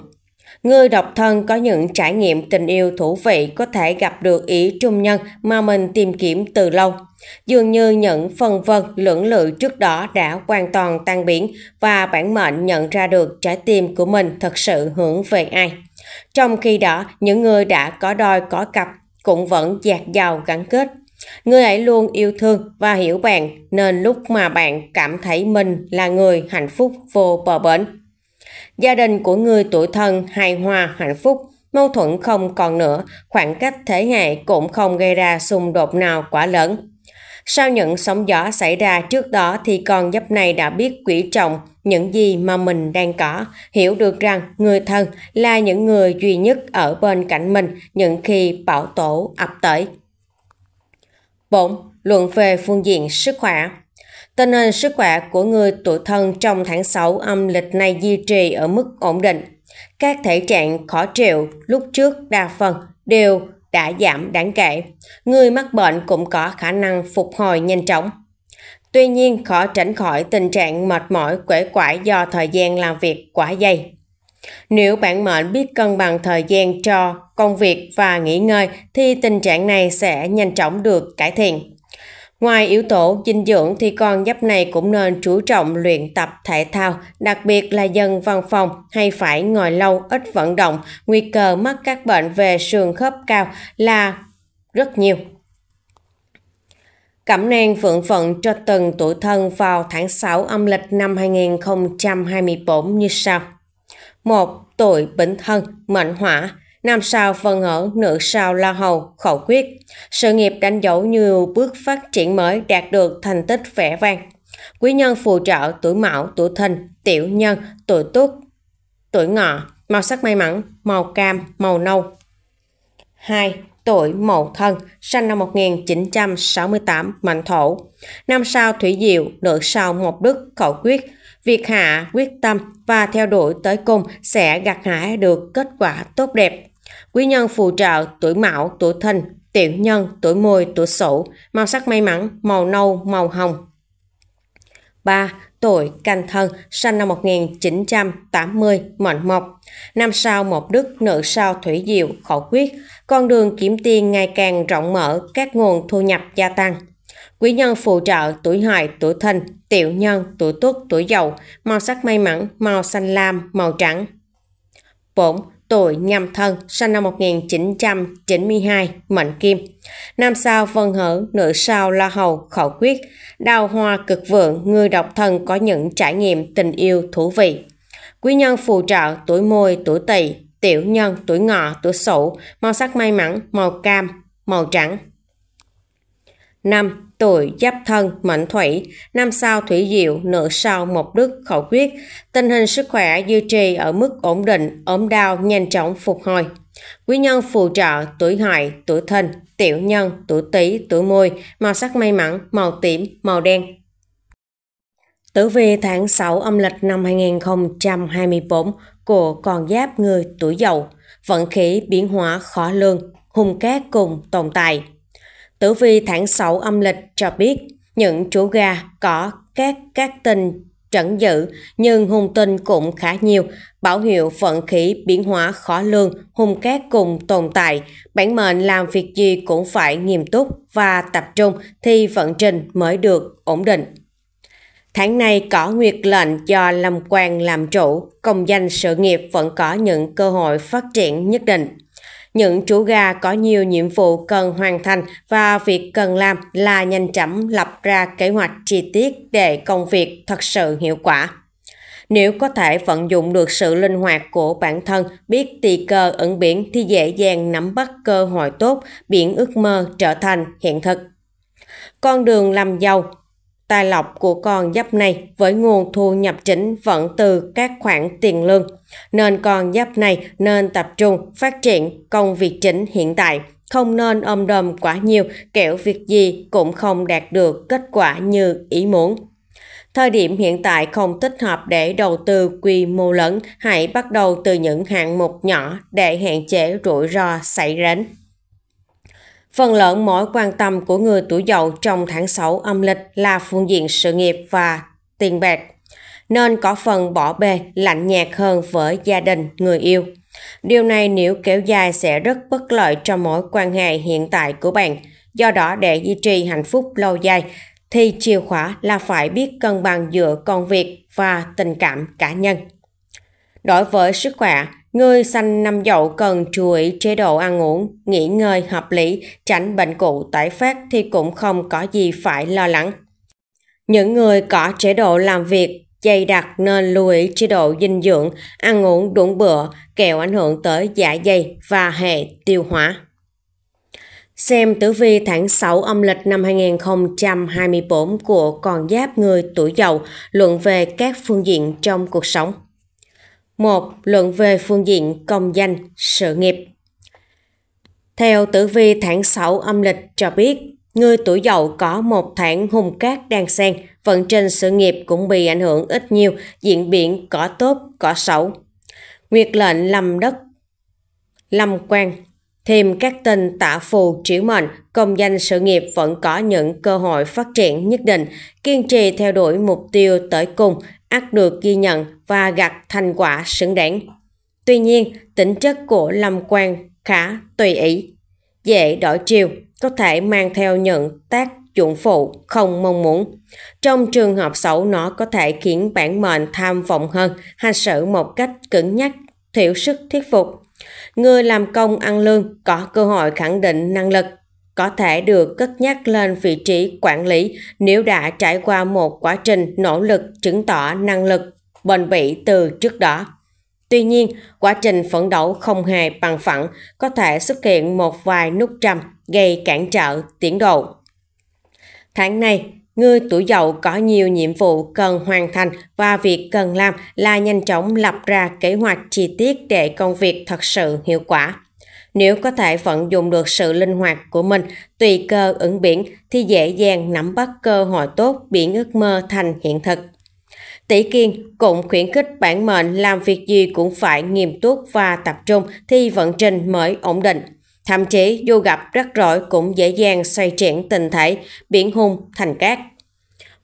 Người độc thân có những trải nghiệm tình yêu thú vị có thể gặp được ý trung nhân mà mình tìm kiếm từ lâu. Dường như những phân vân lưỡng lự trước đó đã hoàn toàn tan biến và bản mệnh nhận ra được trái tim của mình thật sự hướng về ai. Trong khi đó, những người đã có đôi có cặp cũng vẫn dạt dào gắn kết Người ấy luôn yêu thương và hiểu bạn nên lúc mà bạn cảm thấy mình là người hạnh phúc vô bờ bến. Gia đình của người tuổi thân hài hòa hạnh phúc, mâu thuẫn không còn nữa, khoảng cách thế hệ cũng không gây ra xung đột nào quá lớn. Sau những sóng gió xảy ra trước đó thì con giáp này đã biết quý trọng những gì mà mình đang có, hiểu được rằng người thân là những người duy nhất ở bên cạnh mình những khi bão tổ ập tới. 4. Luận về phương diện sức khỏe Tình hình sức khỏe của người tuổi thân trong tháng 6 âm lịch này duy trì ở mức ổn định. Các thể trạng khó chịu lúc trước đa phần đều đã giảm đáng kể. Người mắc bệnh cũng có khả năng phục hồi nhanh chóng. Tuy nhiên, khó tránh khỏi tình trạng mệt mỏi quể quải do thời gian làm việc quá dày. Nếu bạn mệnh biết cân bằng thời gian cho công việc và nghỉ ngơi thì tình trạng này sẽ nhanh chóng được cải thiện. Ngoài yếu tố dinh dưỡng thì con giáp này cũng nên chú trọng luyện tập thể thao, đặc biệt là dân văn phòng hay phải ngồi lâu ít vận động, nguy cơ mắc các bệnh về xương khớp cao là rất nhiều. Cẩm nang phượng phận cho từng tuổi thân vào tháng 6 âm lịch năm 2024 như sau một Tuổi bính thân, mệnh hỏa, nam sao phân hở, nữ sao la hầu, khẩu quyết. Sự nghiệp đánh dấu nhiều bước phát triển mới đạt được thành tích vẻ vang. Quý nhân phù trợ tuổi mão, tuổi thìn, tiểu nhân, tuổi tuất, tuổi ngọ, màu sắc may mắn, màu cam, màu nâu. 2. Tuổi Mậu Thân, sinh năm 1968, mệnh thổ. Năm sao Thủy Diệu, nữ sao Mộc Đức, khẩu quyết. Việc hạ quyết tâm, và theo đuổi tới cùng sẽ gặt hái được kết quả tốt đẹp. Quý nhân phù trợ tuổi mão, tuổi thìn, tiểu nhân, tuổi mùi, tuổi sửu, màu sắc may mắn, màu nâu, màu hồng. 3. Tuổi canh thân, sinh năm 1980, mệnh mộc. Năm sao một đức, nữ sao thủy diệu, khẩu quyết. Con đường kiếm tiền ngày càng rộng mở, các nguồn thu nhập gia tăng. Quý nhân phù trợ tuổi hợi, tuổi thìn, tiểu nhân, tuổi tuất, tuổi dậu, màu sắc may mắn, màu xanh lam, màu trắng. Bổn Tuổi nhâm thân, sinh năm 1992, mệnh kim. Nam sao vân hữu, nữ sao la hầu, khẩu quyết. Đào hoa cực vượng, người độc thân có những trải nghiệm tình yêu thú vị. Quý nhân phù trợ tuổi môi, tuổi tỵ, tiểu nhân, tuổi ngọ, tuổi sửu, màu sắc may mắn, màu cam, màu trắng. 5. Tuổi giáp thân, mệnh thủy, năm sao thủy diệu, nửa sao mộc đức, khẩu quyết. Tình hình sức khỏe duy trì ở mức ổn định, ốm đau nhanh chóng phục hồi. Quý nhân phù trợ tuổi hại tuổi thân tiểu nhân, tuổi tý, tuổi mùi, màu sắc may mắn, màu tím, màu đen. Tử vi tháng 6 âm lịch năm 2024 của con giáp người tuổi dậu, vận khí biến hóa khó lường, hung cát cùng tồn tại. Tử vi tháng 6 âm lịch cho biết những chú gà có các các tình trẫn dữ nhưng hung tinh cũng khá nhiều, bảo hiệu vận khí biến hóa khó lường, hung cát cùng tồn tại. Bản mệnh làm việc gì cũng phải nghiêm túc và tập trung thì vận trình mới được ổn định. Tháng này có nguyệt lệnh do Lâm Quang làm chủ, công danh sự nghiệp vẫn có những cơ hội phát triển nhất định. Những chủ gà có nhiều nhiệm vụ cần hoàn thành và việc cần làm là nhanh chóng lập ra kế hoạch chi tiết để công việc thật sự hiệu quả. Nếu có thể vận dụng được sự linh hoạt của bản thân, biết tì cơ ẩn biển thì dễ dàng nắm bắt cơ hội tốt, biển ước mơ trở thành hiện thực. Con đường làm giàu Tài lộc của con giáp này với nguồn thu nhập chính vẫn từ các khoản tiền lương, nên con giáp này nên tập trung phát triển công việc chính hiện tại, không nên ôm đồm quá nhiều kẻo việc gì cũng không đạt được kết quả như ý muốn. Thời điểm hiện tại không thích hợp để đầu tư quy mô lớn, hãy bắt đầu từ những hạng mục nhỏ để hạn chế rủi ro xảy đến. Phần lớn mối quan tâm của người tuổi dậu trong tháng 6 âm lịch là phương diện sự nghiệp và tiền bạc, nên có phần bỏ bê lạnh nhạt hơn với gia đình, người yêu. Điều này nếu kéo dài sẽ rất bất lợi cho mối quan hệ hiện tại của bạn. Do đó để duy trì hạnh phúc lâu dài thì chìa khóa là phải biết cân bằng giữa công việc và tình cảm cá nhân. Đối với sức khỏe, Người sanh năm dậu cần chú ý chế độ ăn uống, nghỉ ngơi hợp lý, tránh bệnh cụ tái phát thì cũng không có gì phải lo lắng. Những người có chế độ làm việc dày đặc nên lưu ý chế độ dinh dưỡng, ăn uống đúng bữa, kẻo ảnh hưởng tới dạ dày và hệ tiêu hóa. Xem tử vi tháng 6 âm lịch năm 2024 của con giáp người tuổi giàu luận về các phương diện trong cuộc sống một Luận về phương diện công danh, sự nghiệp. Theo tử vi tháng 6 âm lịch cho biết, người tuổi dậu có một tháng hùng cát đang xen, vận trình sự nghiệp cũng bị ảnh hưởng ít nhiều, diễn biến có tốt, có xấu. Nguyệt lệnh lâm đất, lâm quan, thêm các tên tạ phù chuyển mệnh, công danh sự nghiệp vẫn có những cơ hội phát triển nhất định, kiên trì theo đuổi mục tiêu tới cùng, ắt được ghi nhận và gặt thành quả xứng đáng. Tuy nhiên, tính chất của Lâm Quang khá tùy ý, dễ đổi chiều, có thể mang theo những tác dụng phụ không mong muốn. Trong trường hợp xấu nó có thể khiến bản mệnh tham vọng hơn, hành xử một cách cứng nhắc, thiểu sức thuyết phục. Người làm công ăn lương có cơ hội khẳng định năng lực có thể được cất nhắc lên vị trí quản lý nếu đã trải qua một quá trình nỗ lực chứng tỏ năng lực bền bỉ từ trước đó. Tuy nhiên, quá trình phấn đấu không hề bằng phẳng, có thể xuất hiện một vài nút trầm gây cản trở tiến độ. Tháng này, người tuổi dậu có nhiều nhiệm vụ cần hoàn thành và việc cần làm là nhanh chóng lập ra kế hoạch chi tiết để công việc thật sự hiệu quả. Nếu có thể vận dụng được sự linh hoạt của mình, tùy cơ ứng biển thì dễ dàng nắm bắt cơ hội tốt biến ước mơ thành hiện thực. Tỷ Kiên cũng khuyến khích bản mệnh làm việc gì cũng phải nghiêm túc và tập trung thì vận trình mới ổn định. Thậm chí dù gặp rắc rối cũng dễ dàng xoay chuyển tình thể, biển hung thành cát.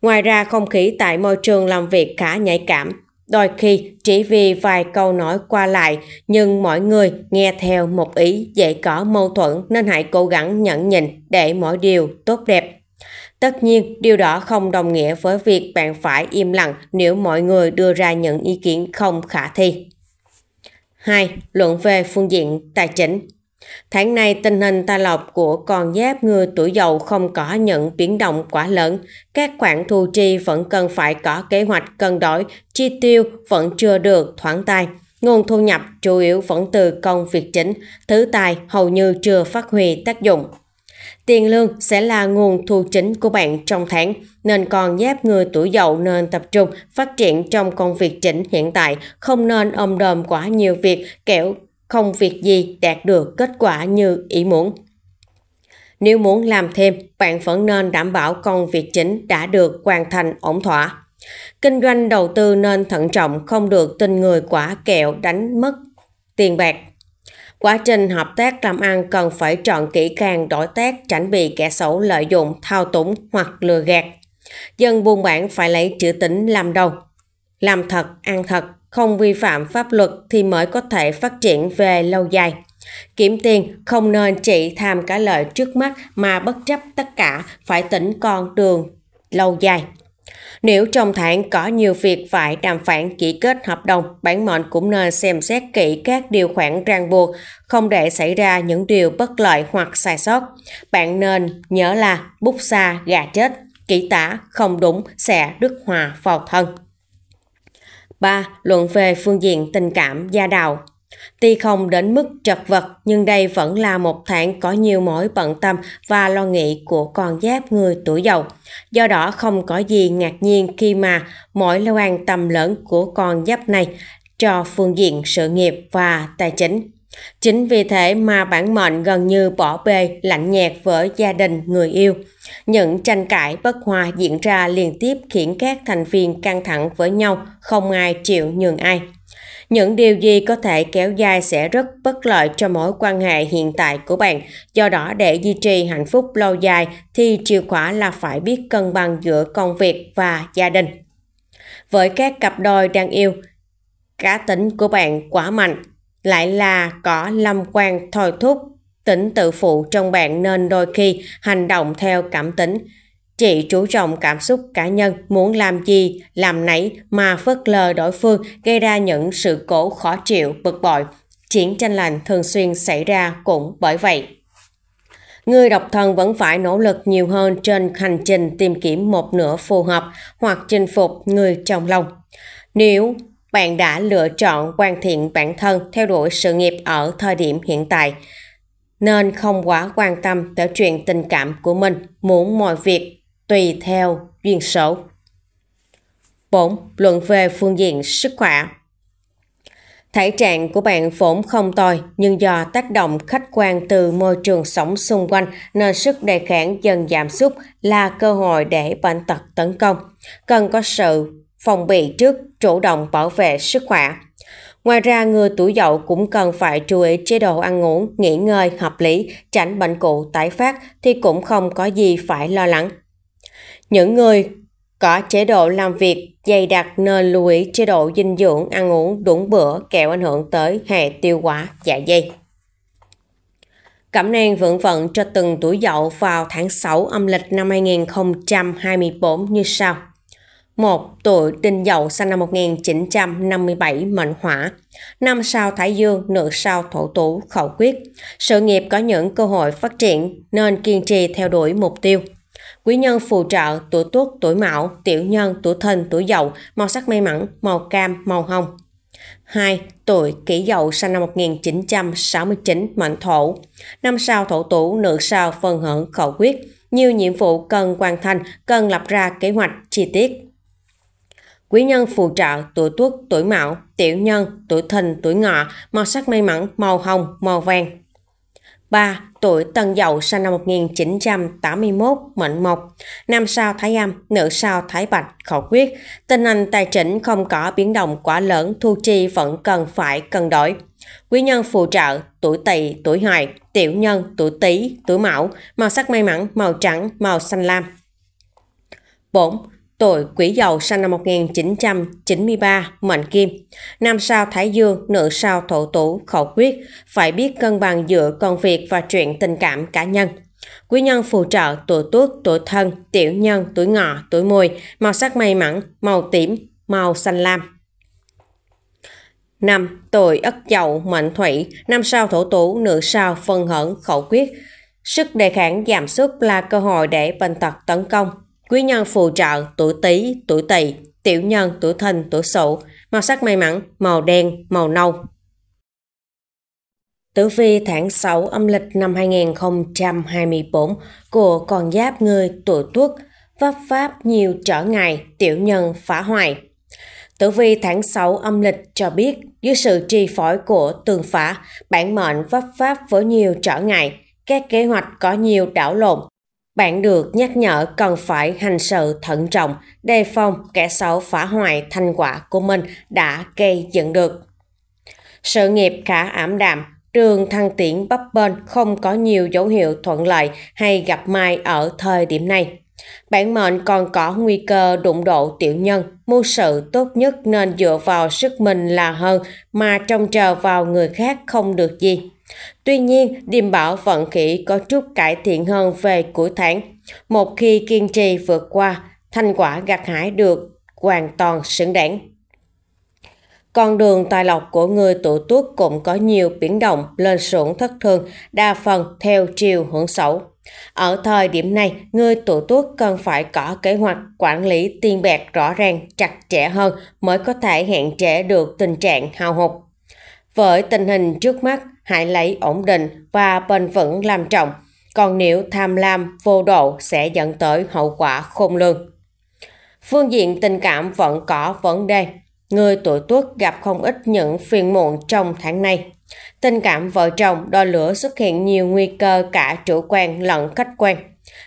Ngoài ra không khí tại môi trường làm việc khá nhạy cảm, Đôi khi chỉ vì vài câu nói qua lại nhưng mọi người nghe theo một ý dễ có mâu thuẫn nên hãy cố gắng nhẫn nhịn để mọi điều tốt đẹp. Tất nhiên, điều đó không đồng nghĩa với việc bạn phải im lặng nếu mọi người đưa ra những ý kiến không khả thi. 2. Luận về phương diện tài chính Tháng này tình hình tài lộc của con giáp người tuổi dậu không có những biến động quá lớn. Các khoản thu chi vẫn cần phải có kế hoạch cân đổi, chi tiêu vẫn chưa được thoáng tài. Nguồn thu nhập chủ yếu vẫn từ công việc chính, thứ tài hầu như chưa phát huy tác dụng. Tiền lương sẽ là nguồn thu chính của bạn trong tháng, nên con giáp người tuổi dậu nên tập trung phát triển trong công việc chính hiện tại, không nên ôm đồm quá nhiều việc kẻo không việc gì đạt được kết quả như ý muốn. Nếu muốn làm thêm, bạn vẫn nên đảm bảo công việc chính đã được hoàn thành ổn thỏa. Kinh doanh đầu tư nên thận trọng không được tin người quả kẹo đánh mất tiền bạc. Quá trình hợp tác làm ăn cần phải chọn kỹ càng đối tác tránh bị kẻ xấu lợi dụng, thao túng hoặc lừa gạt. Dân buôn bán phải lấy chữ tính làm đầu. Làm thật, ăn thật, không vi phạm pháp luật thì mới có thể phát triển về lâu dài. Kiểm tiền không nên chỉ tham cả lợi trước mắt mà bất chấp tất cả phải tính con đường lâu dài. Nếu trong tháng có nhiều việc phải đàm phán ký kết hợp đồng, bản mệnh cũng nên xem xét kỹ các điều khoản ràng buộc, không để xảy ra những điều bất lợi hoặc sai sót. Bạn nên nhớ là bút xa gà chết, kỹ tả không đúng sẽ đứt hòa vào thân. 3. Luận về phương diện tình cảm gia đạo Tuy không đến mức trật vật nhưng đây vẫn là một tháng có nhiều mối bận tâm và lo nghĩ của con giáp người tuổi dậu. Do đó không có gì ngạc nhiên khi mà mỗi lo an tâm lớn của con giáp này cho phương diện sự nghiệp và tài chính. Chính vì thế mà bản mệnh gần như bỏ bê lạnh nhạt với gia đình người yêu. Những tranh cãi bất hòa diễn ra liên tiếp khiến các thành viên căng thẳng với nhau, không ai chịu nhường ai. Những điều gì có thể kéo dài sẽ rất bất lợi cho mối quan hệ hiện tại của bạn. Do đó, để duy trì hạnh phúc lâu dài thì chìa khóa là phải biết cân bằng giữa công việc và gia đình. Với các cặp đôi đang yêu, cá tính của bạn quá mạnh, lại là có lâm quan thôi thúc Tính tự phụ trong bạn nên đôi khi hành động theo cảm tính. Chị chú trọng cảm xúc cá nhân, muốn làm gì, làm nấy mà phớt lờ đối phương gây ra những sự cố khó chịu, bực bội. Chiến tranh lành thường xuyên xảy ra cũng bởi vậy. Người độc thân vẫn phải nỗ lực nhiều hơn trên hành trình tìm kiếm một nửa phù hợp hoặc chinh phục người trong lòng. Nếu bạn đã lựa chọn hoàn thiện bản thân theo đuổi sự nghiệp ở thời điểm hiện tại nên không quá quan tâm tới chuyện tình cảm của mình, muốn mọi việc tùy theo duyên số. 4. Luận về phương diện sức khỏe Thể trạng của bạn vốn không tồi, nhưng do tác động khách quan từ môi trường sống xung quanh nên sức đề kháng dần giảm sút là cơ hội để bệnh tật tấn công. Cần có sự phòng bị trước, chủ động bảo vệ sức khỏe. Ngoài ra, người tuổi dậu cũng cần phải chú ý chế độ ăn uống, nghỉ ngơi hợp lý, tránh bệnh cụ tái phát thì cũng không có gì phải lo lắng. Những người có chế độ làm việc dày đặc nên lưu ý chế độ dinh dưỡng, ăn uống đúng bữa kẹo ảnh hưởng tới hệ tiêu hóa dạ dày. Cẩm nang vượng vận cho từng tuổi dậu vào tháng 6 âm lịch năm 2024 như sau một Tuổi Đinh Dậu sinh năm 1957 mệnh hỏa. Năm sao Thái Dương, nữ sao Thổ Tú, khẩu quyết. Sự nghiệp có những cơ hội phát triển nên kiên trì theo đuổi mục tiêu. Quý nhân phù trợ tuổi tuất, tuổi mão, tiểu nhân, tuổi thân tuổi dậu, màu sắc may mắn, màu cam, màu hồng. 2. Tuổi kỷ dậu sinh năm 1969 mệnh thổ. Năm sao thổ tú nữ sao phần hưởng khẩu quyết. Nhiều nhiệm vụ cần hoàn thành, cần lập ra kế hoạch chi tiết quý nhân phù trợ tuổi tuất, tuổi mão, tiểu nhân, tuổi thìn, tuổi ngọ, màu sắc may mắn màu hồng, màu vàng. 3. Tuổi Tân Dậu sinh năm 1981, mệnh mộc, nam sao Thái Âm, nữ sao Thái Bạch, khẩu quyết. Tình hình tài chính không có biến động quá lớn, thu chi vẫn cần phải cân đổi. Quý nhân phù trợ tuổi Tỵ, tuổi Hợi, tiểu nhân tuổi Tý, tuổi Mão, màu sắc may mắn màu trắng, màu xanh lam. 4 tội Quỷ Dậu sinh năm 1993, mệnh Kim. Nam sao Thái Dương, nữ sao Thổ Tủ, khẩu quyết, phải biết cân bằng giữa công việc và chuyện tình cảm cá nhân. Quý nhân phù trợ tuổi tuất, tuổi thân, tiểu nhân, tuổi ngọ, tuổi mùi, màu sắc may mắn, màu tím, màu xanh lam. 5. Tuổi Ất Dậu, mệnh Thủy, năm sao Thổ Tủ, nữ sao Phân Hẩn, khẩu quyết. Sức đề kháng giảm sút là cơ hội để bệnh tật tấn công, quý nhân phù trợ tuổi tý, tuổi tỵ, tiểu nhân, tuổi thìn, tuổi sửu, màu sắc may mắn màu đen, màu nâu. Tử vi tháng 6 âm lịch năm 2024 của con giáp người tuổi tuất vấp pháp nhiều trở ngại, tiểu nhân phá hoại. Tử vi tháng 6 âm lịch cho biết dưới sự trì phối của tường phá, bản mệnh vấp pháp với nhiều trở ngại, các kế hoạch có nhiều đảo lộn, bạn được nhắc nhở cần phải hành sự thận trọng, đề phòng kẻ xấu phá hoại thành quả của mình đã gây dựng được. Sự nghiệp khá ảm đạm, trường thăng tiến bấp bênh không có nhiều dấu hiệu thuận lợi hay gặp may ở thời điểm này. Bản mệnh còn có nguy cơ đụng độ tiểu nhân, mưu sự tốt nhất nên dựa vào sức mình là hơn mà trông chờ vào người khác không được gì. Tuy nhiên, Điềm Bảo vận khí có chút cải thiện hơn về cuối tháng. Một khi kiên trì vượt qua, thành quả gặt hái được hoàn toàn xứng đáng. Con đường tài lộc của người tuổi tuất cũng có nhiều biến động lên xuống thất thường, đa phần theo chiều hướng xấu. Ở thời điểm này, người tuổi tuất cần phải có kế hoạch quản lý tiền bạc rõ ràng, chặt chẽ hơn mới có thể hạn chế được tình trạng hao hụt. Với tình hình trước mắt, hãy lấy ổn định và bền vững làm trọng, còn nếu tham lam, vô độ sẽ dẫn tới hậu quả khôn lường. Phương diện tình cảm vẫn có vấn đề. Người tuổi tuất gặp không ít những phiền muộn trong tháng này. Tình cảm vợ chồng đo lửa xuất hiện nhiều nguy cơ cả chủ quan lẫn khách quan.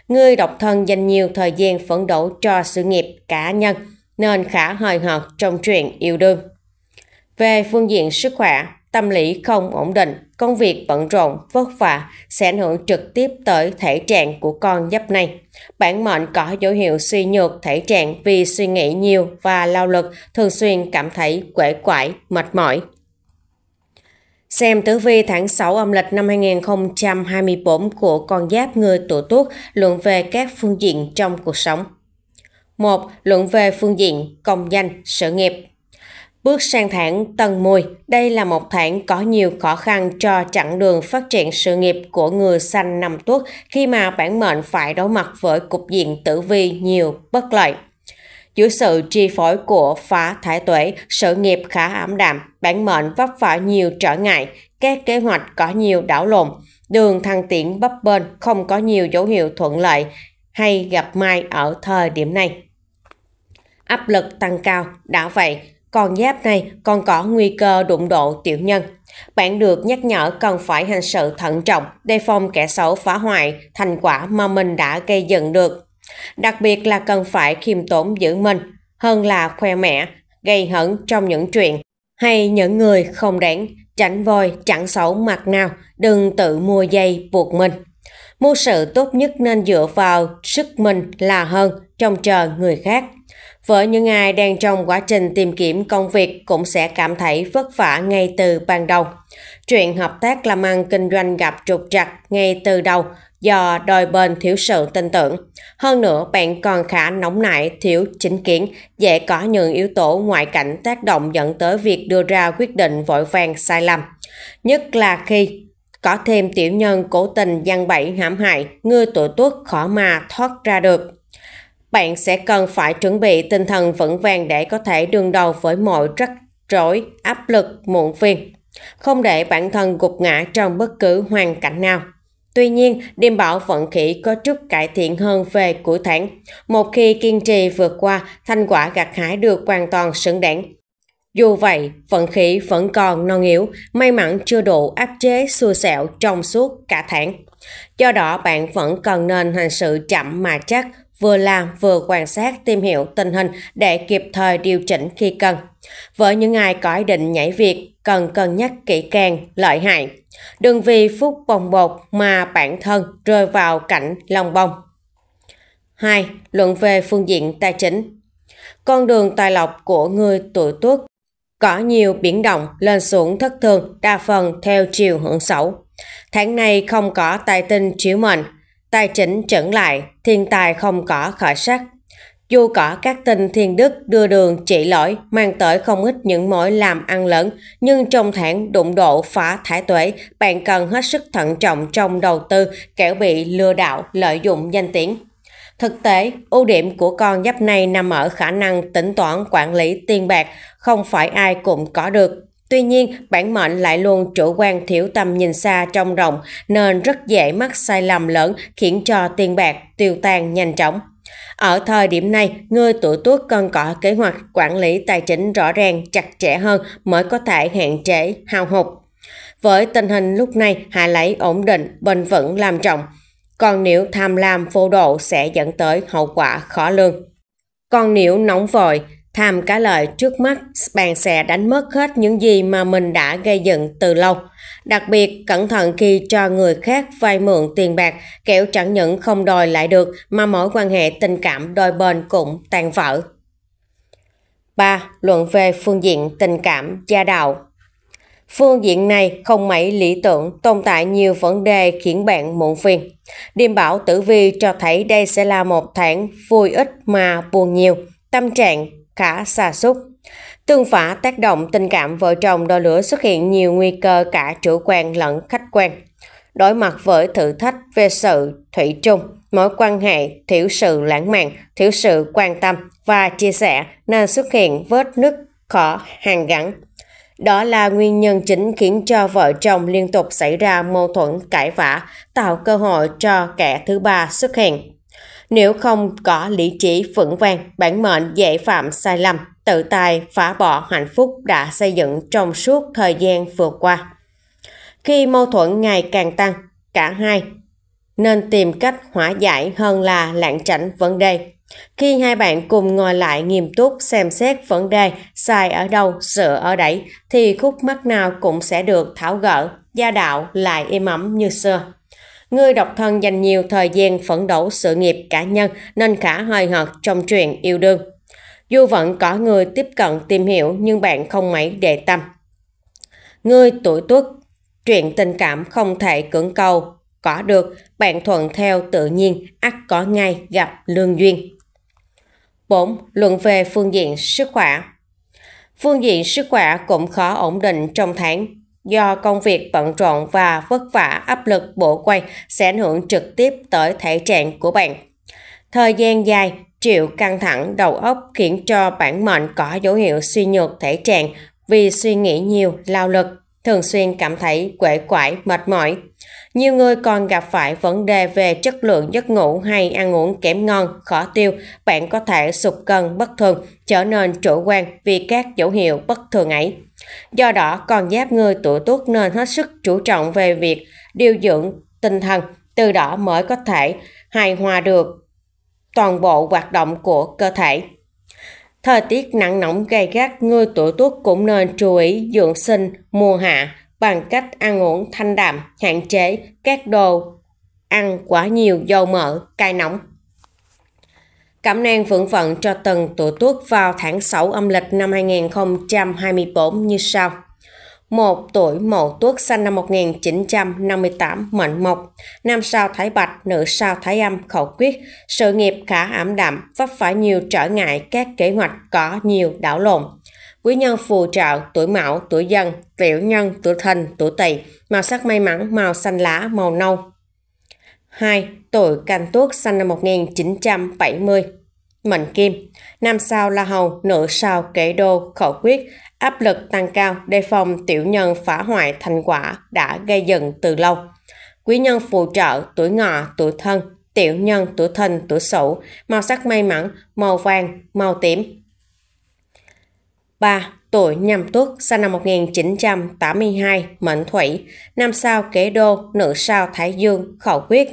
Người độc thân dành nhiều thời gian phấn đấu cho sự nghiệp cá nhân nên khá hời hợt trong chuyện yêu đương. Về phương diện sức khỏe, tâm lý không ổn định, công việc bận rộn, vất vả sẽ ảnh hưởng trực tiếp tới thể trạng của con giáp này. Bản mệnh có dấu hiệu suy nhược thể trạng vì suy nghĩ nhiều và lao lực, thường xuyên cảm thấy quể quải, mệt mỏi. Xem tử vi tháng 6 âm lịch năm 2024 của con giáp người tuổi tuất luận về các phương diện trong cuộc sống. 1. Luận về phương diện công danh, sự nghiệp. Bước sang tháng Tân Mùi, đây là một tháng có nhiều khó khăn cho chặng đường phát triển sự nghiệp của người sanh năm tuất khi mà bản mệnh phải đối mặt với cục diện tử vi nhiều bất lợi. Dưới sự chi phối của phá thái tuệ, sự nghiệp khá ảm đạm, bản mệnh vấp phải nhiều trở ngại, các kế hoạch có nhiều đảo lộn, đường thăng tiến bấp bênh không có nhiều dấu hiệu thuận lợi hay gặp may ở thời điểm này. Áp lực tăng cao, đã vậy, con giáp này còn có nguy cơ đụng độ tiểu nhân. Bạn được nhắc nhở cần phải hành sự thận trọng, đề phòng kẻ xấu phá hoại thành quả mà mình đã gây dựng được. Đặc biệt là cần phải khiêm tốn giữ mình, hơn là khoe mẽ, gây hấn trong những chuyện hay những người không đáng, tránh voi chẳng xấu mặt nào, đừng tự mua dây buộc mình. Mua sự tốt nhất nên dựa vào sức mình là hơn, trông chờ người khác vợ những ai đang trong quá trình tìm kiếm công việc cũng sẽ cảm thấy vất vả ngay từ ban đầu. Chuyện hợp tác làm ăn kinh doanh gặp trục trặc ngay từ đầu do đòi bên thiếu sự tin tưởng. Hơn nữa, bạn còn khá nóng nảy, thiếu chính kiến, dễ có những yếu tố ngoại cảnh tác động dẫn tới việc đưa ra quyết định vội vàng sai lầm. Nhất là khi có thêm tiểu nhân cố tình gian bẫy hãm hại, ngư tuổi tuất khó mà thoát ra được bạn sẽ cần phải chuẩn bị tinh thần vững vàng để có thể đương đầu với mọi rắc rối, áp lực, muộn phiền. Không để bản thân gục ngã trong bất cứ hoàn cảnh nào. Tuy nhiên, đêm bảo vận khí có chút cải thiện hơn về cuối tháng. Một khi kiên trì vượt qua, thành quả gặt hái được hoàn toàn xứng đáng. Dù vậy, vận khí vẫn còn non yếu, may mắn chưa đủ áp chế xui xẻo trong suốt cả tháng. Do đó, bạn vẫn cần nên hành sự chậm mà chắc, vừa làm vừa quan sát tìm hiểu tình hình để kịp thời điều chỉnh khi cần. Với những ai có ý định nhảy việc, cần cân nhắc kỹ càng lợi hại. Đừng vì phút bồng bột mà bản thân rơi vào cảnh lòng bông. 2. Luận về phương diện tài chính Con đường tài lộc của người tuổi tuất có nhiều biến động lên xuống thất thường, đa phần theo chiều hướng xấu. Tháng này không có tài tinh chiếu mệnh, Tài chỉnh chẩn lại, thiên tài không có khởi sắc. Dù có các tình thiên đức đưa đường chỉ lỗi mang tới không ít những mối làm ăn lớn, nhưng trong tháng đụng độ phá thái tuế, bạn cần hết sức thận trọng trong đầu tư, kẻo bị lừa đảo lợi dụng danh tiếng. Thực tế, ưu điểm của con giáp này nằm ở khả năng tính toán quản lý tiền bạc, không phải ai cũng có được. Tuy nhiên, bản mệnh lại luôn chủ quan thiểu tầm nhìn xa trong rộng nên rất dễ mắc sai lầm lớn khiến cho tiền bạc tiêu tan nhanh chóng. Ở thời điểm này, người tuổi tuất cần có kế hoạch quản lý tài chính rõ ràng, chặt chẽ hơn mới có thể hạn chế hao hụt. Với tình hình lúc này, hạ lấy ổn định, bền vững làm trọng. Còn nếu tham lam vô độ sẽ dẫn tới hậu quả khó lường. Còn nếu nóng vội, Tham cả lợi trước mắt, bạn sẽ đánh mất hết những gì mà mình đã gây dựng từ lâu. Đặc biệt, cẩn thận khi cho người khác vay mượn tiền bạc, kẻo chẳng những không đòi lại được mà mối quan hệ tình cảm đôi bên cũng tan vỡ. 3. Luận về phương diện tình cảm gia đạo Phương diện này không mấy lý tưởng, tồn tại nhiều vấn đề khiến bạn muộn phiền. Điềm bảo tử vi cho thấy đây sẽ là một tháng vui ít mà buồn nhiều. Tâm trạng khá xa xúc. Tương phả tác động tình cảm vợ chồng đôi lửa xuất hiện nhiều nguy cơ cả chủ quan lẫn khách quan. Đối mặt với thử thách về sự thủy chung, mối quan hệ thiếu sự lãng mạn, thiếu sự quan tâm và chia sẻ nên xuất hiện vết nứt khó hàng gắn. Đó là nguyên nhân chính khiến cho vợ chồng liên tục xảy ra mâu thuẫn cãi vã, tạo cơ hội cho kẻ thứ ba xuất hiện. Nếu không có lý trí vững vàng, bản mệnh dễ phạm sai lầm, tự tài phá bỏ hạnh phúc đã xây dựng trong suốt thời gian vừa qua. Khi mâu thuẫn ngày càng tăng, cả hai nên tìm cách hóa giải hơn là lảng tránh vấn đề. Khi hai bạn cùng ngồi lại nghiêm túc xem xét vấn đề sai ở đâu, sửa ở đấy thì khúc mắc nào cũng sẽ được tháo gỡ, gia đạo lại im ấm như xưa. Người độc thân dành nhiều thời gian phấn đấu sự nghiệp cá nhân nên khá hời hợt trong chuyện yêu đương. Dù vẫn có người tiếp cận tìm hiểu nhưng bạn không mấy để tâm. Người tuổi tuất, chuyện tình cảm không thể cưỡng cầu, có được, bạn thuận theo tự nhiên, ắt có ngay gặp lương duyên. 4. Luận về phương diện sức khỏe Phương diện sức khỏe cũng khó ổn định trong tháng do công việc bận rộn và vất vả áp lực bộ quay sẽ ảnh hưởng trực tiếp tới thể trạng của bạn. Thời gian dài, chịu căng thẳng đầu óc khiến cho bản mệnh có dấu hiệu suy nhược thể trạng vì suy nghĩ nhiều, lao lực, thường xuyên cảm thấy quể quải, mệt mỏi. Nhiều người còn gặp phải vấn đề về chất lượng giấc ngủ hay ăn uống kém ngon, khó tiêu. Bạn có thể sụt cân bất thường, trở nên chủ quan vì các dấu hiệu bất thường ấy. Do đó, con giáp người tuổi tuất nên hết sức chú trọng về việc điều dưỡng tinh thần, từ đó mới có thể hài hòa được toàn bộ hoạt động của cơ thể. Thời tiết nắng nóng gay gắt, người tuổi tuất cũng nên chú ý dưỡng sinh mùa hạ bằng cách ăn uống thanh đạm, hạn chế các đồ ăn quá nhiều dầu mỡ, cay nóng cảm nang vượng phận cho tuần tuổi tuất vào tháng 6 âm lịch năm 2024 như sau. 1. Tuổi Mậu Tuất sinh năm 1958, mệnh mộc, nam sao Thái Bạch, nữ sao Thái Âm, khẩu quyết, sự nghiệp khá ảm đạm, vấp phải nhiều trở ngại, các kế hoạch có nhiều đảo lộn. Quý nhân phù trợ tuổi Mão, tuổi Dần, tiểu nhân, tuổi Thìn, tuổi Tỵ, màu sắc may mắn, màu xanh lá, màu nâu. 2. tuổi Canh Tuất sinh năm 1970 Mệnh Kim Nam sao La Hầu, nữ sao kế Đô, Khẩu Quyết Áp lực tăng cao, đề phòng tiểu nhân phá hoại thành quả đã gây dựng từ lâu Quý nhân phù trợ, tuổi ngọ, tuổi thân, tiểu nhân, tuổi thân, tuổi sửu Màu sắc may mắn, màu vàng, màu tím 3 tuổi nhâm tuất, sinh năm 1982, mệnh thủy, năm sao kế đô, nữ sao thái dương, khẩu quyết.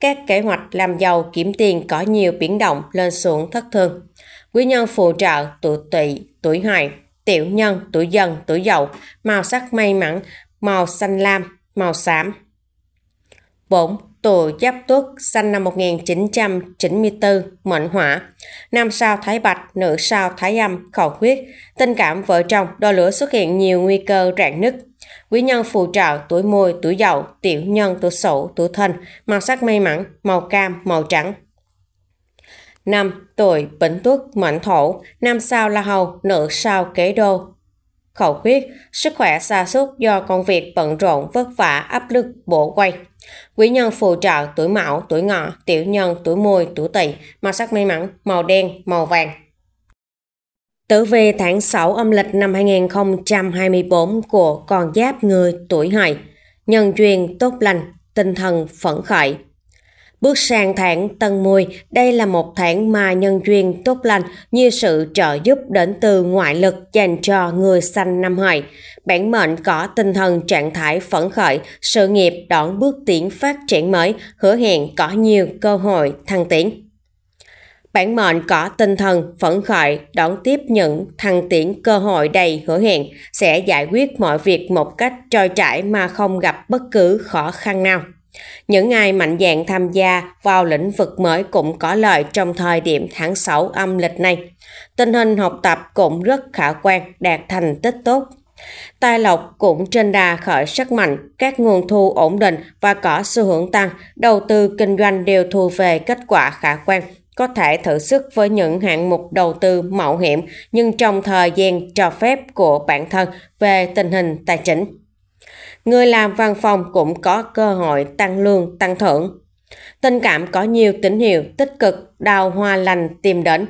Các kế hoạch làm giàu kiếm tiền có nhiều biến động lên xuống thất thường. Quý nhân phù trợ tuổi tỵ, tuổi hợi, tiểu nhân, tuổi dần, tuổi dậu, màu sắc may mắn, màu xanh lam, màu xám. 4. Tù Giáp Tuất, sinh năm 1994, mệnh hỏa. Nam sao Thái Bạch, nữ sao Thái Âm, khẩu huyết. Tình cảm vợ chồng, đo lửa xuất hiện nhiều nguy cơ rạn nứt. Quý nhân phù trợ tuổi mùi, tuổi dậu, tiểu nhân, tuổi sửu, tuổi thân, màu sắc may mắn, màu cam, màu trắng. năm Tuổi Bỉnh Tuất, mệnh thổ, nam sao La Hầu, nữ sao Kế Đô, khẩu quyết, sức khỏe sa sút do công việc bận rộn vất vả áp lực bổ quay. Quý nhân phù trợ tuổi mão, tuổi ngọ, tiểu nhân, tuổi mùi, tuổi tỵ, màu sắc may mắn, màu đen, màu vàng. Tử vi tháng 6 âm lịch năm 2024 của con giáp người tuổi hợi, nhân duyên tốt lành, tinh thần phấn khởi, Bước sang tháng Tân Mùi, đây là một tháng mà nhân duyên tốt lành như sự trợ giúp đến từ ngoại lực dành cho người sanh năm hợi. Bản mệnh có tinh thần trạng thái phấn khởi, sự nghiệp đón bước tiến phát triển mới, hứa hẹn có nhiều cơ hội thăng tiến. Bản mệnh có tinh thần phấn khởi đón tiếp những thăng tiến cơ hội đầy hứa hẹn sẽ giải quyết mọi việc một cách trôi chảy mà không gặp bất cứ khó khăn nào. Những ai mạnh dạn tham gia vào lĩnh vực mới cũng có lợi trong thời điểm tháng 6 âm lịch này. Tình hình học tập cũng rất khả quan, đạt thành tích tốt. Tài lộc cũng trên đà khởi sắc mạnh, các nguồn thu ổn định và có xu hướng tăng, đầu tư kinh doanh đều thu về kết quả khả quan. Có thể thử sức với những hạng mục đầu tư mạo hiểm nhưng trong thời gian cho phép của bản thân về tình hình tài chính người làm văn phòng cũng có cơ hội tăng lương, tăng thưởng. Tình cảm có nhiều tín hiệu tích cực, đào hoa lành tìm đến.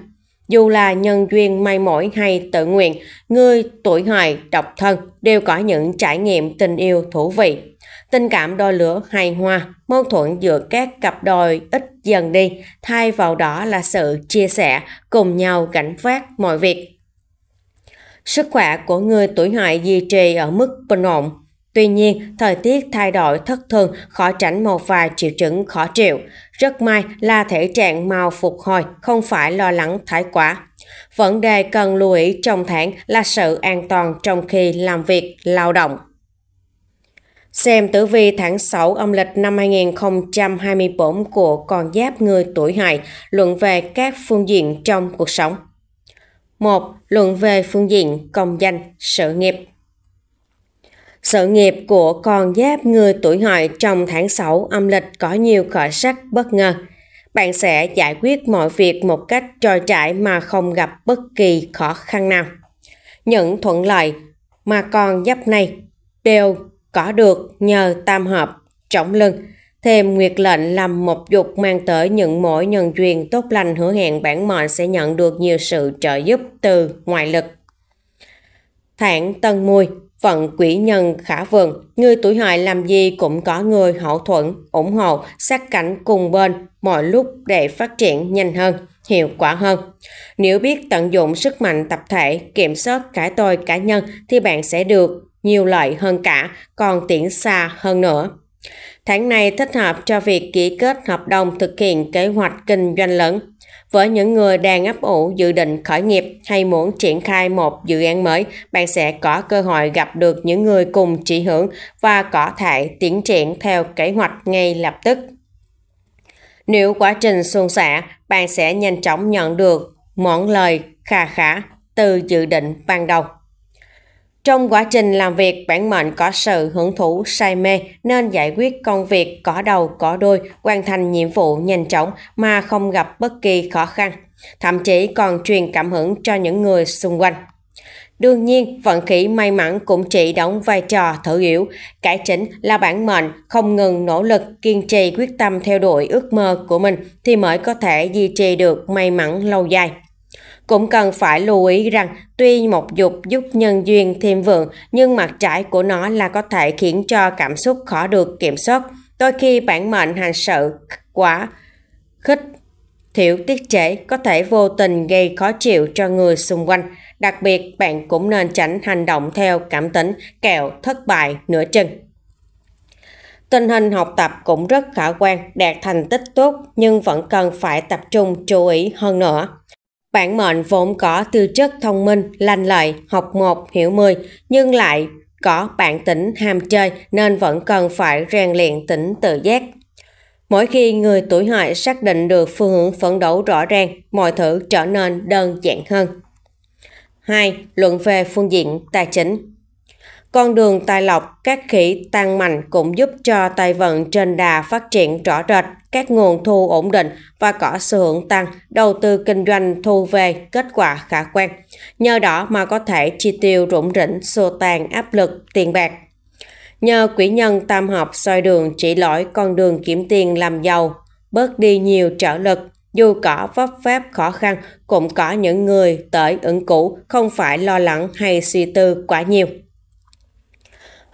Dù là nhân duyên may mỏi hay tự nguyện, người tuổi hợi, độc thân đều có những trải nghiệm tình yêu thú vị. Tình cảm đôi lửa hay hoa, mâu thuẫn giữa các cặp đôi ít dần đi, thay vào đó là sự chia sẻ, cùng nhau gánh vác mọi việc. Sức khỏe của người tuổi hợi duy trì ở mức bình ổn, Tuy nhiên, thời tiết thay đổi thất thường khó tránh một vài triệu chứng khó chịu. Rất may là thể trạng mau phục hồi, không phải lo lắng thái quá. Vấn đề cần lưu ý trong tháng là sự an toàn trong khi làm việc, lao động. Xem tử vi tháng 6 âm lịch năm 2024 của con giáp người tuổi hợi luận về các phương diện trong cuộc sống. 1. Luận về phương diện công danh, sự nghiệp, sự nghiệp của con giáp người tuổi hợi trong tháng 6 âm lịch có nhiều khởi sắc bất ngờ. Bạn sẽ giải quyết mọi việc một cách trôi chảy mà không gặp bất kỳ khó khăn nào. Những thuận lợi mà con giáp này đều có được nhờ tam hợp trọng lưng thêm nguyệt lệnh làm một dục mang tới những mỗi nhân duyên tốt lành hứa hẹn bản mệnh sẽ nhận được nhiều sự trợ giúp từ ngoại lực. Tháng Tân Mùi Vận quỷ nhân khả vườn, người tuổi hợi làm gì cũng có người hậu thuẫn, ủng hộ, sát cánh cùng bên, mọi lúc để phát triển nhanh hơn, hiệu quả hơn. Nếu biết tận dụng sức mạnh tập thể, kiểm soát cả tôi cá nhân thì bạn sẽ được nhiều lợi hơn cả, còn tiễn xa hơn nữa. Tháng này thích hợp cho việc ký kết hợp đồng thực hiện kế hoạch kinh doanh lớn, với những người đang ấp ủ dự định khởi nghiệp hay muốn triển khai một dự án mới, bạn sẽ có cơ hội gặp được những người cùng chỉ hưởng và có thể tiến triển theo kế hoạch ngay lập tức. Nếu quá trình suôn sẻ, bạn sẽ nhanh chóng nhận được món lời khà khả từ dự định ban đầu. Trong quá trình làm việc, bản mệnh có sự hưởng thụ say mê nên giải quyết công việc có đầu có đuôi, hoàn thành nhiệm vụ nhanh chóng mà không gặp bất kỳ khó khăn, thậm chí còn truyền cảm hứng cho những người xung quanh. Đương nhiên, vận khí may mắn cũng chỉ đóng vai trò thử yếu. Cải chính là bản mệnh, không ngừng nỗ lực, kiên trì quyết tâm theo đuổi ước mơ của mình thì mới có thể duy trì được may mắn lâu dài. Cũng cần phải lưu ý rằng tuy một dục giúp nhân duyên thêm vượng nhưng mặt trái của nó là có thể khiến cho cảm xúc khó được kiểm soát. Đôi khi bản mệnh hành sự quá khích thiểu tiết chế có thể vô tình gây khó chịu cho người xung quanh. Đặc biệt bạn cũng nên tránh hành động theo cảm tính kẹo thất bại nửa chừng. Tình hình học tập cũng rất khả quan, đạt thành tích tốt nhưng vẫn cần phải tập trung chú ý hơn nữa. Bản mệnh vốn có tư chất thông minh, lanh lợi, học một, hiểu mười, nhưng lại có bản tính ham chơi nên vẫn cần phải rèn luyện tính tự giác. Mỗi khi người tuổi hợi xác định được phương hướng phấn đấu rõ ràng, mọi thứ trở nên đơn giản hơn. 2. Luận về phương diện tài chính con đường tài lộc, các khỉ tăng mạnh cũng giúp cho tài vận trên đà phát triển rõ rệt, các nguồn thu ổn định và có xu hướng tăng, đầu tư kinh doanh thu về kết quả khả quan. Nhờ đó mà có thể chi tiêu rủng rỉnh, xua tàn áp lực tiền bạc. Nhờ quỹ nhân tam học soi đường chỉ lỗi con đường kiếm tiền làm giàu, bớt đi nhiều trở lực, dù có vấp pháp khó khăn, cũng có những người tới ứng cũ không phải lo lắng hay suy tư quá nhiều.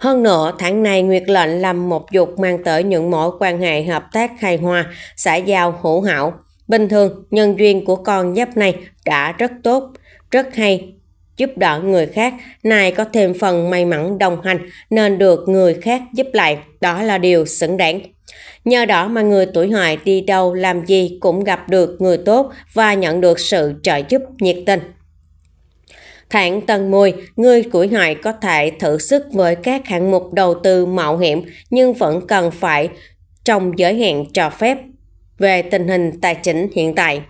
Hơn nữa, tháng này Nguyệt lệnh làm một dục mang tới những mối quan hệ hợp tác hài hòa, xã giao hữu hảo. Bình thường, nhân duyên của con giáp này đã rất tốt, rất hay, giúp đỡ người khác, này có thêm phần may mắn đồng hành nên được người khác giúp lại, đó là điều xứng đáng. Nhờ đó mà người tuổi hợi đi đâu làm gì cũng gặp được người tốt và nhận được sự trợ giúp nhiệt tình. Thạng Tân Mùi, người củi ngại có thể thử sức với các hạng mục đầu tư mạo hiểm nhưng vẫn cần phải trong giới hạn cho phép. Về tình hình tài chính hiện tại,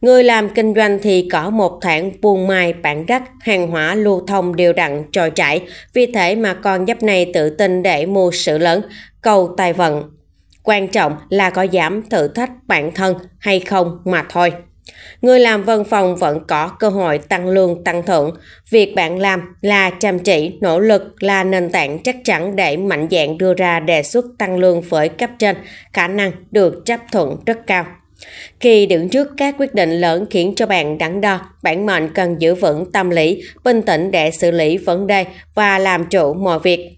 người làm kinh doanh thì có một thản buôn mai bản đất, hàng hóa lưu thông đều đặn trôi chảy, vì thế mà con giáp này tự tin để mua sự lớn, cầu tài vận. Quan trọng là có dám thử thách bản thân hay không mà thôi. Người làm văn phòng vẫn có cơ hội tăng lương tăng thưởng. Việc bạn làm là chăm chỉ, nỗ lực là nền tảng chắc chắn để mạnh dạn đưa ra đề xuất tăng lương với cấp trên, khả năng được chấp thuận rất cao. Khi đứng trước các quyết định lớn khiến cho bạn đắn đo, bản mệnh cần giữ vững tâm lý, bình tĩnh để xử lý vấn đề và làm chủ mọi việc.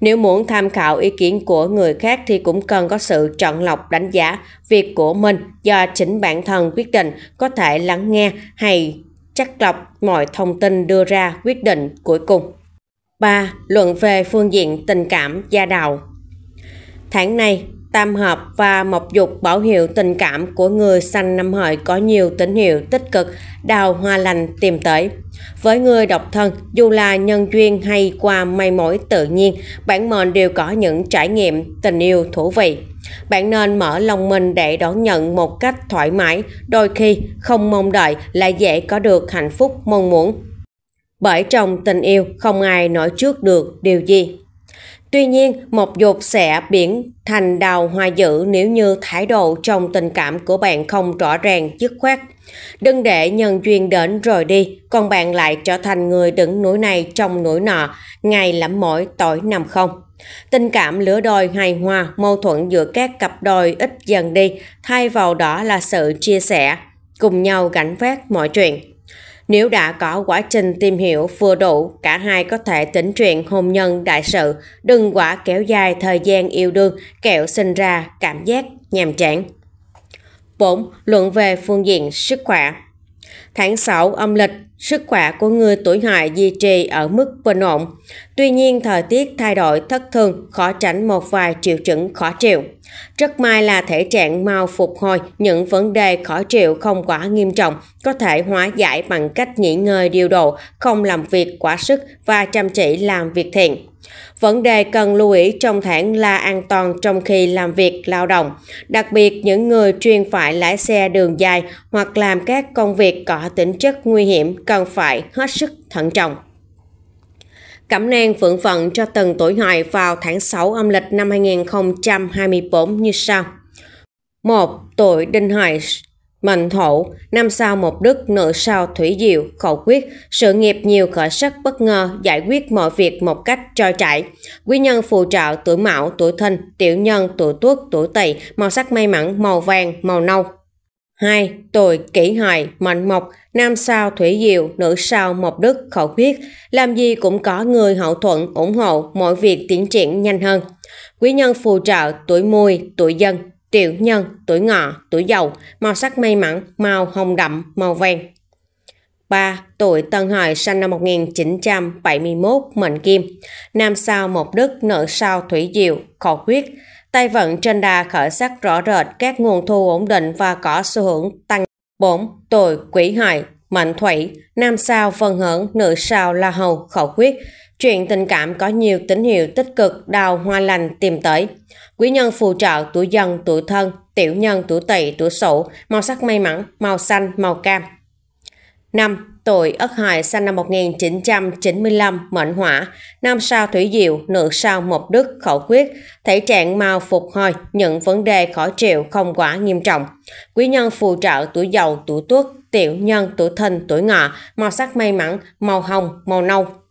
Nếu muốn tham khảo ý kiến của người khác thì cũng cần có sự chọn lọc đánh giá việc của mình do chính bản thân quyết định có thể lắng nghe hay chắc lọc mọi thông tin đưa ra quyết định cuối cùng. 3. Luận về phương diện tình cảm gia đạo Tháng này, Tam hợp và mộc dục bảo hiệu tình cảm của người sanh năm hợi có nhiều tín hiệu tích cực, đào hoa lành tìm tới. Với người độc thân, dù là nhân duyên hay qua may mối tự nhiên, bản mệnh đều có những trải nghiệm tình yêu thú vị. Bạn nên mở lòng mình để đón nhận một cách thoải mái, đôi khi không mong đợi là dễ có được hạnh phúc mong muốn. Bởi trong tình yêu không ai nói trước được điều gì. Tuy nhiên, một dục sẽ biển thành đào hoa dữ nếu như thái độ trong tình cảm của bạn không rõ ràng, dứt khoát. Đừng để nhân duyên đến rồi đi, còn bạn lại trở thành người đứng núi này trong núi nọ, ngày lắm mỗi tối nằm không. Tình cảm lửa đôi hài hòa, mâu thuẫn giữa các cặp đôi ít dần đi, thay vào đó là sự chia sẻ, cùng nhau gánh vác mọi chuyện. Nếu đã có quá trình tìm hiểu vừa đủ, cả hai có thể tính chuyện hôn nhân đại sự, đừng quá kéo dài thời gian yêu đương, kẹo sinh ra cảm giác nhàm chán. 4. Luận về phương diện sức khỏe Tháng 6 âm lịch, sức khỏe của người tuổi hại duy trì ở mức bình ổn. Tuy nhiên thời tiết thay đổi thất thường, khó tránh một vài triệu chứng khó chịu. Rất may là thể trạng mau phục hồi, những vấn đề khó chịu không quá nghiêm trọng, có thể hóa giải bằng cách nghỉ ngơi điều độ, không làm việc quá sức và chăm chỉ làm việc thiện. Vấn đề cần lưu ý trong thản là an toàn trong khi làm việc lao động, đặc biệt những người chuyên phải lái xe đường dài hoặc làm các công việc có tính chất nguy hiểm cần phải hết sức thận trọng. Cẩm nang phượng phận cho từng tuổi hợi vào tháng 6 âm lịch năm 2024 như sau. 1. Tuổi Đinh Hợi mệnh thổ, năm sao một đức, nữ sao thủy diệu, khẩu quyết, sự nghiệp nhiều khởi sắc bất ngờ, giải quyết mọi việc một cách trôi chảy. Quý nhân phù trợ tuổi mão, tuổi thân tiểu nhân, tuổi tuất, tuổi tỵ, màu sắc may mắn, màu vàng, màu nâu. 2. Tuổi kỷ hợi, mệnh mộc, nam sao thủy diệu, nữ sao mộc đức, khẩu quyết. Làm gì cũng có người hậu thuẫn, ủng hộ, mọi việc tiến triển nhanh hơn. Quý nhân phù trợ tuổi mùi, tuổi dân. Triệu nhân, tuổi ngọ, tuổi dầu, màu sắc may mắn, màu hồng đậm, màu vàng. 3. Tuổi Tân Hợi sinh năm 1971, mệnh kim. Nam sao một đức, nữ sao thủy diệu, khẩu huyết. Tay vận trên đà khởi sắc rõ rệt, các nguồn thu ổn định và có xu hướng tăng. 4. Tuổi Quỷ Hợi, mệnh thủy. Nam sao phân hưởng, nữ sao la hầu, khẩu huyết. Chuyện tình cảm có nhiều tín hiệu tích cực đào hoa lành tìm tới. Quý nhân phù trợ tuổi dần, tuổi thân, tiểu nhân, tuổi tỵ, tuổi sổ, màu sắc may mắn, màu xanh, màu cam. 5. Tuổi Ất Hợi sinh năm 1995, mệnh hỏa, nam sao thủy diệu, nữ sao mộc đức, khẩu quyết, thể trạng mau phục hồi, những vấn đề khó chịu không quá nghiêm trọng. Quý nhân phù trợ tuổi dậu tuổi tuất, tiểu nhân, tuổi thìn, tuổi ngọ, màu sắc may mắn, màu hồng, màu nâu.